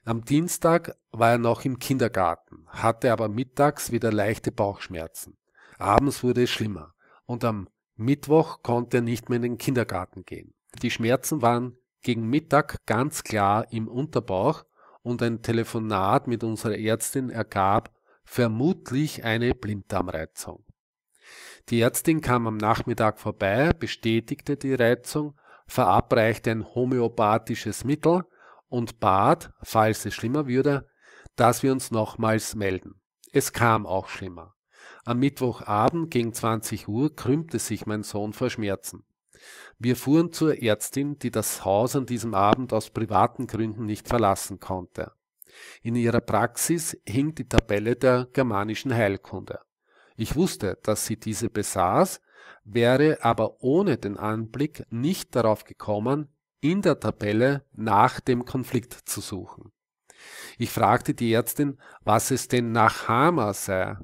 Am Dienstag war er noch im Kindergarten, hatte aber mittags wieder leichte Bauchschmerzen. Abends wurde es schlimmer und am Mittwoch konnte er nicht mehr in den Kindergarten gehen. Die Schmerzen waren gegen Mittag ganz klar im Unterbauch und ein Telefonat mit unserer Ärztin ergab vermutlich eine Blinddarmreizung. Die Ärztin kam am Nachmittag vorbei, bestätigte die Reizung, verabreichte ein homöopathisches Mittel und bat, falls es schlimmer würde, dass wir uns nochmals melden. Es kam auch schlimmer. Am Mittwochabend gegen 20 Uhr krümmte sich mein Sohn vor Schmerzen. Wir fuhren zur Ärztin, die das Haus an diesem Abend aus privaten Gründen nicht verlassen konnte. In ihrer Praxis hing die Tabelle der germanischen Heilkunde. Ich wusste, dass sie diese besaß, wäre aber ohne den Anblick nicht darauf gekommen, in der Tabelle nach dem Konflikt zu suchen. Ich fragte die Ärztin, was es denn nach Hama sei,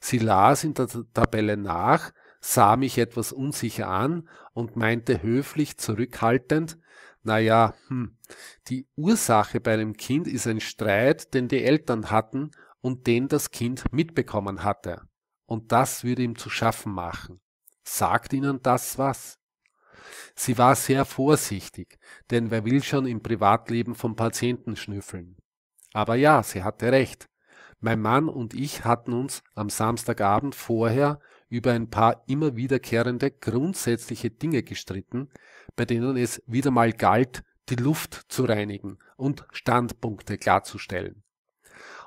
Sie las in der Tabelle nach, sah mich etwas unsicher an und meinte höflich zurückhaltend, naja, hm, die Ursache bei einem Kind ist ein Streit, den die Eltern hatten und den das Kind mitbekommen hatte. Und das würde ihm zu schaffen machen. Sagt Ihnen das was? Sie war sehr vorsichtig, denn wer will schon im Privatleben vom Patienten schnüffeln? Aber ja, sie hatte recht. Mein Mann und ich hatten uns am Samstagabend vorher über ein paar immer wiederkehrende grundsätzliche Dinge gestritten, bei denen es wieder mal galt, die Luft zu reinigen und Standpunkte klarzustellen.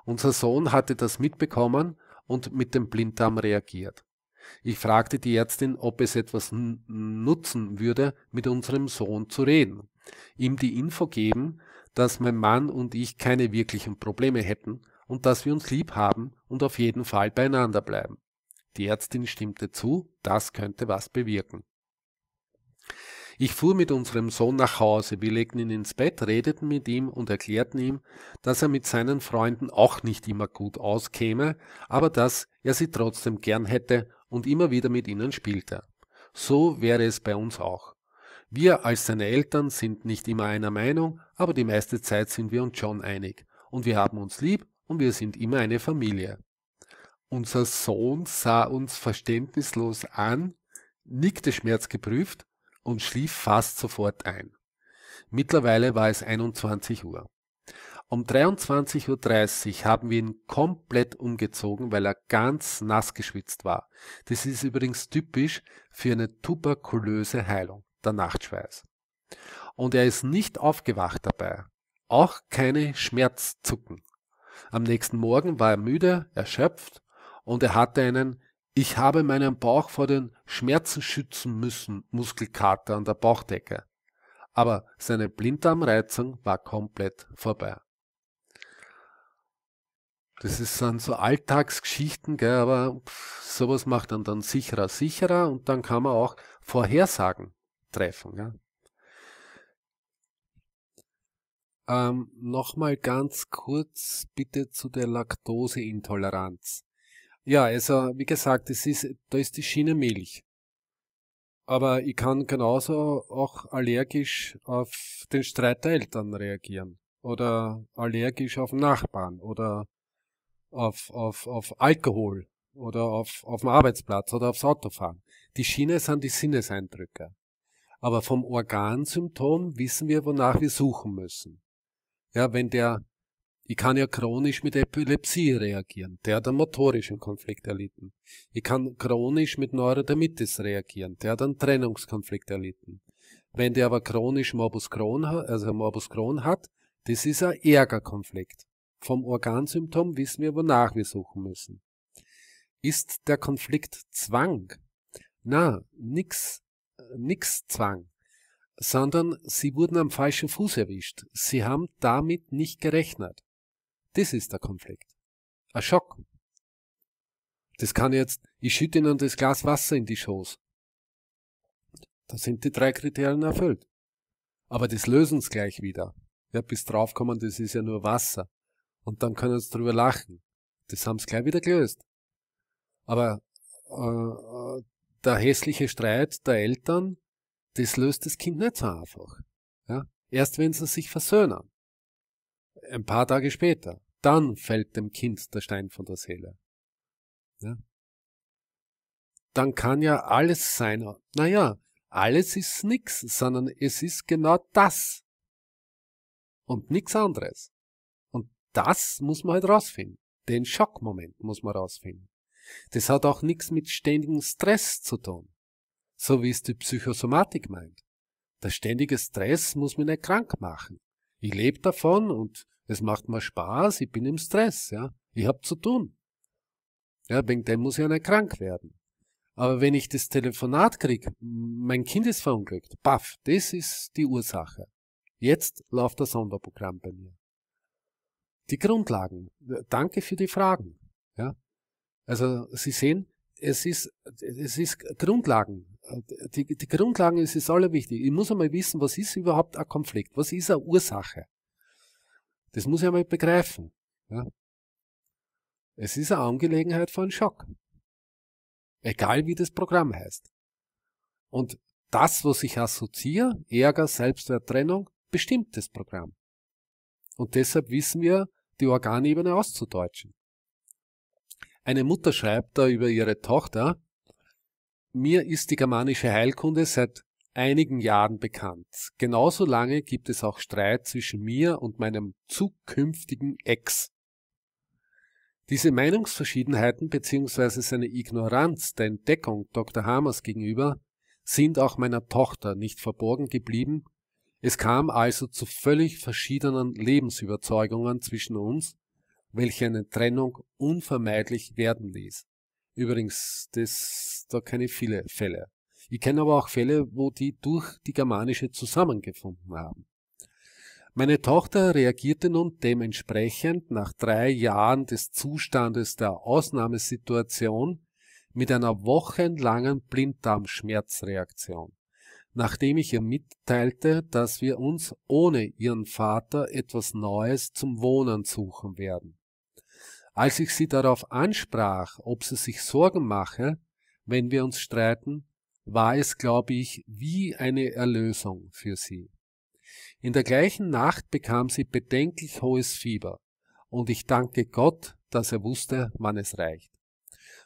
Unser Sohn hatte das mitbekommen und mit dem Blinddarm reagiert. Ich fragte die Ärztin, ob es etwas nutzen würde, mit unserem Sohn zu reden, ihm die Info geben, dass mein Mann und ich keine wirklichen Probleme hätten und dass wir uns lieb haben und auf jeden Fall beieinander bleiben. Die Ärztin stimmte zu, das könnte was bewirken. Ich fuhr mit unserem Sohn nach Hause, wir legten ihn ins Bett, redeten mit ihm und erklärten ihm, dass er mit seinen Freunden auch nicht immer gut auskäme, aber dass er sie trotzdem gern hätte und immer wieder mit ihnen spielte. So wäre es bei uns auch. Wir als seine Eltern sind nicht immer einer Meinung, aber die meiste Zeit sind wir uns schon einig. Und wir haben uns lieb und wir sind immer eine Familie. Unser Sohn sah uns verständnislos an, nickte schmerzgeprüft und schlief fast sofort ein. Mittlerweile war es 21 Uhr. Um 23.30 Uhr haben wir ihn komplett umgezogen, weil er ganz nass geschwitzt war. Das ist übrigens typisch für eine tuberkulöse Heilung, der Nachtschweiß. Und er ist nicht aufgewacht dabei. Auch keine Schmerzzucken. Am nächsten Morgen war er müde, erschöpft und er hatte einen Ich habe meinen Bauch vor den Schmerzen schützen müssen Muskelkater an der Bauchdecke. Aber seine Blinddarmreizung war komplett vorbei. Das ist dann so Alltagsgeschichten, gell, aber sowas macht dann dann sicherer, sicherer und dann kann man auch Vorhersagen treffen. Gell. Ähm, Nochmal ganz kurz bitte zu der Laktoseintoleranz. Ja, also wie gesagt, es ist, da ist die Schiene Milch. Aber ich kann genauso auch allergisch auf den Streit der Eltern reagieren. Oder allergisch auf den Nachbarn. Oder auf, auf, auf Alkohol. Oder auf, auf dem Arbeitsplatz. Oder aufs Autofahren. Die Schiene sind die Sinneseindrücke. Aber vom Organsymptom wissen wir, wonach wir suchen müssen. Ja, wenn der, ich kann ja chronisch mit Epilepsie reagieren, der hat einen motorischen Konflikt erlitten. Ich kann chronisch mit Neurodermitis reagieren, der hat einen Trennungskonflikt erlitten. Wenn der aber chronisch Morbus Crohn, also Morbus Crohn hat, das ist ein Ärgerkonflikt. Vom Organsymptom wissen wir, wonach wir suchen müssen. Ist der Konflikt Zwang? Na, nix, äh, nix Zwang sondern sie wurden am falschen Fuß erwischt. Sie haben damit nicht gerechnet. Das ist der Konflikt. Ein Schock. Das kann jetzt, ich schütte ihnen das Glas Wasser in die Schoß. Da sind die drei Kriterien erfüllt. Aber das lösen sie gleich wieder. Ja, bis draufkommen, das ist ja nur Wasser. Und dann können sie drüber lachen. Das haben sie gleich wieder gelöst. Aber äh, äh der hässliche Streit der Eltern, das löst das Kind nicht so einfach. Ja? Erst wenn sie sich versöhnen, ein paar Tage später, dann fällt dem Kind der Stein von der Seele. Ja? Dann kann ja alles sein. Naja, alles ist nichts, sondern es ist genau das. Und nichts anderes. Und das muss man halt rausfinden. Den Schockmoment muss man rausfinden. Das hat auch nichts mit ständigem Stress zu tun so wie es die Psychosomatik meint. Der ständige Stress muss mich nicht krank machen. Ich lebe davon und es macht mir Spaß, ich bin im Stress, ja. Ich habe zu tun. Ja, wegen dem muss ich ja nicht krank werden. Aber wenn ich das Telefonat kriege, mein Kind ist verunglückt, paff, das ist die Ursache. Jetzt läuft das Sonderprogramm bei mir. Die Grundlagen. Danke für die Fragen. Ja. Also Sie sehen, es ist, es ist Grundlagen die, die Grundlagen ist alle wichtig. Ich muss einmal wissen, was ist überhaupt ein Konflikt? Was ist eine Ursache? Das muss ich einmal begreifen. Ja. Es ist eine Angelegenheit von Schock. Egal wie das Programm heißt. Und das, was ich assoziiere, Ärger, Selbstwert, Trennung, bestimmt das Programm. Und deshalb wissen wir, die Organebene auszudeutschen. Eine Mutter schreibt da über ihre Tochter, mir ist die germanische Heilkunde seit einigen Jahren bekannt. Genauso lange gibt es auch Streit zwischen mir und meinem zukünftigen Ex. Diese Meinungsverschiedenheiten bzw. seine Ignoranz der Entdeckung Dr. Hamers gegenüber sind auch meiner Tochter nicht verborgen geblieben. Es kam also zu völlig verschiedenen Lebensüberzeugungen zwischen uns, welche eine Trennung unvermeidlich werden ließ. Übrigens, das, da kenne ich viele Fälle. Ich kenne aber auch Fälle, wo die durch die germanische zusammengefunden haben. Meine Tochter reagierte nun dementsprechend nach drei Jahren des Zustandes der Ausnahmesituation mit einer wochenlangen Blinddarmschmerzreaktion, nachdem ich ihr mitteilte, dass wir uns ohne ihren Vater etwas Neues zum Wohnen suchen werden. Als ich sie darauf ansprach, ob sie sich Sorgen mache, wenn wir uns streiten, war es, glaube ich, wie eine Erlösung für sie. In der gleichen Nacht bekam sie bedenklich hohes Fieber, und ich danke Gott, dass er wusste, wann es reicht.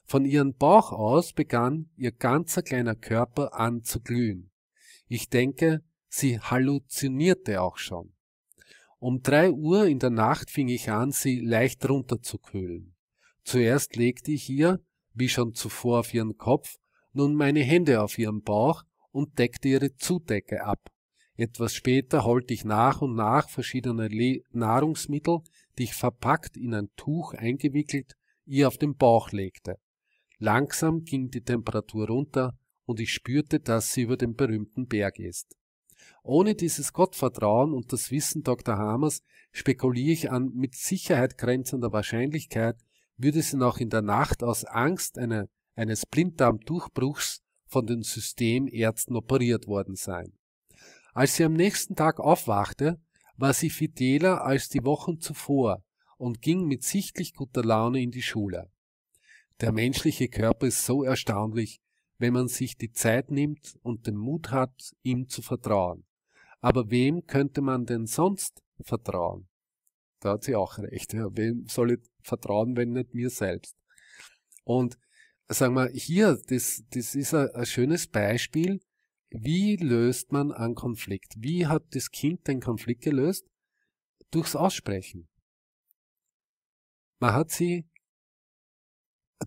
Von ihrem Bauch aus begann ihr ganzer kleiner Körper anzuglühen. Ich denke, sie halluzinierte auch schon. Um drei Uhr in der Nacht fing ich an, sie leicht runterzukühlen. Zuerst legte ich ihr, wie schon zuvor auf ihren Kopf, nun meine Hände auf ihren Bauch und deckte ihre Zudecke ab. Etwas später holte ich nach und nach verschiedene Le Nahrungsmittel, die ich verpackt in ein Tuch eingewickelt ihr auf den Bauch legte. Langsam ging die Temperatur runter und ich spürte, dass sie über den berühmten Berg ist. Ohne dieses Gottvertrauen und das Wissen Dr. Hamers spekuliere ich an mit Sicherheit grenzender Wahrscheinlichkeit, würde sie noch in der Nacht aus Angst eine, eines Blinddarmdurchbruchs von den Systemärzten operiert worden sein. Als sie am nächsten Tag aufwachte, war sie fideler als die Wochen zuvor und ging mit sichtlich guter Laune in die Schule. Der menschliche Körper ist so erstaunlich, wenn man sich die Zeit nimmt und den Mut hat, ihm zu vertrauen. Aber wem könnte man denn sonst vertrauen? Da hat sie auch recht. Ja, wem soll ich vertrauen, wenn nicht mir selbst? Und sagen wir, hier, das, das ist ein, ein schönes Beispiel, wie löst man einen Konflikt? Wie hat das Kind den Konflikt gelöst? Durchs Aussprechen. Man hat sie,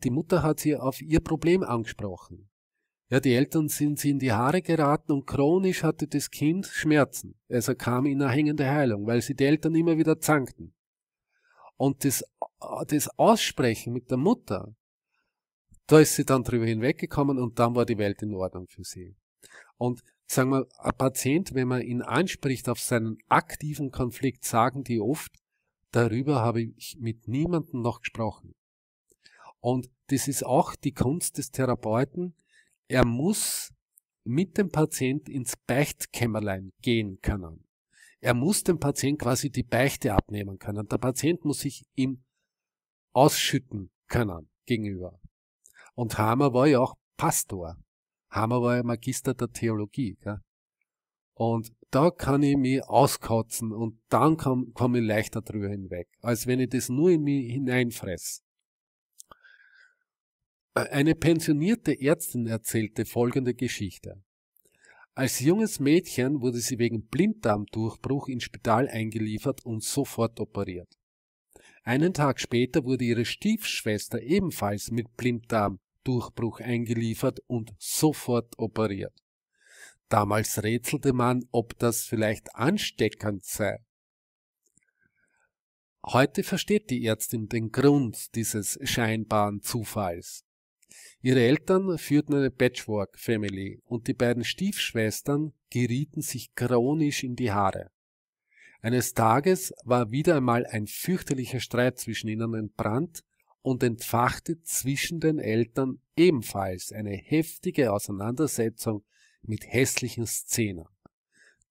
die Mutter hat sie auf ihr Problem angesprochen. Ja, die Eltern sind sie in die Haare geraten und chronisch hatte das Kind Schmerzen. Also kam in eine hängende Heilung, weil sie die Eltern immer wieder zankten. Und das, das Aussprechen mit der Mutter, da ist sie dann drüber hinweggekommen und dann war die Welt in Ordnung für sie. Und sagen wir, ein Patient, wenn man ihn anspricht auf seinen aktiven Konflikt, sagen die oft, darüber habe ich mit niemandem noch gesprochen. Und das ist auch die Kunst des Therapeuten, er muss mit dem Patient ins Beichtkämmerlein gehen können. Er muss dem Patient quasi die Beichte abnehmen können. Der Patient muss sich ihm ausschütten können gegenüber. Und Hamer war ja auch Pastor. Hamer war ja Magister der Theologie. Gell? Und da kann ich mich auskotzen und dann komme komm ich leichter drüber hinweg, als wenn ich das nur in mich hineinfresse. Eine pensionierte Ärztin erzählte folgende Geschichte. Als junges Mädchen wurde sie wegen Blinddarmdurchbruch ins Spital eingeliefert und sofort operiert. Einen Tag später wurde ihre Stiefschwester ebenfalls mit Blinddarmdurchbruch eingeliefert und sofort operiert. Damals rätselte man, ob das vielleicht ansteckend sei. Heute versteht die Ärztin den Grund dieses scheinbaren Zufalls. Ihre Eltern führten eine Patchwork-Family und die beiden Stiefschwestern gerieten sich chronisch in die Haare. Eines Tages war wieder einmal ein fürchterlicher Streit zwischen ihnen entbrannt und entfachte zwischen den Eltern ebenfalls eine heftige Auseinandersetzung mit hässlichen Szenen.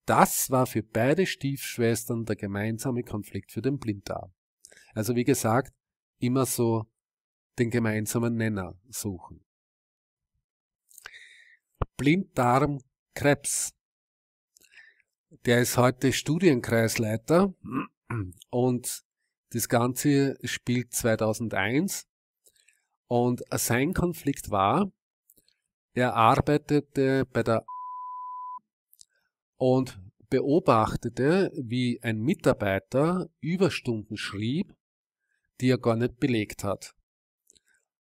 Das war für beide Stiefschwestern der gemeinsame Konflikt für den Blinddarm. Also wie gesagt, immer so den gemeinsamen Nenner suchen. Blinddarmkrebs. Der ist heute Studienkreisleiter und das Ganze spielt 2001 und sein Konflikt war, er arbeitete bei der und beobachtete, wie ein Mitarbeiter Überstunden schrieb, die er gar nicht belegt hat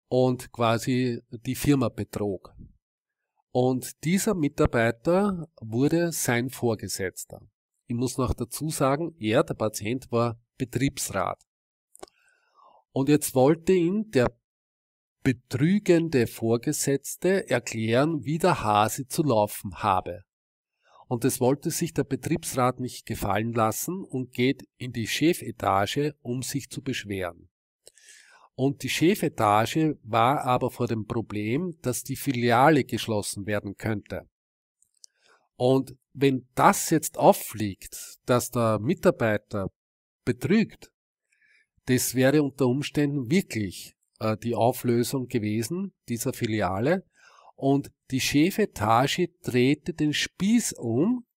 und quasi die Firma betrog. Und dieser Mitarbeiter wurde sein Vorgesetzter. Ich muss noch dazu sagen, er, der Patient, war Betriebsrat. Und jetzt wollte ihn der betrügende Vorgesetzte erklären, wie der Hase zu laufen habe. Und es wollte sich der Betriebsrat nicht gefallen lassen und geht in die Chefetage, um sich zu beschweren. Und die Chefetage war aber vor dem Problem, dass die Filiale geschlossen werden könnte. Und wenn das jetzt auffliegt, dass der Mitarbeiter betrügt, das wäre unter Umständen wirklich äh, die Auflösung gewesen dieser Filiale. Und die Chefetage drehte den Spieß um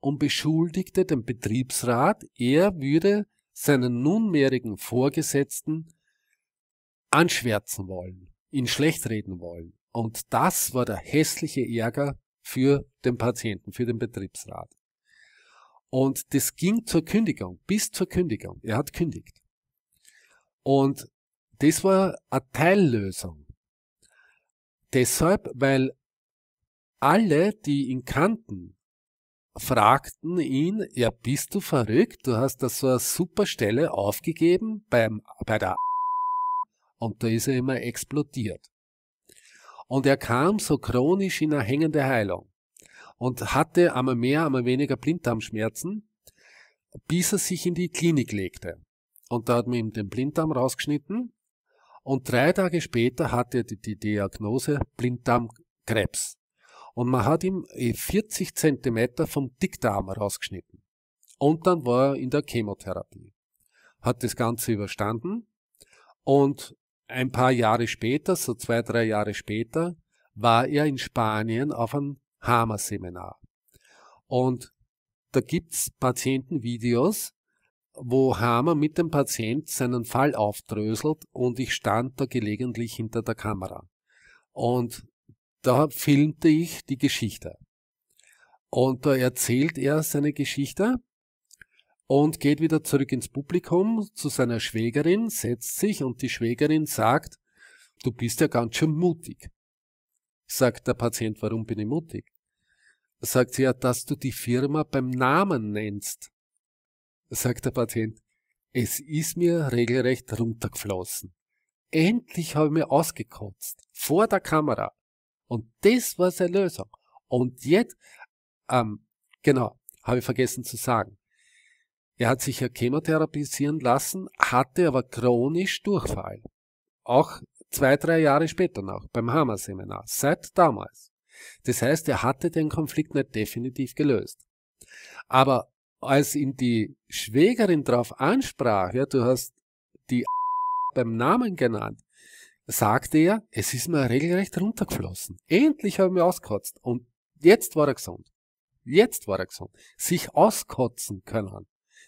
und beschuldigte den Betriebsrat, er würde seinen nunmehrigen Vorgesetzten anschwärzen wollen, ihn schlecht reden wollen. Und das war der hässliche Ärger für den Patienten, für den Betriebsrat. Und das ging zur Kündigung, bis zur Kündigung. Er hat kündigt. Und das war eine Teillösung. Deshalb, weil alle, die ihn kannten, fragten ihn, ja, bist du verrückt? Du hast da so eine super Stelle aufgegeben beim, bei der und da ist er immer explodiert. Und er kam so chronisch in eine hängende Heilung und hatte einmal mehr, einmal weniger Blinddarmschmerzen, bis er sich in die Klinik legte. Und da hat man ihm den Blinddarm rausgeschnitten und drei Tage später hatte er die, die Diagnose Blinddarmkrebs. Und man hat ihm 40 äh, Zentimeter vom Dickdarm rausgeschnitten. Und dann war er in der Chemotherapie. Hat das Ganze überstanden und ein paar Jahre später, so zwei, drei Jahre später, war er in Spanien auf einem hammer seminar Und da gibt's Patientenvideos, wo Hammer mit dem Patient seinen Fall aufdröselt und ich stand da gelegentlich hinter der Kamera. Und da filmte ich die Geschichte. Und da erzählt er seine Geschichte und geht wieder zurück ins Publikum zu seiner Schwägerin, setzt sich und die Schwägerin sagt, du bist ja ganz schön mutig. Sagt der Patient, warum bin ich mutig? Sagt sie ja, dass du die Firma beim Namen nennst. Sagt der Patient, es ist mir regelrecht runtergeflossen. Endlich habe ich mir ausgekotzt. Vor der Kamera. Und das war seine Lösung. Und jetzt, ähm, genau, habe ich vergessen zu sagen er hat sich ja chemotherapisieren lassen, hatte aber chronisch Durchfall. Auch zwei, drei Jahre später noch, beim Hammer-Seminar, seit damals. Das heißt, er hatte den Konflikt nicht definitiv gelöst. Aber als ihn die Schwägerin darauf ansprach, ja, du hast die beim Namen genannt, sagte er, es ist mir regelrecht runtergeflossen. Endlich habe ich mich auskotzt. Und jetzt war er gesund. Jetzt war er gesund. Sich auskotzen können.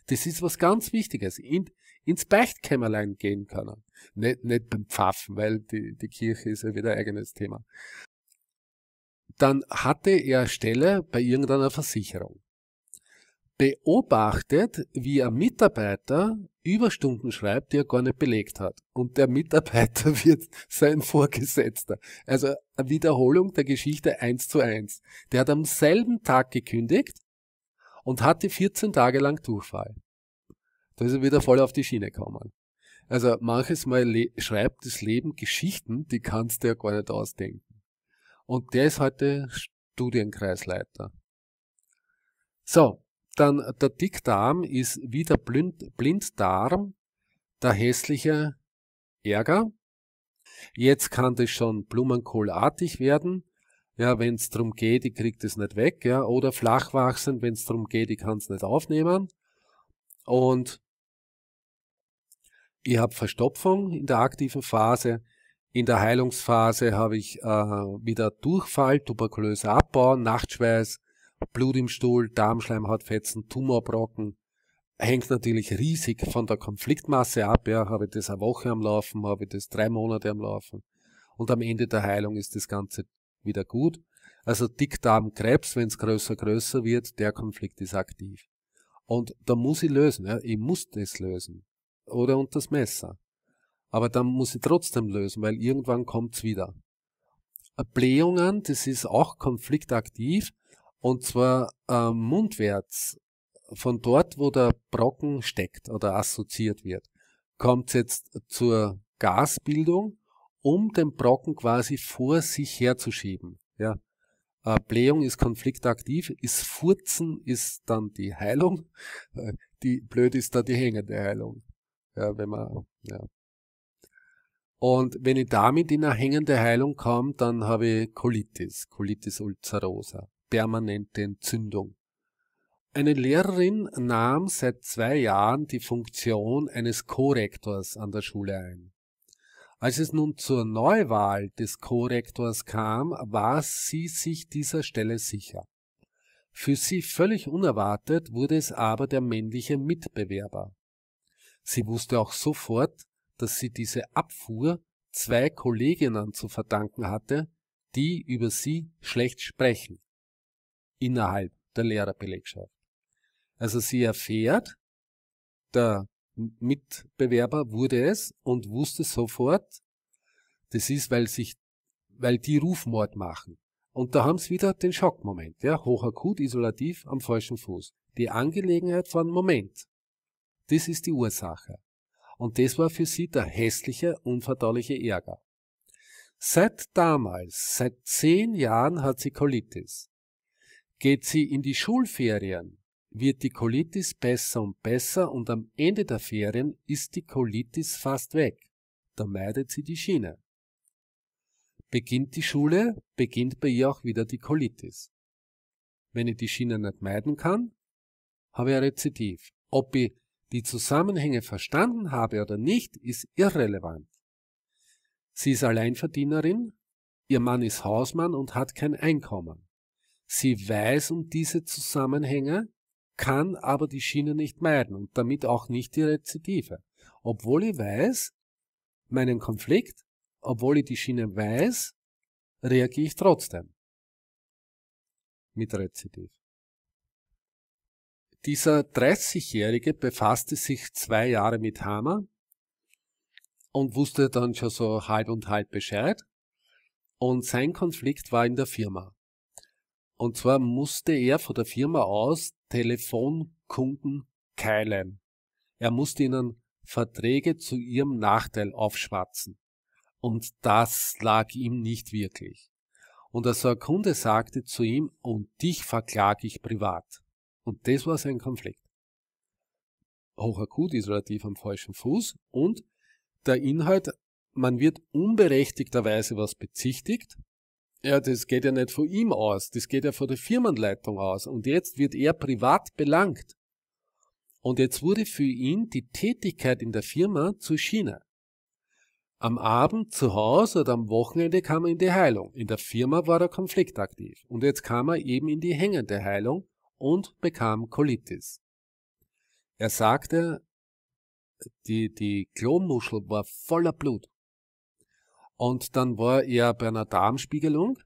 Das ist was ganz Wichtiges. In, ins Beichtkämmerlein gehen können. Nicht, nicht beim Pfaffen, weil die, die Kirche ist ja wieder ein eigenes Thema. Dann hatte er Stelle bei irgendeiner Versicherung. Beobachtet, wie ein Mitarbeiter Überstunden schreibt, die er gar nicht belegt hat. Und der Mitarbeiter wird sein Vorgesetzter. Also eine Wiederholung der Geschichte eins zu eins. Der hat am selben Tag gekündigt und hatte 14 Tage lang Durchfall. Da ist er wieder voll auf die Schiene gekommen. Also manches Mal schreibt das Leben Geschichten, die kannst du ja gar nicht ausdenken. Und der ist heute Studienkreisleiter. So, dann der Dickdarm ist wie der Blind Blinddarm der hässliche Ärger. Jetzt kann das schon blumenkohlartig werden ja, wenn es darum geht, ich krieg das nicht weg, ja, oder flach wachsen, wenn es darum geht, ich kann es nicht aufnehmen. Und ich habe Verstopfung in der aktiven Phase. In der Heilungsphase habe ich äh, wieder Durchfall, tuberkulöser Abbau, Nachtschweiß, Blut im Stuhl, Darmschleimhautfetzen, Tumorbrocken. Hängt natürlich riesig von der Konfliktmasse ab. Ja, habe ich das eine Woche am Laufen, habe ich das drei Monate am Laufen. Und am Ende der Heilung ist das Ganze wieder gut. Also Dickdarmkrebs, wenn es größer, größer wird, der Konflikt ist aktiv. Und da muss ich lösen, ja? ich muss das lösen. Oder unter das Messer. Aber dann muss ich trotzdem lösen, weil irgendwann kommt's wieder. Blähungen, das ist auch konfliktaktiv und zwar äh, mundwärts, von dort, wo der Brocken steckt oder assoziiert wird, kommt es jetzt zur Gasbildung um den Brocken quasi vor sich herzuschieben. Ja. Äh, Blähung ist konfliktaktiv, ist Furzen ist dann die Heilung, äh, die blöd ist da die hängende Heilung. Ja, wenn man, ja. Und wenn ich damit in eine hängende Heilung komme, dann habe ich Colitis, Colitis ulcerosa, permanente Entzündung. Eine Lehrerin nahm seit zwei Jahren die Funktion eines Korrektors an der Schule ein. Als es nun zur Neuwahl des Co-Rektors kam, war sie sich dieser Stelle sicher. Für sie völlig unerwartet wurde es aber der männliche Mitbewerber. Sie wusste auch sofort, dass sie diese Abfuhr zwei Kolleginnen zu verdanken hatte, die über sie schlecht sprechen. Innerhalb der Lehrerbelegschaft. Also sie erfährt, der Mitbewerber wurde es und wusste sofort, das ist, weil sich, weil die Rufmord machen. Und da haben sie wieder den Schockmoment, ja, hochakut, isolativ, am falschen Fuß. Die Angelegenheit von Moment. Das ist die Ursache. Und das war für sie der hässliche, unverdauliche Ärger. Seit damals, seit zehn Jahren hat sie Colitis. Geht sie in die Schulferien, wird die Colitis besser und besser und am Ende der Ferien ist die Colitis fast weg. Da meidet sie die Schiene. Beginnt die Schule, beginnt bei ihr auch wieder die Colitis. Wenn ich die Schiene nicht meiden kann, habe ich ein Rezidiv. Ob ich die Zusammenhänge verstanden habe oder nicht, ist irrelevant. Sie ist Alleinverdienerin, ihr Mann ist Hausmann und hat kein Einkommen. Sie weiß um diese Zusammenhänge, kann aber die Schiene nicht meiden und damit auch nicht die Rezidive. Obwohl ich weiß, meinen Konflikt, obwohl ich die Schiene weiß, reagiere ich trotzdem mit Rezidiv. Dieser 30-Jährige befasste sich zwei Jahre mit Hammer und wusste dann schon so halb und halb Bescheid. Und sein Konflikt war in der Firma. Und zwar musste er von der Firma aus Telefonkunden keilen. Er musste ihnen Verträge zu ihrem Nachteil aufschwatzen. Und das lag ihm nicht wirklich. Und der also ein Kunde sagte zu ihm, und dich verklage ich privat. Und das war sein Konflikt. Hochakut ist relativ am falschen Fuß und der Inhalt, man wird unberechtigterweise was bezichtigt ja, das geht ja nicht von ihm aus, das geht ja von der Firmenleitung aus. Und jetzt wird er privat belangt. Und jetzt wurde für ihn die Tätigkeit in der Firma zu Schiene. Am Abend zu Hause oder am Wochenende kam er in die Heilung. In der Firma war er konfliktaktiv. Und jetzt kam er eben in die hängende Heilung und bekam Colitis. Er sagte, die, die Klomuschel war voller Blut. Und dann war er bei einer Darmspiegelung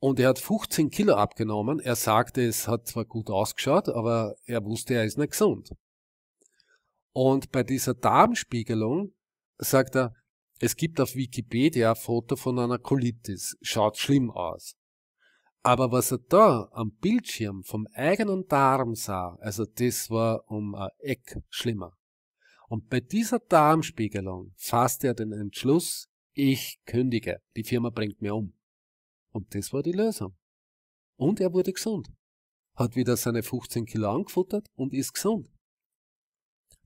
und er hat 15 Kilo abgenommen. Er sagte, es hat zwar gut ausgeschaut, aber er wusste, er ist nicht gesund. Und bei dieser Darmspiegelung sagt er, es gibt auf Wikipedia ein Foto von einer Colitis, schaut schlimm aus. Aber was er da am Bildschirm vom eigenen Darm sah, also das war um ein Eck schlimmer. Und bei dieser Darmspiegelung fasste er den Entschluss, ich kündige, die Firma bringt mir um. Und das war die Lösung. Und er wurde gesund. Hat wieder seine 15 Kilo angefuttert und ist gesund.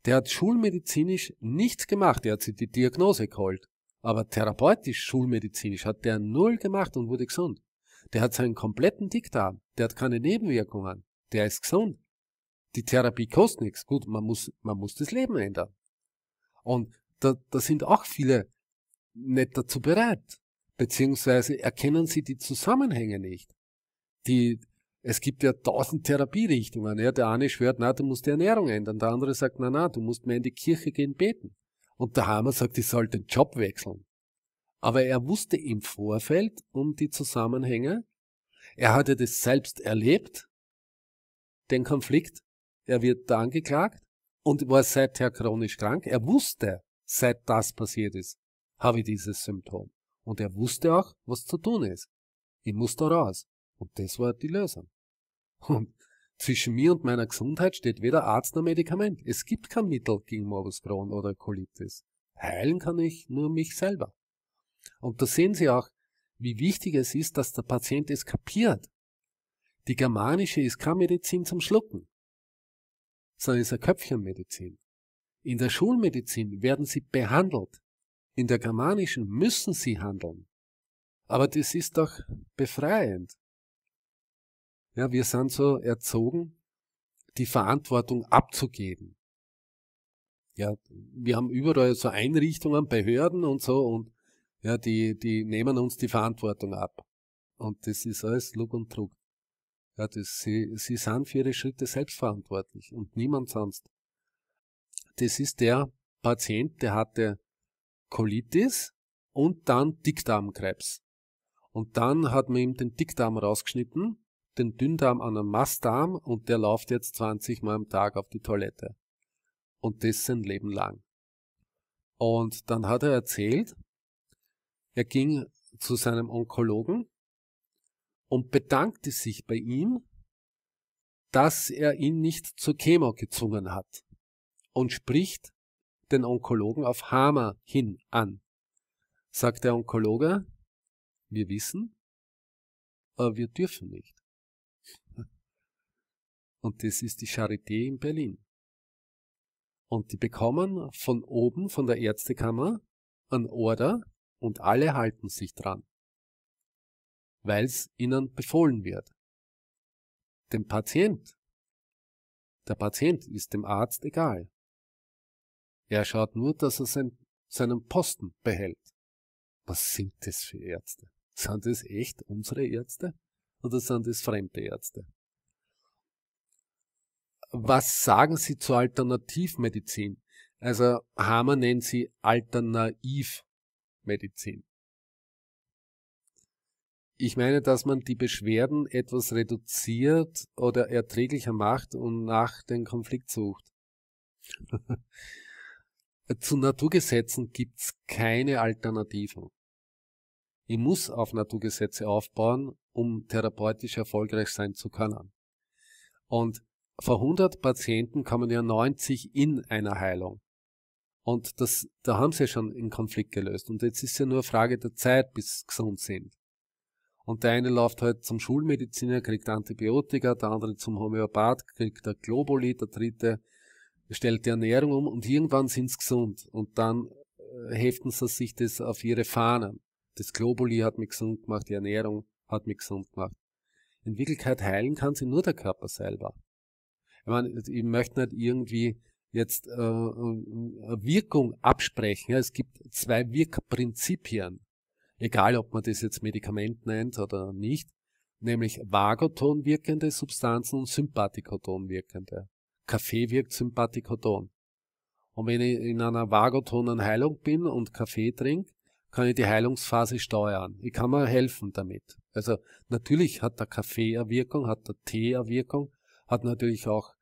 Der hat schulmedizinisch nichts gemacht, er hat sich die Diagnose geholt. Aber therapeutisch, schulmedizinisch hat der null gemacht und wurde gesund. Der hat seinen kompletten Dickdarm, der hat keine Nebenwirkungen, der ist gesund die Therapie kostet nichts. Gut, man muss, man muss das Leben ändern. Und da, da sind auch viele nicht dazu bereit, beziehungsweise erkennen sie die Zusammenhänge nicht. Die, es gibt ja tausend Therapierichtungen. Ja, der eine schwört, na, du musst die Ernährung ändern. Der andere sagt, na, na, du musst mehr in die Kirche gehen beten. Und der Hammer sagt, ich soll den Job wechseln. Aber er wusste im Vorfeld um die Zusammenhänge. Er hatte das selbst erlebt, den Konflikt. Er wird da angeklagt und war seither chronisch krank. Er wusste, seit das passiert ist, habe ich dieses Symptom. Und er wusste auch, was zu tun ist. Ich muss da raus. Und das war die Lösung. Und zwischen mir und meiner Gesundheit steht weder Arzt noch Medikament. Es gibt kein Mittel gegen Morbus Crohn oder Colitis. Heilen kann ich nur mich selber. Und da sehen Sie auch, wie wichtig es ist, dass der Patient es kapiert. Die germanische ist keine Medizin zum Schlucken sondern es ist eine Köpfchenmedizin. In der Schulmedizin werden sie behandelt. In der germanischen müssen sie handeln. Aber das ist doch befreiend. Ja, wir sind so erzogen, die Verantwortung abzugeben. Ja, wir haben überall so Einrichtungen, Behörden und so und ja, die, die nehmen uns die Verantwortung ab. Und das ist alles Lug und Druck. Ja, das, sie, sie sind für ihre Schritte selbstverantwortlich und niemand sonst. Das ist der Patient, der hatte Colitis und dann Dickdarmkrebs. Und dann hat man ihm den Dickdarm rausgeschnitten, den Dünndarm an einem Mastdarm und der läuft jetzt 20 Mal am Tag auf die Toilette. Und das sein Leben lang. Und dann hat er erzählt, er ging zu seinem Onkologen und bedankte sich bei ihm, dass er ihn nicht zur Chemo gezwungen hat und spricht den Onkologen auf Hammer hin an. Sagt der Onkologe, wir wissen, aber wir dürfen nicht. Und das ist die Charité in Berlin. Und die bekommen von oben, von der Ärztekammer, einen Order und alle halten sich dran weil es ihnen befohlen wird. Dem Patient. Der Patient ist dem Arzt egal. Er schaut nur, dass er sein, seinen Posten behält. Was sind das für Ärzte? Sind das echt unsere Ärzte oder sind das fremde Ärzte? Was sagen Sie zur Alternativmedizin? Also Hammer nennt sie Alternativmedizin. Ich meine, dass man die Beschwerden etwas reduziert oder erträglicher macht und nach den Konflikt sucht. Zu Naturgesetzen gibt es keine Alternativen. Ich muss auf Naturgesetze aufbauen, um therapeutisch erfolgreich sein zu können. Und vor 100 Patienten kommen ja 90 in einer Heilung. Und das, da haben sie ja schon einen Konflikt gelöst. Und jetzt ist ja nur Frage der Zeit, bis sie gesund sind. Und der eine läuft halt zum Schulmediziner, kriegt Antibiotika, der andere zum Homöopath, kriegt der Globuli, der dritte stellt die Ernährung um und irgendwann sind sie gesund. Und dann äh, heften sie sich das auf ihre Fahnen. Das Globuli hat mich gesund gemacht, die Ernährung hat mich gesund gemacht. In Wirklichkeit heilen kann sie nur der Körper selber. Ich meine, ich möchte nicht irgendwie jetzt äh, äh, äh Wirkung absprechen. Es gibt zwei Wirkprinzipien egal ob man das jetzt Medikament nennt oder nicht, nämlich Vagoton wirkende Substanzen und Sympathikoton wirkende. Kaffee wirkt Sympathikoton. Und wenn ich in einer vagotonen Heilung bin und Kaffee trinke, kann ich die Heilungsphase steuern. Ich kann mir helfen damit. Also natürlich hat der Kaffee eine Wirkung, hat der Tee eine Wirkung, hat natürlich auch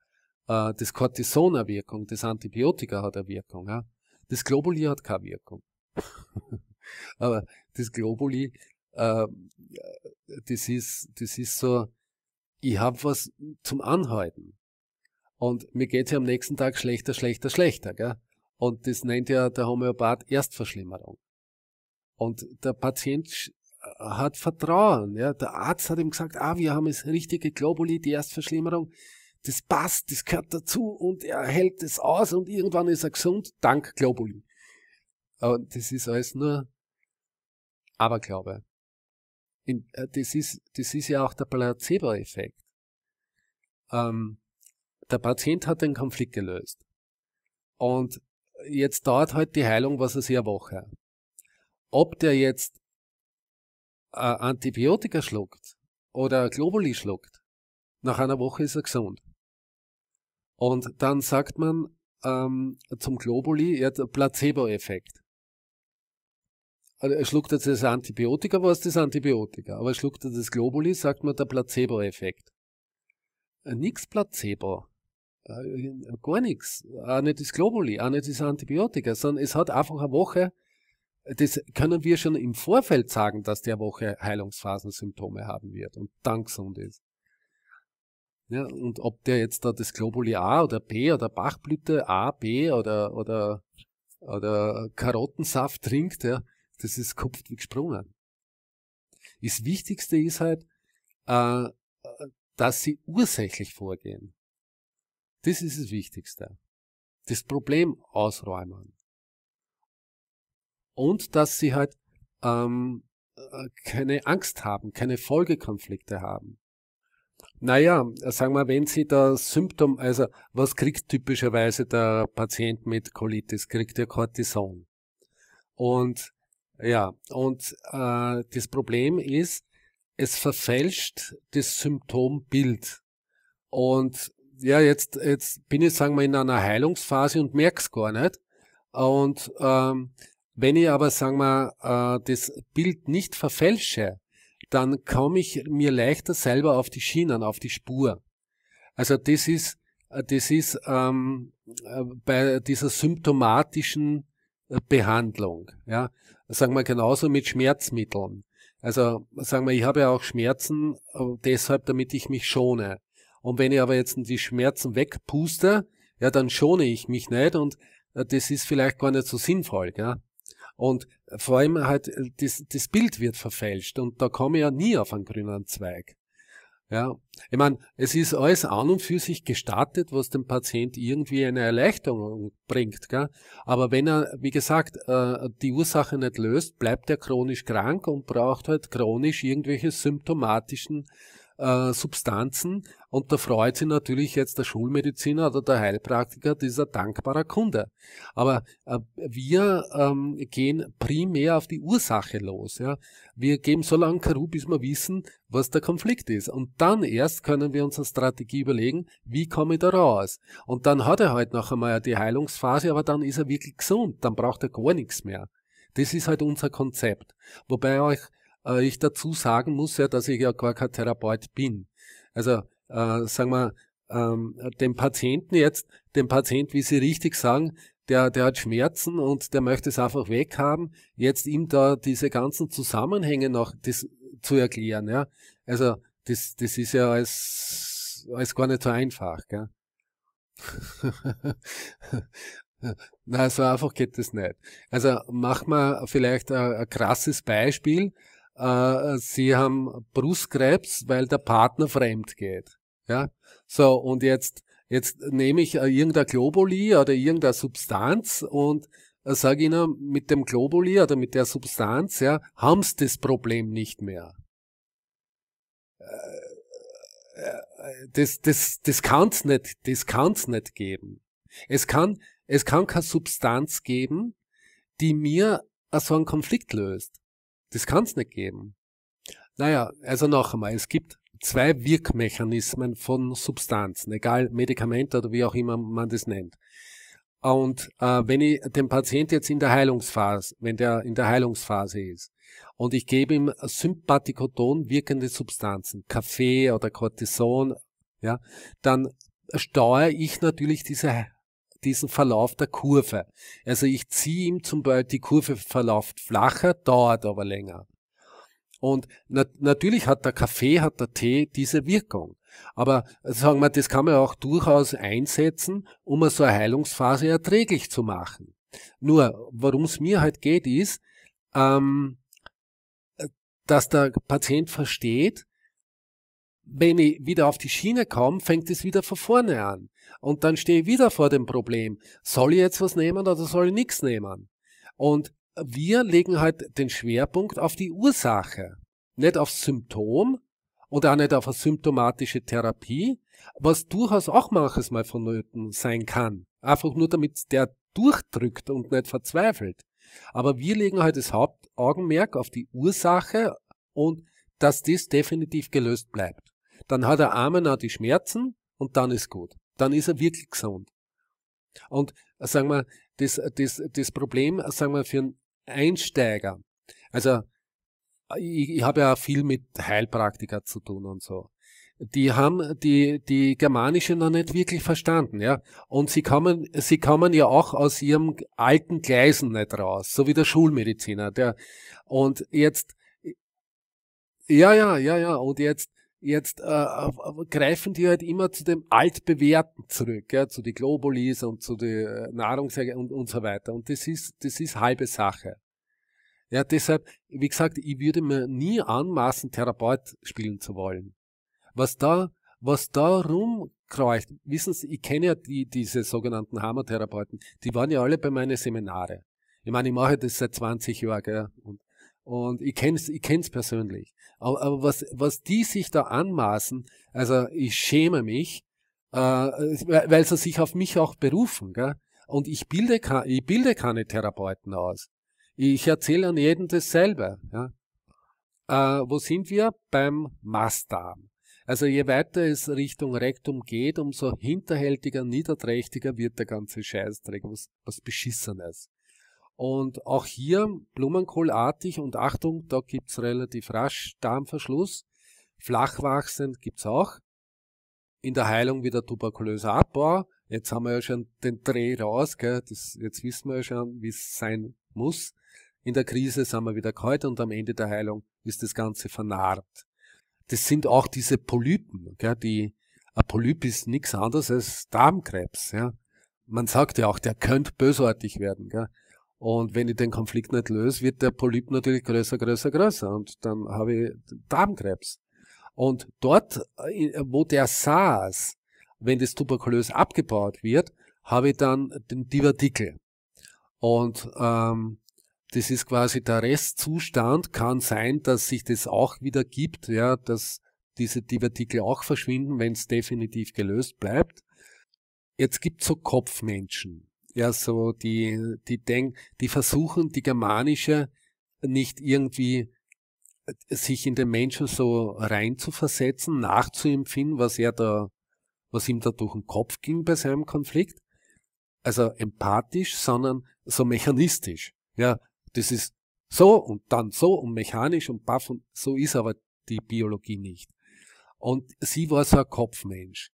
äh, das Cortison eine Wirkung, das Antibiotika hat eine Wirkung. Ja? Das Globuli hat keine Wirkung. Aber das Globuli, äh, das ist, das ist so, ich habe was zum Anhalten. Und mir geht's ja am nächsten Tag schlechter, schlechter, schlechter. Gell? Und das nennt ja der Homöopath Erstverschlimmerung. Und der Patient äh, hat Vertrauen. Ja? Der Arzt hat ihm gesagt, ah, wir haben das richtige Globuli, die Erstverschlimmerung. Das passt, das gehört dazu und er hält das aus und irgendwann ist er gesund, dank Globuli. Aber das ist alles nur Aberglaube. In, äh, das, ist, das ist ja auch der Placebo-Effekt. Ähm, der Patient hat den Konflikt gelöst. Und jetzt dauert halt die Heilung, was es eine Woche. Ob der jetzt äh, Antibiotika schluckt oder Globuli schluckt, nach einer Woche ist er gesund. Und dann sagt man ähm, zum Globuli, ja, Placebo-Effekt. Also er schluckt jetzt das Antibiotika, war es das Antibiotika, aber er schluckt das Globuli, sagt man der Placebo-Effekt. Äh, nix Placebo. Äh, gar nichts. Auch nicht das Globuli, auch nicht das Antibiotika, sondern es hat einfach eine Woche, das können wir schon im Vorfeld sagen, dass der Woche Heilungsphasensymptome haben wird und dann gesund ist. Ja, und ob der jetzt da das Globuli A oder B oder Bachblüte A, B oder, oder, oder Karottensaft trinkt, ja, das ist kopft wie gesprungen. Das Wichtigste ist halt, äh, äh, dass sie ursächlich vorgehen. Das ist das Wichtigste. Das Problem ausräumen. Und dass sie halt ähm, äh, keine Angst haben, keine Folgekonflikte haben. Naja, sagen wir, wenn Sie das Symptom, also was kriegt typischerweise der Patient mit Colitis? Kriegt er Cortison. Und ja, und äh, das Problem ist, es verfälscht das Symptombild. Und ja, jetzt, jetzt bin ich, sagen wir, in einer Heilungsphase und merk's gar nicht. Und ähm, wenn ich aber, sagen wir, äh, das Bild nicht verfälsche, dann komme ich mir leichter selber auf die Schienen, auf die Spur. Also das ist, äh, das ist ähm, äh, bei dieser symptomatischen Behandlung. Ja, sagen wir genauso mit Schmerzmitteln. Also sagen wir, ich habe ja auch Schmerzen, äh, deshalb, damit ich mich schone. Und wenn ich aber jetzt die Schmerzen wegpuste, ja, dann schone ich mich nicht und äh, das ist vielleicht gar nicht so sinnvoll, ja. Und äh, vor allem halt, das, das Bild wird verfälscht und da komme ich ja nie auf einen grünen Zweig. Ja, ich meine, es ist alles an und für sich gestartet, was dem Patient irgendwie eine Erleichterung bringt. Gell? Aber wenn er, wie gesagt, äh, die Ursache nicht löst, bleibt er chronisch krank und braucht halt chronisch irgendwelche symptomatischen äh, Substanzen und da freut sich natürlich jetzt der Schulmediziner oder der Heilpraktiker dieser dankbarer Kunde. Aber äh, wir ähm, gehen primär auf die Ursache los. Ja? Wir geben so lange Karu, bis wir wissen, was der Konflikt ist. Und dann erst können wir uns eine Strategie überlegen, wie komme ich da raus. Und dann hat er halt noch einmal die Heilungsphase, aber dann ist er wirklich gesund, dann braucht er gar nichts mehr. Das ist halt unser Konzept. Wobei euch äh, ich dazu sagen muss ja, dass ich ja gar kein Therapeut bin. Also äh, sagen wir, ähm, dem Patienten jetzt, dem Patient, wie Sie richtig sagen, der, der hat Schmerzen und der möchte es einfach weghaben, jetzt ihm da diese ganzen Zusammenhänge noch das, zu erklären. Ja? Also das, das ist ja alles, als gar nicht so einfach. Gell? Na, so einfach geht das nicht. Also machen wir vielleicht ein, ein krasses Beispiel. Äh, sie haben Brustkrebs, weil der Partner fremd geht. Ja, so und jetzt jetzt nehme ich äh, irgendein Globuli oder irgendeine Substanz und äh, sage ihnen mit dem Globuli oder mit der Substanz, ja, haben sie das Problem nicht mehr. Das, das, das kann es nicht, das kann's nicht geben. Es kann, es kann keine Substanz geben, die mir so einen Konflikt löst. Das kann es nicht geben. Naja, also noch einmal, es gibt zwei Wirkmechanismen von Substanzen, egal Medikamente oder wie auch immer man das nennt. Und äh, wenn ich dem Patient jetzt in der Heilungsphase, wenn der in der Heilungsphase ist, und ich gebe ihm Sympathikoton wirkende Substanzen, Kaffee oder Cortison, ja, dann steuere ich natürlich diese diesen Verlauf der Kurve. Also ich ziehe ihm zum Beispiel, die Kurve verläuft flacher, dauert aber länger. Und nat natürlich hat der Kaffee, hat der Tee diese Wirkung. Aber sagen wir, das kann man auch durchaus einsetzen, um so eine Heilungsphase erträglich zu machen. Nur, worum es mir halt geht, ist, ähm, äh, dass der Patient versteht, wenn ich wieder auf die Schiene komme, fängt es wieder von vorne an. Und dann stehe ich wieder vor dem Problem, soll ich jetzt was nehmen oder soll ich nichts nehmen? Und wir legen halt den Schwerpunkt auf die Ursache, nicht aufs Symptom oder auch nicht auf eine symptomatische Therapie, was durchaus auch manches Mal vonnöten sein kann. Einfach nur damit der durchdrückt und nicht verzweifelt. Aber wir legen halt das Hauptaugenmerk auf die Ursache und dass dies definitiv gelöst bleibt dann hat er einmal noch die Schmerzen und dann ist gut. Dann ist er wirklich gesund. Und sagen wir, das, das, das Problem, sagen wir, für einen Einsteiger, also ich, ich habe ja auch viel mit Heilpraktiker zu tun und so. Die haben die, die germanische noch nicht wirklich verstanden, ja. Und sie kommen, sie kommen ja auch aus ihrem alten Gleisen nicht raus, so wie der Schulmediziner, der, und jetzt, ja, ja, ja, ja, und jetzt, Jetzt äh, greifen die halt immer zu dem Altbewährten zurück, ja, zu den Globulis und zu den äh, Nahrungsergänzungen und, und so weiter. Und das ist, das ist halbe Sache. Ja, deshalb, wie gesagt, ich würde mir nie anmaßen, Therapeut spielen zu wollen. Was da, was da rumkreucht, wissen Sie, ich kenne ja die, diese sogenannten Hammertherapeuten, die waren ja alle bei meinen Seminare. Ich meine, ich mache das seit 20 Jahren, gell? Und und ich kenn's, ich kenn's persönlich. Aber, aber was, was die sich da anmaßen, also ich schäme mich, äh, äh weil sie sich auf mich auch berufen, gell? Und ich bilde, ich bilde keine Therapeuten aus. Ich erzähle an jedem dasselbe, ja? Äh, wo sind wir? Beim Mastdarm. Also je weiter es Richtung Rektum geht, umso hinterhältiger, niederträchtiger wird der ganze Scheißdreck, was, was Beschissenes. Und auch hier blumenkohlartig und Achtung, da gibt es relativ rasch Darmverschluss. Flachwachsend gibt es auch. In der Heilung wieder tuberkulöser Abbau. Jetzt haben wir ja schon den Dreh raus, gell? Das, jetzt wissen wir ja schon, wie es sein muss. In der Krise sind wir wieder kalt und am Ende der Heilung ist das Ganze vernarrt. Das sind auch diese Polypen, gell? die ein Polyp ist nichts anderes als Darmkrebs. Ja? Man sagt ja auch, der könnte bösartig werden. Gell? Und wenn ich den Konflikt nicht löse, wird der Polyp natürlich größer, größer, größer. Und dann habe ich Darmkrebs. Und dort, äh, wo der SARS, wenn das Tuberkulös abgebaut wird, habe ich dann den Divertikel. Und ähm, das ist quasi der Restzustand. Kann sein, dass sich das auch wieder gibt, ja, dass diese Divertikel auch verschwinden, wenn es definitiv gelöst bleibt. Jetzt gibt es so Kopfmenschen ja so die, die Denk, die versuchen, die germanische nicht irgendwie äh, sich in den Menschen so reinzuversetzen, nachzuempfinden, was er da, was ihm da durch den Kopf ging bei seinem Konflikt. Also empathisch, sondern so mechanistisch. Ja, das ist so und dann so und mechanisch und baff und so ist aber die Biologie nicht. Und sie war so ein Kopfmensch.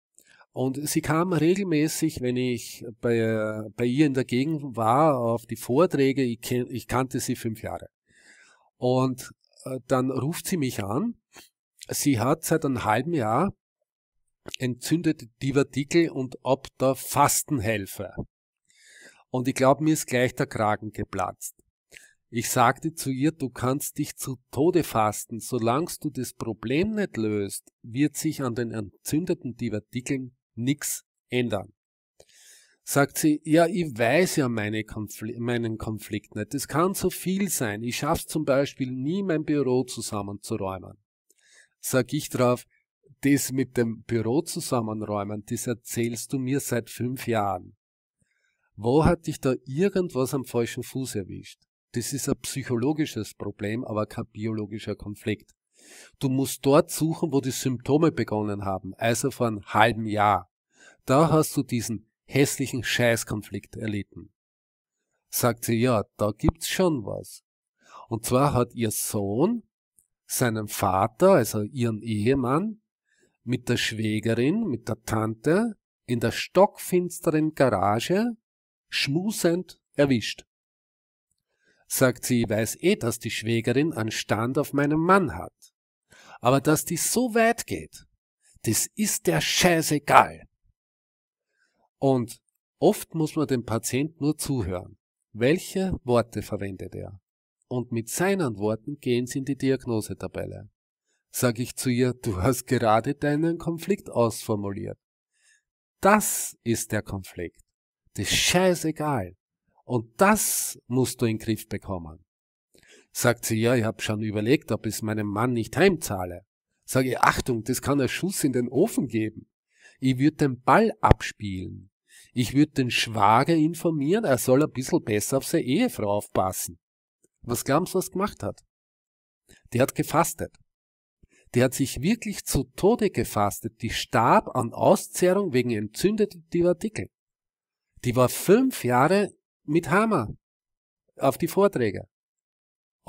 Und sie kam regelmäßig, wenn ich bei, bei ihr in der Gegend war, auf die Vorträge. Ich, ken, ich kannte sie fünf Jahre. Und äh, dann ruft sie mich an. Sie hat seit einem halben Jahr entzündete Divertikel und ob der Fastenhelfer. Und ich glaube, mir ist gleich der Kragen geplatzt. Ich sagte zu ihr, du kannst dich zu Tode fasten, solange du das Problem nicht löst, wird sich an den entzündeten Divertikeln nichts ändern. Sagt sie, ja, ich weiß ja meine Konfl meinen Konflikt nicht. Es kann so viel sein. Ich schaff's zum Beispiel nie, mein Büro zusammenzuräumen. Sag ich drauf, das mit dem Büro zusammenräumen, das erzählst du mir seit fünf Jahren. Wo hat dich da irgendwas am falschen Fuß erwischt? Das ist ein psychologisches Problem, aber kein biologischer Konflikt. Du musst dort suchen, wo die Symptome begonnen haben, also vor einem halben Jahr. Da hast du diesen hässlichen Scheißkonflikt erlitten. Sagt sie, ja, da gibt's schon was. Und zwar hat ihr Sohn seinen Vater, also ihren Ehemann, mit der Schwägerin, mit der Tante, in der stockfinsteren Garage schmusend erwischt. Sagt sie, ich weiß eh, dass die Schwägerin einen Stand auf meinem Mann hat. Aber dass die so weit geht, das ist der scheißegal. Und oft muss man dem Patient nur zuhören. Welche Worte verwendet er? Und mit seinen Worten gehen sie in die Diagnosetabelle. Sag ich zu ihr, du hast gerade deinen Konflikt ausformuliert. Das ist der Konflikt. Das ist scheißegal. Und das musst du in den Griff bekommen. Sagt sie, ja, ich habe schon überlegt, ob ich meinem Mann nicht heimzahle. Sage ich, Achtung, das kann ein Schuss in den Ofen geben. Ich würde den Ball abspielen. Ich würde den Schwager informieren, er soll ein bisschen besser auf seine Ehefrau aufpassen. Was glauben Sie, was gemacht hat? Die hat gefastet. Die hat sich wirklich zu Tode gefastet. Die starb an Auszehrung wegen entzündeter Artikel. Die war fünf Jahre mit Hammer auf die Vorträge.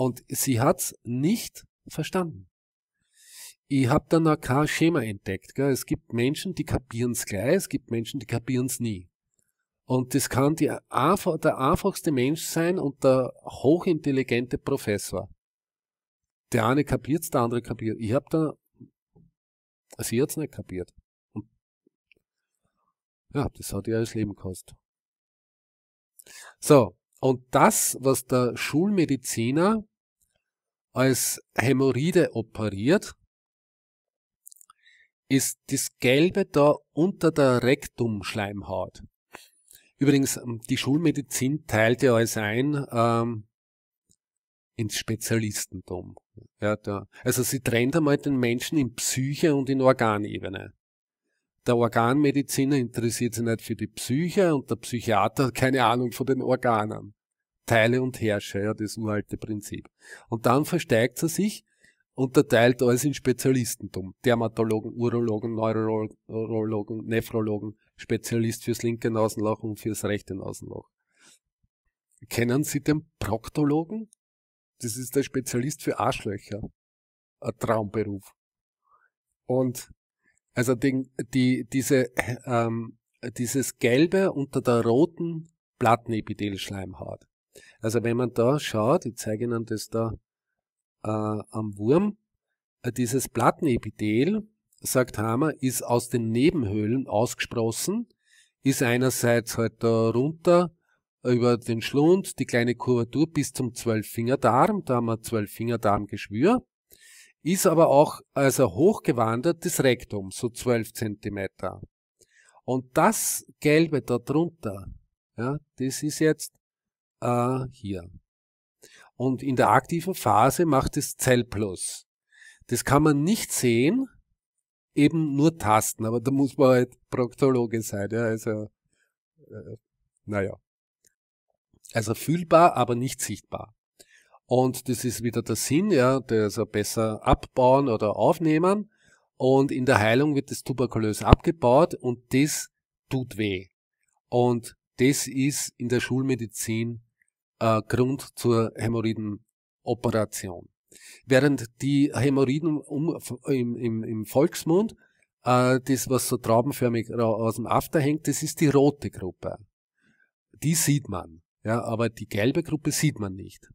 Und sie hat's nicht verstanden. Ich habe dann auch kein Schema entdeckt. Gell? Es gibt Menschen, die kapieren's gleich, es gibt Menschen, die kapieren's nie. Und das kann die, der einfachste Mensch sein und der hochintelligente Professor. Der eine kapiert's, der andere kapiert. Ich habe da, also ich hat's nicht kapiert. Und ja, das hat ihr das Leben gekostet. So, und das, was der Schulmediziner als Hämorrhoide operiert, ist das Gelbe da unter der Rektumschleimhaut. Übrigens, ähm, die Schulmedizin teilte alles ein ähm, ins Spezialistentum. Ja, da. Also sie trennt einmal den Menschen in Psyche und in Organebene. Der Organmediziner interessiert sich nicht für die Psyche und der Psychiater hat keine Ahnung von den Organen teile und herrsche, ja, das uralte Prinzip. Und dann versteigt er sich, und unterteilt alles in Spezialistentum. Dermatologen, Urologen, Neurologen, Nephrologen, Spezialist fürs linke Nasenloch und fürs rechte Nasenloch. Kennen Sie den Proktologen? Das ist der Spezialist für Arschlöcher. Ein Traumberuf. Und also die, die, diese, ähm, dieses Gelbe unter der roten Plattenepithelschleimhaut. Also wenn man da schaut, ich zeige Ihnen das da äh, am Wurm, äh, dieses Plattenepithel, sagt Hammer, ist aus den Nebenhöhlen ausgesprossen, ist einerseits halt da runter äh, über den Schlund, die kleine Kurvatur bis zum Zwölffingerdarm, da haben wir Zwölffingerdarmgeschwür, ist aber auch also hochgewandert das Rektum, so zwölf Zentimeter. Und das Gelbe da drunter, ja, das ist jetzt äh, hier. Und in der aktiven Phase macht es Zellplus. Das kann man nicht sehen, eben nur tasten, aber da muss man halt Proktologe sein, ja, also, äh, naja. Also fühlbar, aber nicht sichtbar. Und das ist wieder der Sinn, ja, also besser abbauen oder aufnehmen. Und in der Heilung wird das tuberkulös abgebaut und das tut weh. Und das ist in der Schulmedizin äh, Grund zur Hämorrhoidenoperation. Während die Hämorrhoiden um, im, im, im Volksmund, äh, das was so traubenförmig aus dem After hängt, das ist die rote Gruppe. Die sieht man, ja, aber die gelbe Gruppe sieht man nicht.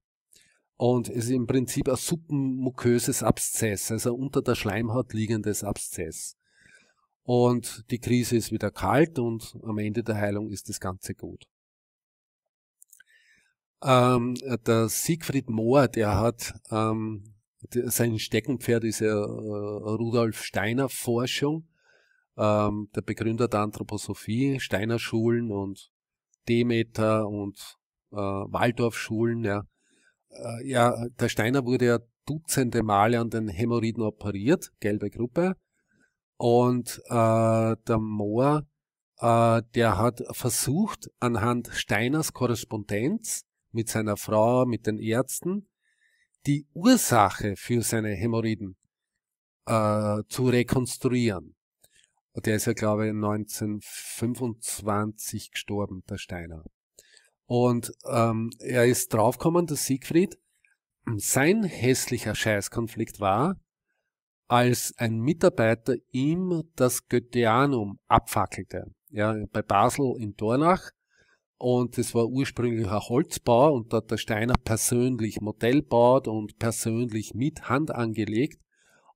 Und es ist im Prinzip ein suppenmuköses Abszess, also unter der Schleimhaut liegendes Abszess. Und die Krise ist wieder kalt und am Ende der Heilung ist das Ganze gut. Ähm, der Siegfried Mohr, der hat ähm, sein Steckenpferd ist ja äh, Rudolf Steiner Forschung, ähm, der Begründer der Anthroposophie, Steiner Schulen und Demeter und äh, Waldorf Schulen. Ja. Äh, ja, der Steiner wurde ja Dutzende Male an den Hämorrhoiden operiert, gelbe Gruppe. Und äh, der Mohr, äh, der hat versucht, anhand Steiners Korrespondenz mit seiner Frau, mit den Ärzten, die Ursache für seine Hämorrhoiden äh, zu rekonstruieren. Der ist ja, glaube ich, 1925 gestorben, der Steiner. Und ähm, er ist draufgekommen, dass Siegfried, sein hässlicher Scheißkonflikt war, als ein Mitarbeiter ihm das Goetheanum abfackelte. Ja, bei Basel in Dornach und es war ursprünglich ein Holzbau und da hat der Steiner persönlich Modell baut und persönlich mit Hand angelegt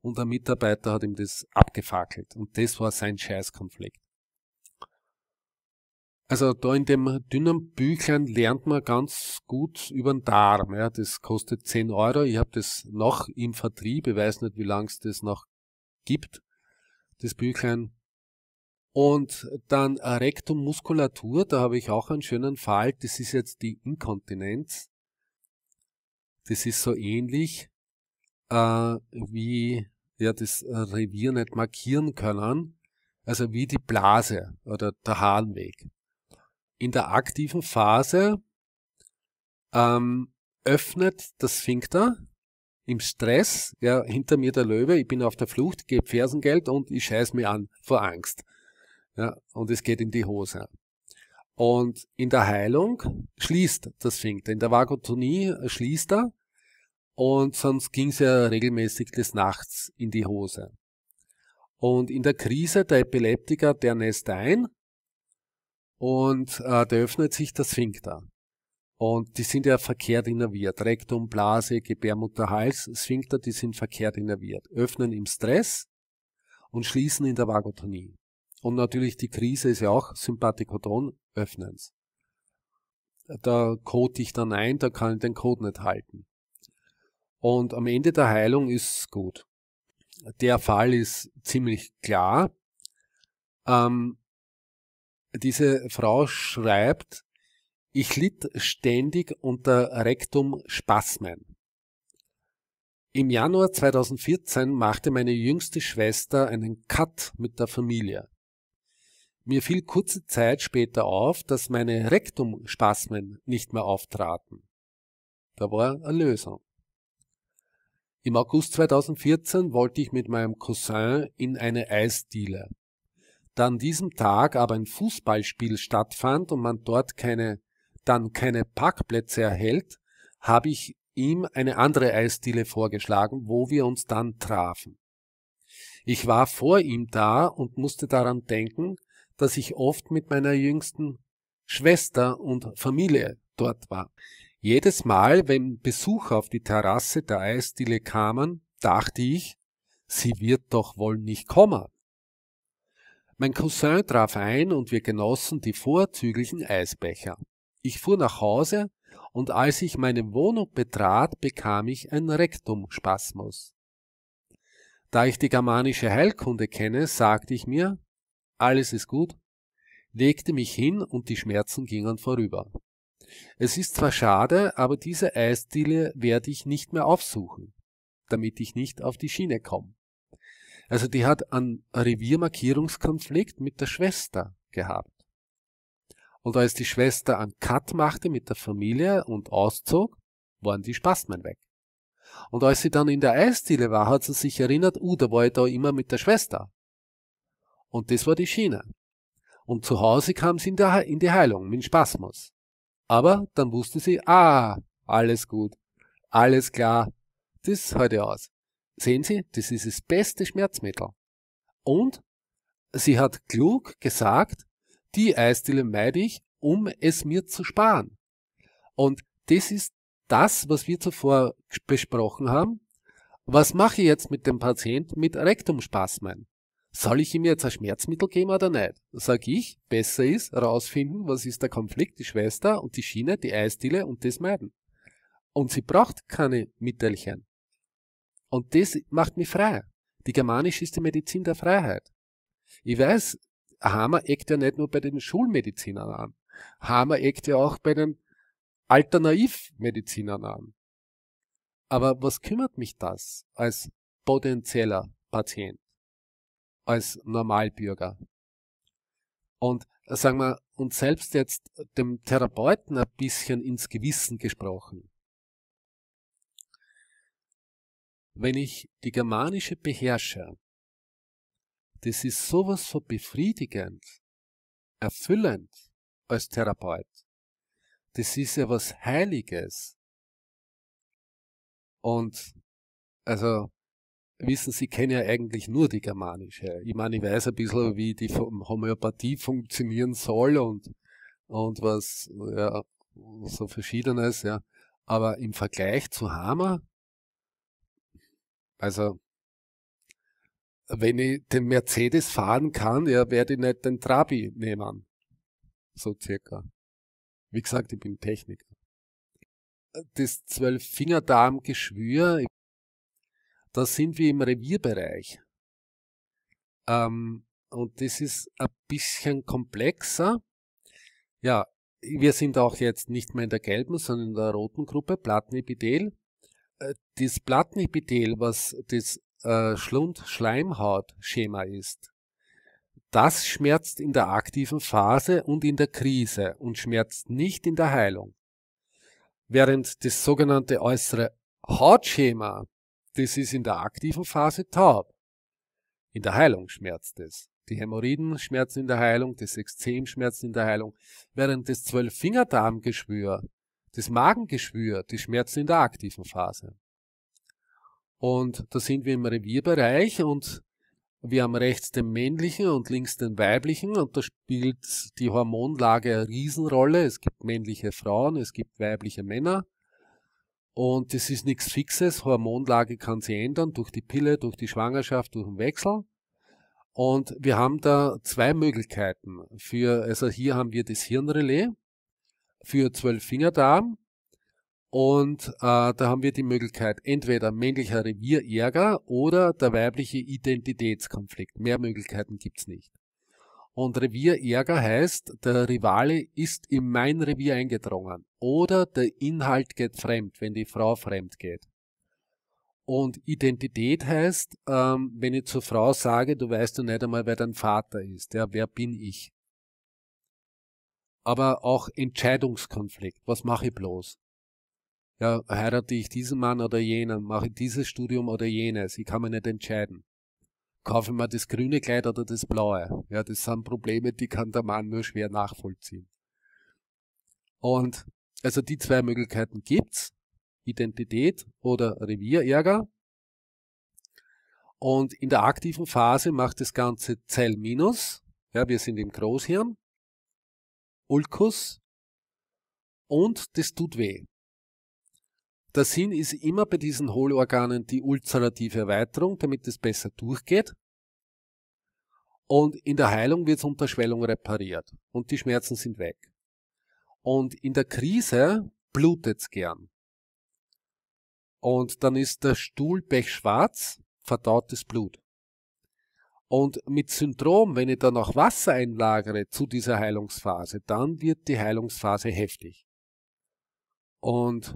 und der Mitarbeiter hat ihm das abgefackelt. Und das war sein Scheißkonflikt. Also da in dem dünnen Büchlein lernt man ganz gut über den Darm. Ja, das kostet 10 Euro. Ich habe das noch im Vertrieb. Ich weiß nicht, wie lange es das noch gibt. Das Büchlein und dann Rektummuskulatur, da habe ich auch einen schönen Fall, das ist jetzt die Inkontinenz. Das ist so ähnlich äh, wie ja, das Revier nicht markieren können, also wie die Blase oder der Harnweg. In der aktiven Phase ähm, öffnet das Sphinkter im Stress, ja, hinter mir der Löwe, ich bin auf der Flucht, gebe Fersengeld und ich scheiß mir an vor Angst ja, und es geht in die Hose. Und in der Heilung schließt das Sphinkter, in der Vagotonie äh, schließt er und sonst ging es ja regelmäßig des Nachts in die Hose. Und in der Krise der Epileptiker, der nässt ein und äh, da öffnet sich das Sphinkter. Und die sind ja verkehrt innerviert. Rektum, Blase, Gebärmutter, Hals, Sphinkter, die sind verkehrt innerviert. Öffnen im Stress und schließen in der Vagotonie. Und natürlich die Krise ist ja auch Sympathikoton öffnens. Da code ich dann ein, da kann ich den Code nicht halten. Und am Ende der Heilung ist gut. Der Fall ist ziemlich klar. Ähm, diese Frau schreibt, ich litt ständig unter Rektum Spasmen. Im Januar 2014 machte meine jüngste Schwester einen Cut mit der Familie. Mir fiel kurze Zeit später auf, dass meine Rektumspasmen nicht mehr auftraten. Da war eine Lösung. Im August 2014 wollte ich mit meinem Cousin in eine Eisdiele. Da an diesem Tag aber ein Fußballspiel stattfand und man dort keine, dann keine Parkplätze erhält, habe ich ihm eine andere Eisdiele vorgeschlagen, wo wir uns dann trafen. Ich war vor ihm da und musste daran denken, dass ich oft mit meiner jüngsten Schwester und Familie dort war. Jedes Mal, wenn Besucher auf die Terrasse der Eisdiele kamen, dachte ich, sie wird doch wohl nicht kommen. Mein Cousin traf ein und wir genossen die vorzüglichen Eisbecher. Ich fuhr nach Hause und als ich meine Wohnung betrat, bekam ich ein Rektumspasmus. Da ich die germanische Heilkunde kenne, sagte ich mir, alles ist gut, legte mich hin und die Schmerzen gingen vorüber. Es ist zwar schade, aber diese Eisdiele werde ich nicht mehr aufsuchen, damit ich nicht auf die Schiene komme. Also die hat einen Reviermarkierungskonflikt mit der Schwester gehabt. Und als die Schwester einen Cut machte mit der Familie und auszog, waren die Spasmen weg. Und als sie dann in der Eisdiele war, hat sie sich erinnert, uh, da war ich da immer mit der Schwester. Und das war die Schiene. Und zu Hause kam sie in, der, in die Heilung, mit Spasmus. Aber dann wusste sie, ah, alles gut, alles klar, das heute aus. Sehen Sie, das ist das beste Schmerzmittel. Und sie hat klug gesagt, die Eisdiele meide ich, um es mir zu sparen. Und das ist das, was wir zuvor besprochen haben. Was mache ich jetzt mit dem Patienten mit Rektumspasmen? soll ich ihm jetzt ein Schmerzmittel geben oder nicht? Sag ich, besser ist, rausfinden, was ist der Konflikt, die Schwester und die Schiene, die Eisdiele und das meiden. Und sie braucht keine Mittelchen. Und das macht mich frei. Die germanische ist die Medizin der Freiheit. Ich weiß, Hammer eckt ja nicht nur bei den Schulmedizinern an. Hammer eckt ja auch bei den Alternativmedizinern an. Aber was kümmert mich das als potenzieller Patient? als Normalbürger. Und äh, sagen wir, und selbst jetzt dem Therapeuten ein bisschen ins Gewissen gesprochen. Wenn ich die germanische beherrsche, das ist sowas so befriedigend, erfüllend als Therapeut. Das ist ja was Heiliges. Und also wissen Sie, kenne ja eigentlich nur die germanische. Ich meine, ich weiß ein bisschen, wie die Homöopathie funktionieren soll und, und was, ja, so verschiedenes, ja. Aber im Vergleich zu Hammer, also, wenn ich den Mercedes fahren kann, ja, werde ich nicht den Trabi nehmen. So circa. Wie gesagt, ich bin Techniker. Das Zwölffingerdarmgeschwür, da sind wir im Revierbereich. Ähm, und das ist ein bisschen komplexer. Ja, wir sind auch jetzt nicht mehr in der gelben, sondern in der roten Gruppe, Plattenepithel. Äh, das Plattenepithel, was das äh, Schlund-Schleimhaut-Schema ist, das schmerzt in der aktiven Phase und in der Krise und schmerzt nicht in der Heilung. Während das sogenannte äußere Hautschema das ist in der aktiven Phase taub. In der Heilung schmerzt es. Die Hämorrhoiden schmerzen in der Heilung, das Exzem schmerzt in der Heilung, während das Zwölffingerdarmgeschwür, das Magengeschwür, die schmerzen in der aktiven Phase. Und da sind wir im Revierbereich und wir haben rechts den männlichen und links den weiblichen und da spielt die Hormonlage eine Riesenrolle. Es gibt männliche Frauen, es gibt weibliche Männer. Und es ist nichts Fixes. Hormonlage kann sich ändern durch die Pille, durch die Schwangerschaft, durch den Wechsel. Und wir haben da zwei Möglichkeiten. Für, also hier haben wir das Hirnrelais für zwölf Fingerdarm. Und äh, da haben wir die Möglichkeit, entweder männlicher Revierärger oder der weibliche Identitätskonflikt. Mehr Möglichkeiten gibt's nicht. Und Revierärger heißt, der Rivale ist in mein Revier eingedrungen oder der Inhalt geht fremd, wenn die Frau fremd geht. Und Identität heißt, ähm, wenn ich zur Frau sage, du weißt du nicht einmal, wer dein Vater ist, ja, wer bin ich? Aber auch Entscheidungskonflikt, was mache ich bloß? Ja, heirate ich diesen Mann oder jenen, mache ich dieses Studium oder jenes, ich kann mich nicht entscheiden kaufe mir das grüne Kleid oder das blaue. Ja, das sind Probleme, die kann der Mann nur schwer nachvollziehen. Und also die zwei Möglichkeiten gibt's. Identität oder Revierärger. Und in der aktiven Phase macht das Ganze Zell minus. Ja, wir sind im Großhirn. Ulkus. Und das tut weh. Der Sinn ist immer bei diesen Hohlorganen die ulcerative Erweiterung, damit es besser durchgeht. Und in der Heilung wird es unter Schwellung repariert und die Schmerzen sind weg. Und in der Krise blutet es gern. Und dann ist der Stuhl pechschwarz, verdautes Blut. Und mit Syndrom, wenn ich dann auch Wasser einlagere zu dieser Heilungsphase, dann wird die Heilungsphase heftig. Und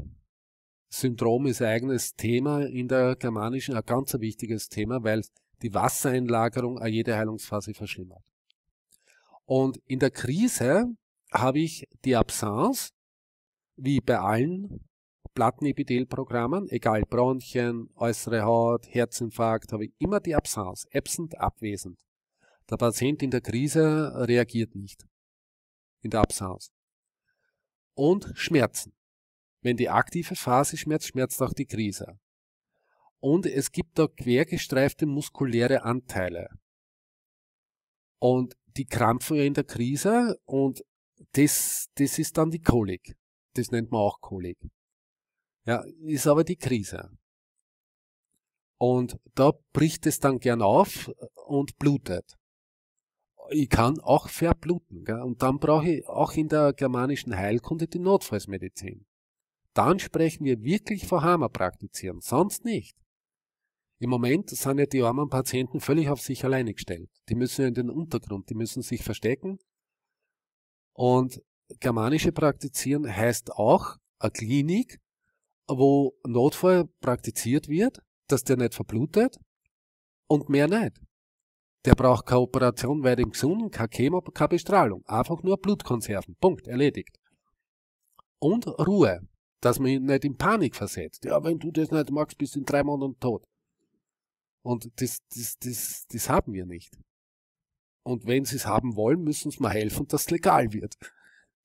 Syndrom ist ein eigenes Thema in der germanischen, ein ganz wichtiges Thema, weil die Wassereinlagerung jede Heilungsphase verschlimmert. Und in der Krise habe ich die Absence, wie bei allen Plattenepithelprogrammen, egal Bronchien, äußere Haut, Herzinfarkt, habe ich immer die Absence, absent, abwesend. Der Patient in der Krise reagiert nicht in der Absence. Und Schmerzen. Wenn die aktive Phase schmerzt, schmerzt auch die Krise. Und es gibt da quergestreifte muskuläre Anteile. Und die krampfen in der Krise und das, das ist dann die Kolik. Das nennt man auch Kolik. Ja, ist aber die Krise. Und da bricht es dann gern auf und blutet. Ich kann auch verbluten. Gell? Und dann brauche ich auch in der germanischen Heilkunde die Notfallsmedizin dann sprechen wir wirklich vor Hammer praktizieren, sonst nicht. Im Moment sind ja die armen Patienten völlig auf sich alleine gestellt. Die müssen ja in den Untergrund, die müssen sich verstecken. Und germanische Praktizieren heißt auch eine Klinik, wo Notfall praktiziert wird, dass der nicht verblutet und mehr nicht. Der braucht keine Operation weil dem Gesunden, keine Chemo, keine Bestrahlung. Einfach nur Blutkonserven. Punkt. Erledigt. Und Ruhe dass man ihn nicht in Panik versetzt. Ja, wenn du das nicht magst, bist du in drei Monaten tot. Und das, das, das, das haben wir nicht. Und wenn sie es haben wollen, müssen sie mal helfen, dass es legal wird.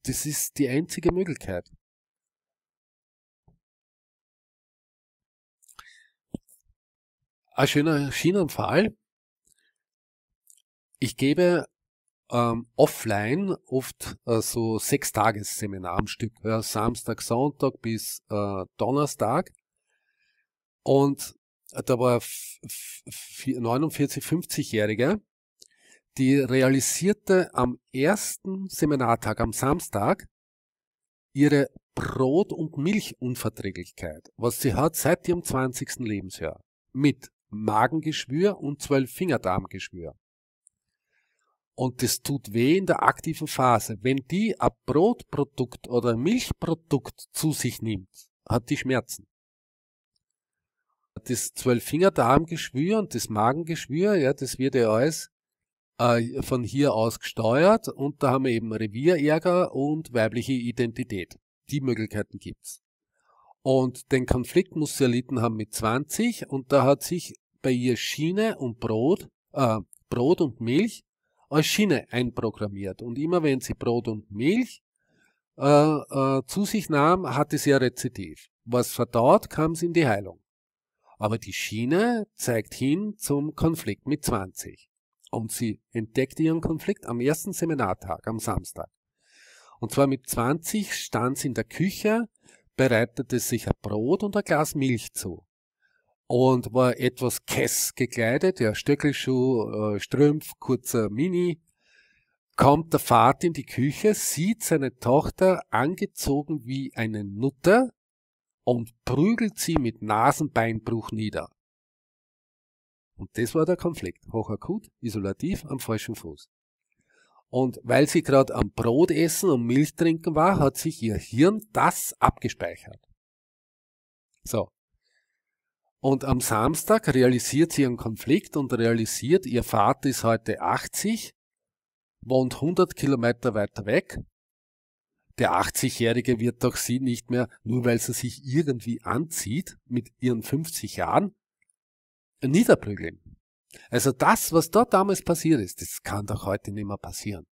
Das ist die einzige Möglichkeit. Ein schöner Schienenfall. Ich gebe ähm, offline oft äh, so sechs Tagesseminar am Stück, ja, Samstag, Sonntag bis äh, Donnerstag. Und äh, da war 49, 50-Jährige, die realisierte am ersten Seminartag, am Samstag, ihre Brot- und Milchunverträglichkeit, was sie hat seit ihrem 20. Lebensjahr, mit Magengeschwür und Zwölffingerdarmgeschwür und das tut weh in der aktiven Phase. Wenn die ein Brotprodukt oder ein Milchprodukt zu sich nimmt, hat die Schmerzen. Das Zwölffingerdarmgeschwür und das Magengeschwür, ja, das wird ja alles äh, von hier aus gesteuert und da haben wir eben Revierärger und weibliche Identität. Die Möglichkeiten gibt's. Und den Konflikt muss sie erlitten haben mit 20 und da hat sich bei ihr Schiene und Brot, äh, Brot und Milch Schiene einprogrammiert. Und immer wenn sie Brot und Milch äh, äh, zu sich nahm, hatte sie ein Rezidiv. Was verdaut, kam sie in die Heilung. Aber die Schiene zeigt hin zum Konflikt mit 20. Und sie entdeckte ihren Konflikt am ersten Seminartag, am Samstag. Und zwar mit 20 stand sie in der Küche, bereitete sich ein Brot und ein Glas Milch zu und war etwas kess gekleidet, ja, Stöckelschuh, äh, Strümpf, kurzer Mini. Kommt der Vater in die Küche, sieht seine Tochter angezogen wie eine Nutter und prügelt sie mit Nasenbeinbruch nieder. Und das war der Konflikt. Hochakut, isolativ, am falschen Fuß. Und weil sie gerade am Brot essen und Milch trinken war, hat sich ihr Hirn das abgespeichert. So, und am Samstag realisiert sie ihren Konflikt und realisiert, ihr Vater ist heute 80, wohnt 100 Kilometer weiter weg. Der 80-Jährige wird doch sie nicht mehr, nur weil sie sich irgendwie anzieht, mit ihren 50 Jahren, niederprügeln. Also das, was dort damals passiert ist, das kann doch heute nicht mehr passieren.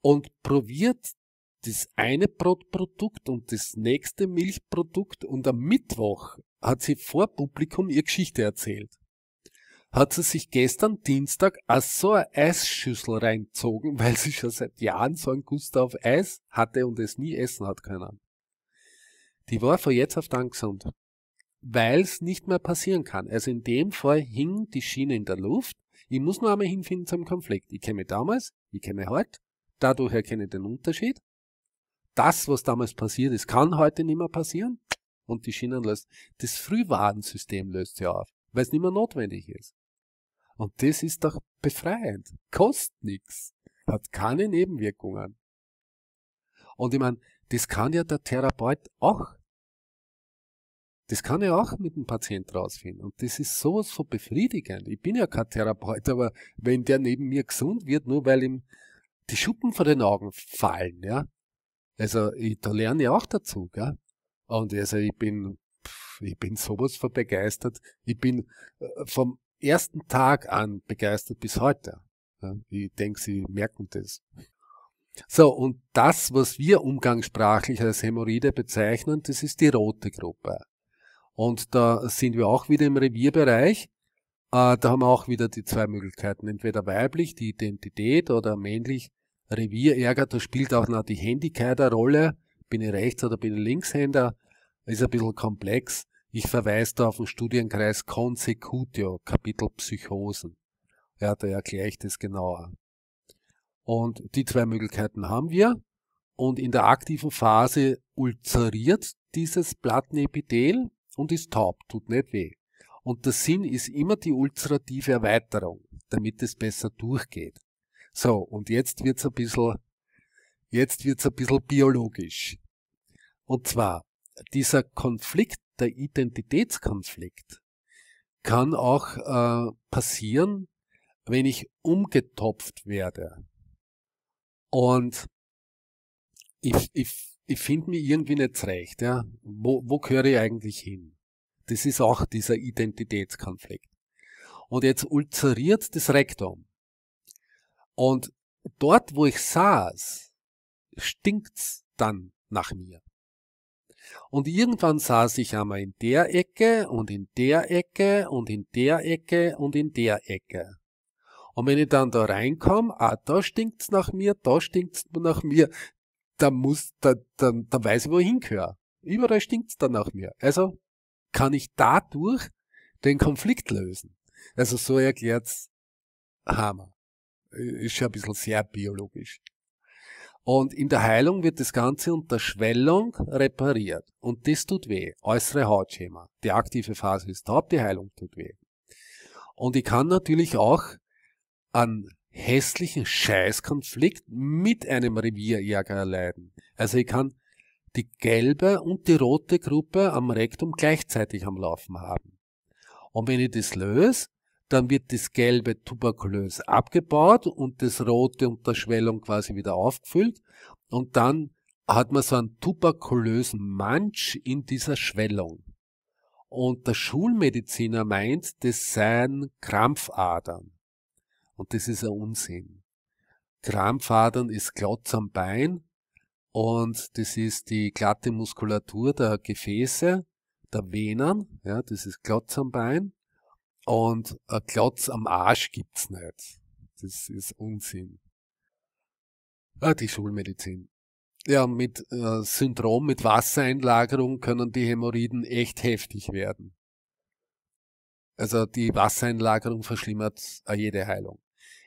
Und probiert das eine Brotprodukt und das nächste Milchprodukt und am Mittwoch hat sie vor Publikum ihr Geschichte erzählt. Hat sie sich gestern Dienstag aus so eine Eisschüssel reinzogen, weil sie schon seit Jahren so einen Guster auf Eis hatte und es nie essen hat können. Die war von jetzt auf dann gesund, weil es nicht mehr passieren kann. Also in dem Fall hing die Schiene in der Luft. Ich muss nur einmal hinfinden zum Konflikt. Ich kenne damals, ich kenne heute, dadurch erkenne ich den Unterschied das, was damals passiert ist, kann heute nicht mehr passieren. Und die Schienen löst, das Frühwarnsystem löst sich auf, weil es nicht mehr notwendig ist. Und das ist doch befreiend. Kostet nichts. Hat keine Nebenwirkungen. Und ich meine, das kann ja der Therapeut auch. Das kann er auch mit dem Patienten rausfinden. Und das ist sowas von befriedigend. Ich bin ja kein Therapeut, aber wenn der neben mir gesund wird, nur weil ihm die Schuppen vor den Augen fallen, ja, also ich, da lerne ich auch dazu, gell? Und also ich bin, ich bin sowas von begeistert. Ich bin äh, vom ersten Tag an begeistert bis heute. Ich denke, Sie merken das. So, und das, was wir umgangssprachlich als Hämorrhoide bezeichnen, das ist die rote Gruppe. Und da sind wir auch wieder im Revierbereich. Äh, da haben wir auch wieder die zwei Möglichkeiten. Entweder weiblich, die Identität, oder männlich, Revier ärgert, da spielt auch noch die Händigkeit eine Rolle. Bin ich Rechts- oder bin ich Linkshänder? Ist ein bisschen komplex. Ich verweise da auf den Studienkreis Consecutio, Kapitel Psychosen. Ja, da erkläre ich das genauer. Und die zwei Möglichkeiten haben wir. Und in der aktiven Phase ulzeriert dieses Plattenepithel und ist taub, tut nicht weh. Und der Sinn ist immer die ulzerative Erweiterung, damit es besser durchgeht. So, und jetzt wird's ein bisschen, jetzt wird's ein bisschen biologisch. Und zwar, dieser Konflikt, der Identitätskonflikt, kann auch äh, passieren, wenn ich umgetopft werde. Und ich, ich, ich finde mich irgendwie nicht zurecht. Ja? Wo, wo gehöre ich eigentlich hin? Das ist auch dieser Identitätskonflikt. Und jetzt ulzeriert das Rektum. Und dort, wo ich saß, stinkt's dann nach mir. Und irgendwann saß ich einmal in der Ecke und in der Ecke und in der Ecke und in der Ecke. Und wenn ich dann da reinkomme, ah, da stinkt's nach mir, da stinkt's nach mir, da muss, da, da, da weiß ich, wo ich hingehöre. Überall stinkt's dann nach mir. Also kann ich dadurch den Konflikt lösen. Also so erklärt's Hammer ist schon ein bisschen sehr biologisch. Und in der Heilung wird das Ganze unter Schwellung repariert. Und das tut weh. Äußere Hautschema. Die aktive Phase ist taub, die Heilung tut weh. Und ich kann natürlich auch an hässlichen Scheißkonflikt mit einem Revierjäger erleiden. Also ich kann die gelbe und die rote Gruppe am Rektum gleichzeitig am Laufen haben. Und wenn ich das löse, dann wird das gelbe tuberkulös abgebaut und das rote und der Schwellung quasi wieder aufgefüllt und dann hat man so einen tuberkulösen Mansch in dieser Schwellung. Und der Schulmediziner meint, das seien Krampfadern. Und das ist ein Unsinn. Krampfadern ist Klotz am Bein und das ist die glatte Muskulatur der Gefäße, der Venen, ja, das ist Klotz am Bein. Und ein äh, Klotz am Arsch gibt's nicht. Das ist Unsinn. Ah, die Schulmedizin. Ja, mit äh, Syndrom, mit Wassereinlagerung können die Hämorrhoiden echt heftig werden. Also die Wassereinlagerung verschlimmert äh, jede Heilung.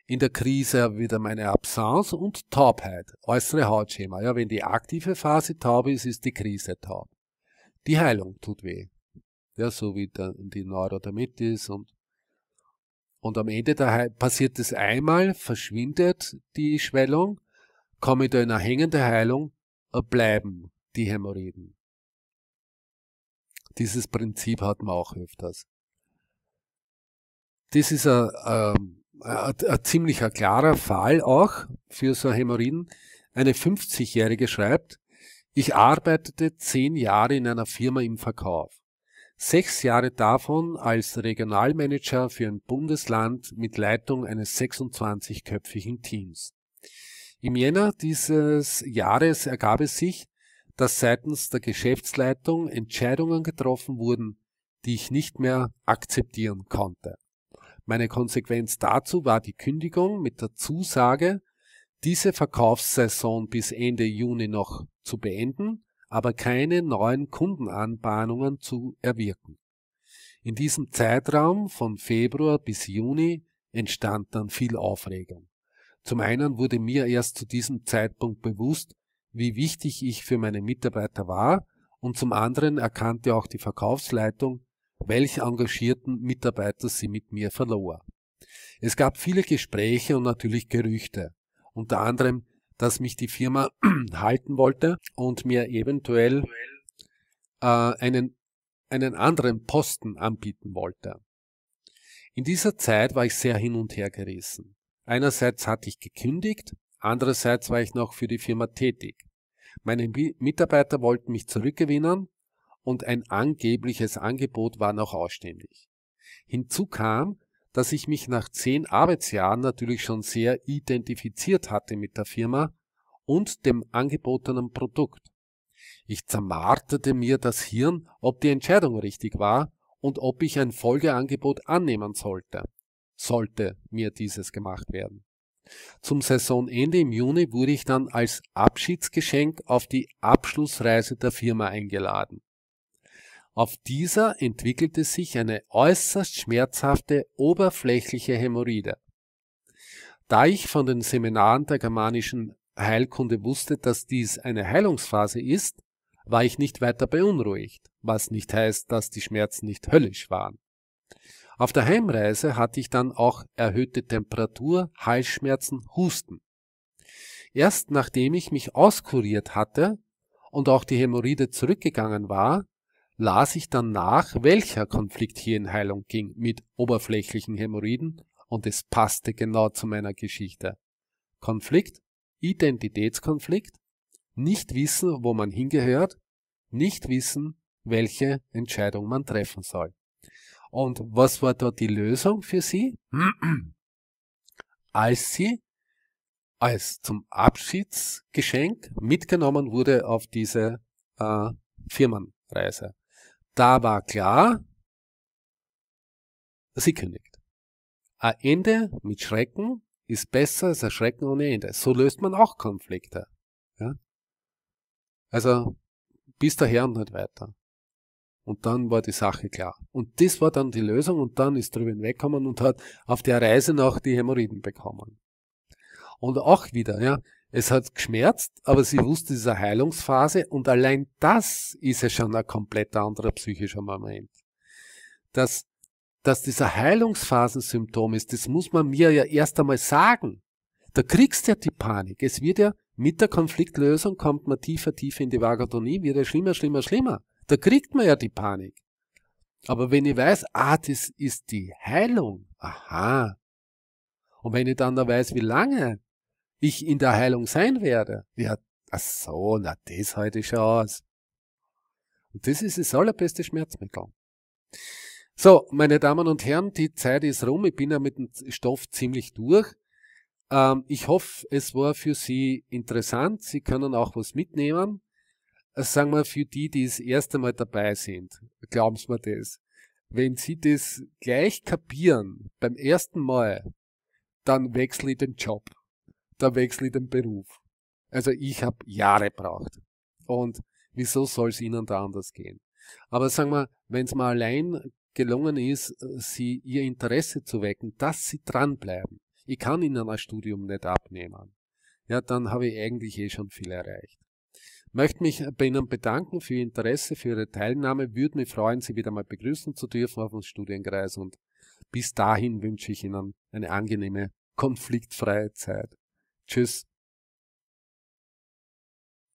In der Krise wieder meine Absence und Taubheit, äußere Hautschema. Ja, wenn die aktive Phase taub ist, ist die Krise taub. Die Heilung tut weh ja, so wie der, die Neurodermitis und und am Ende da passiert es einmal, verschwindet die Schwellung, da in eine hängende Heilung äh, bleiben die Hämorrhoiden. Dieses Prinzip hat man auch öfters. Das ist ein, ähm, ein, ein, ziemlich klarer Fall auch für so Hämorrhoiden. Eine 50-Jährige schreibt, ich arbeitete zehn Jahre in einer Firma im Verkauf sechs Jahre davon als Regionalmanager für ein Bundesland mit Leitung eines 26-köpfigen Teams. Im Jänner dieses Jahres ergab es sich, dass seitens der Geschäftsleitung Entscheidungen getroffen wurden, die ich nicht mehr akzeptieren konnte. Meine Konsequenz dazu war die Kündigung mit der Zusage, diese Verkaufssaison bis Ende Juni noch zu beenden aber keine neuen Kundenanbahnungen zu erwirken. In diesem Zeitraum von Februar bis Juni entstand dann viel Aufregung. Zum einen wurde mir erst zu diesem Zeitpunkt bewusst, wie wichtig ich für meine Mitarbeiter war, und zum anderen erkannte auch die Verkaufsleitung, welche engagierten Mitarbeiter sie mit mir verlor. Es gab viele Gespräche und natürlich Gerüchte, unter anderem dass mich die Firma halten wollte und mir eventuell äh, einen, einen anderen Posten anbieten wollte. In dieser Zeit war ich sehr hin und her gerissen. Einerseits hatte ich gekündigt, andererseits war ich noch für die Firma tätig. Meine Mitarbeiter wollten mich zurückgewinnen und ein angebliches Angebot war noch ausständig. Hinzu kam, dass ich mich nach zehn Arbeitsjahren natürlich schon sehr identifiziert hatte mit der Firma und dem angebotenen Produkt. Ich zermarterte mir das Hirn, ob die Entscheidung richtig war und ob ich ein Folgeangebot annehmen sollte. Sollte mir dieses gemacht werden. Zum Saisonende im Juni wurde ich dann als Abschiedsgeschenk auf die Abschlussreise der Firma eingeladen. Auf dieser entwickelte sich eine äußerst schmerzhafte oberflächliche Hämorrhoide. Da ich von den Seminaren der germanischen Heilkunde wusste, dass dies eine Heilungsphase ist, war ich nicht weiter beunruhigt, was nicht heißt, dass die Schmerzen nicht höllisch waren. Auf der Heimreise hatte ich dann auch erhöhte Temperatur, Halsschmerzen, Husten. Erst nachdem ich mich auskuriert hatte und auch die Hämorrhoide zurückgegangen war, las ich dann nach, welcher Konflikt hier in Heilung ging mit oberflächlichen Hämorrhoiden und es passte genau zu meiner Geschichte. Konflikt, Identitätskonflikt, nicht wissen, wo man hingehört, nicht wissen, welche Entscheidung man treffen soll. Und was war dort die Lösung für sie? Als sie als zum Abschiedsgeschenk mitgenommen wurde auf diese äh, Firmenreise. Da war klar, sie kündigt. Ein Ende mit Schrecken ist besser als ein Schrecken ohne Ende. So löst man auch Konflikte. Ja? Also bis daher und nicht weiter. Und dann war die Sache klar. Und das war dann die Lösung und dann ist drüben weggekommen und hat auf der Reise noch die Hämorrhoiden bekommen. Und auch wieder, ja, es hat geschmerzt, aber sie wusste dieser Heilungsphase und allein das ist ja schon ein komplett anderer psychischer Moment. Dass, dass dieser Heilungsphasensymptom ist, das muss man mir ja erst einmal sagen. Da kriegst du ja die Panik. Es wird ja mit der Konfliktlösung kommt man tiefer, tiefer in die Vagatonie, wird ja schlimmer, schlimmer, schlimmer. Da kriegt man ja die Panik. Aber wenn ich weiß, ah, das ist die Heilung, aha. Und wenn ich dann da weiß, wie lange, ich in der Heilung sein werde. Ja, ach so, na, das halte ich aus. Und das ist das allerbeste Schmerzmittel. So, meine Damen und Herren, die Zeit ist rum. Ich bin ja mit dem Stoff ziemlich durch. Ähm, ich hoffe, es war für Sie interessant. Sie können auch was mitnehmen. Äh, sagen wir für die, die das erste Mal dabei sind, glauben Sie mir das. Wenn Sie das gleich kapieren beim ersten Mal, dann wechsle ich den Job da wechsle ich den Beruf. Also ich habe Jahre braucht. Und wieso soll es Ihnen da anders gehen? Aber sagen wir, wenn es mal allein gelungen ist, sie ihr Interesse zu wecken, dass sie dranbleiben. Ich kann ihnen ein Studium nicht abnehmen. Ja, dann habe ich eigentlich eh schon viel erreicht. Möchte mich bei Ihnen bedanken für Ihr Interesse, für Ihre Teilnahme. Würde mich freuen, Sie wieder mal begrüßen zu dürfen auf uns Studienkreis. Und bis dahin wünsche ich Ihnen eine angenehme, konfliktfreie Zeit. Tschüss.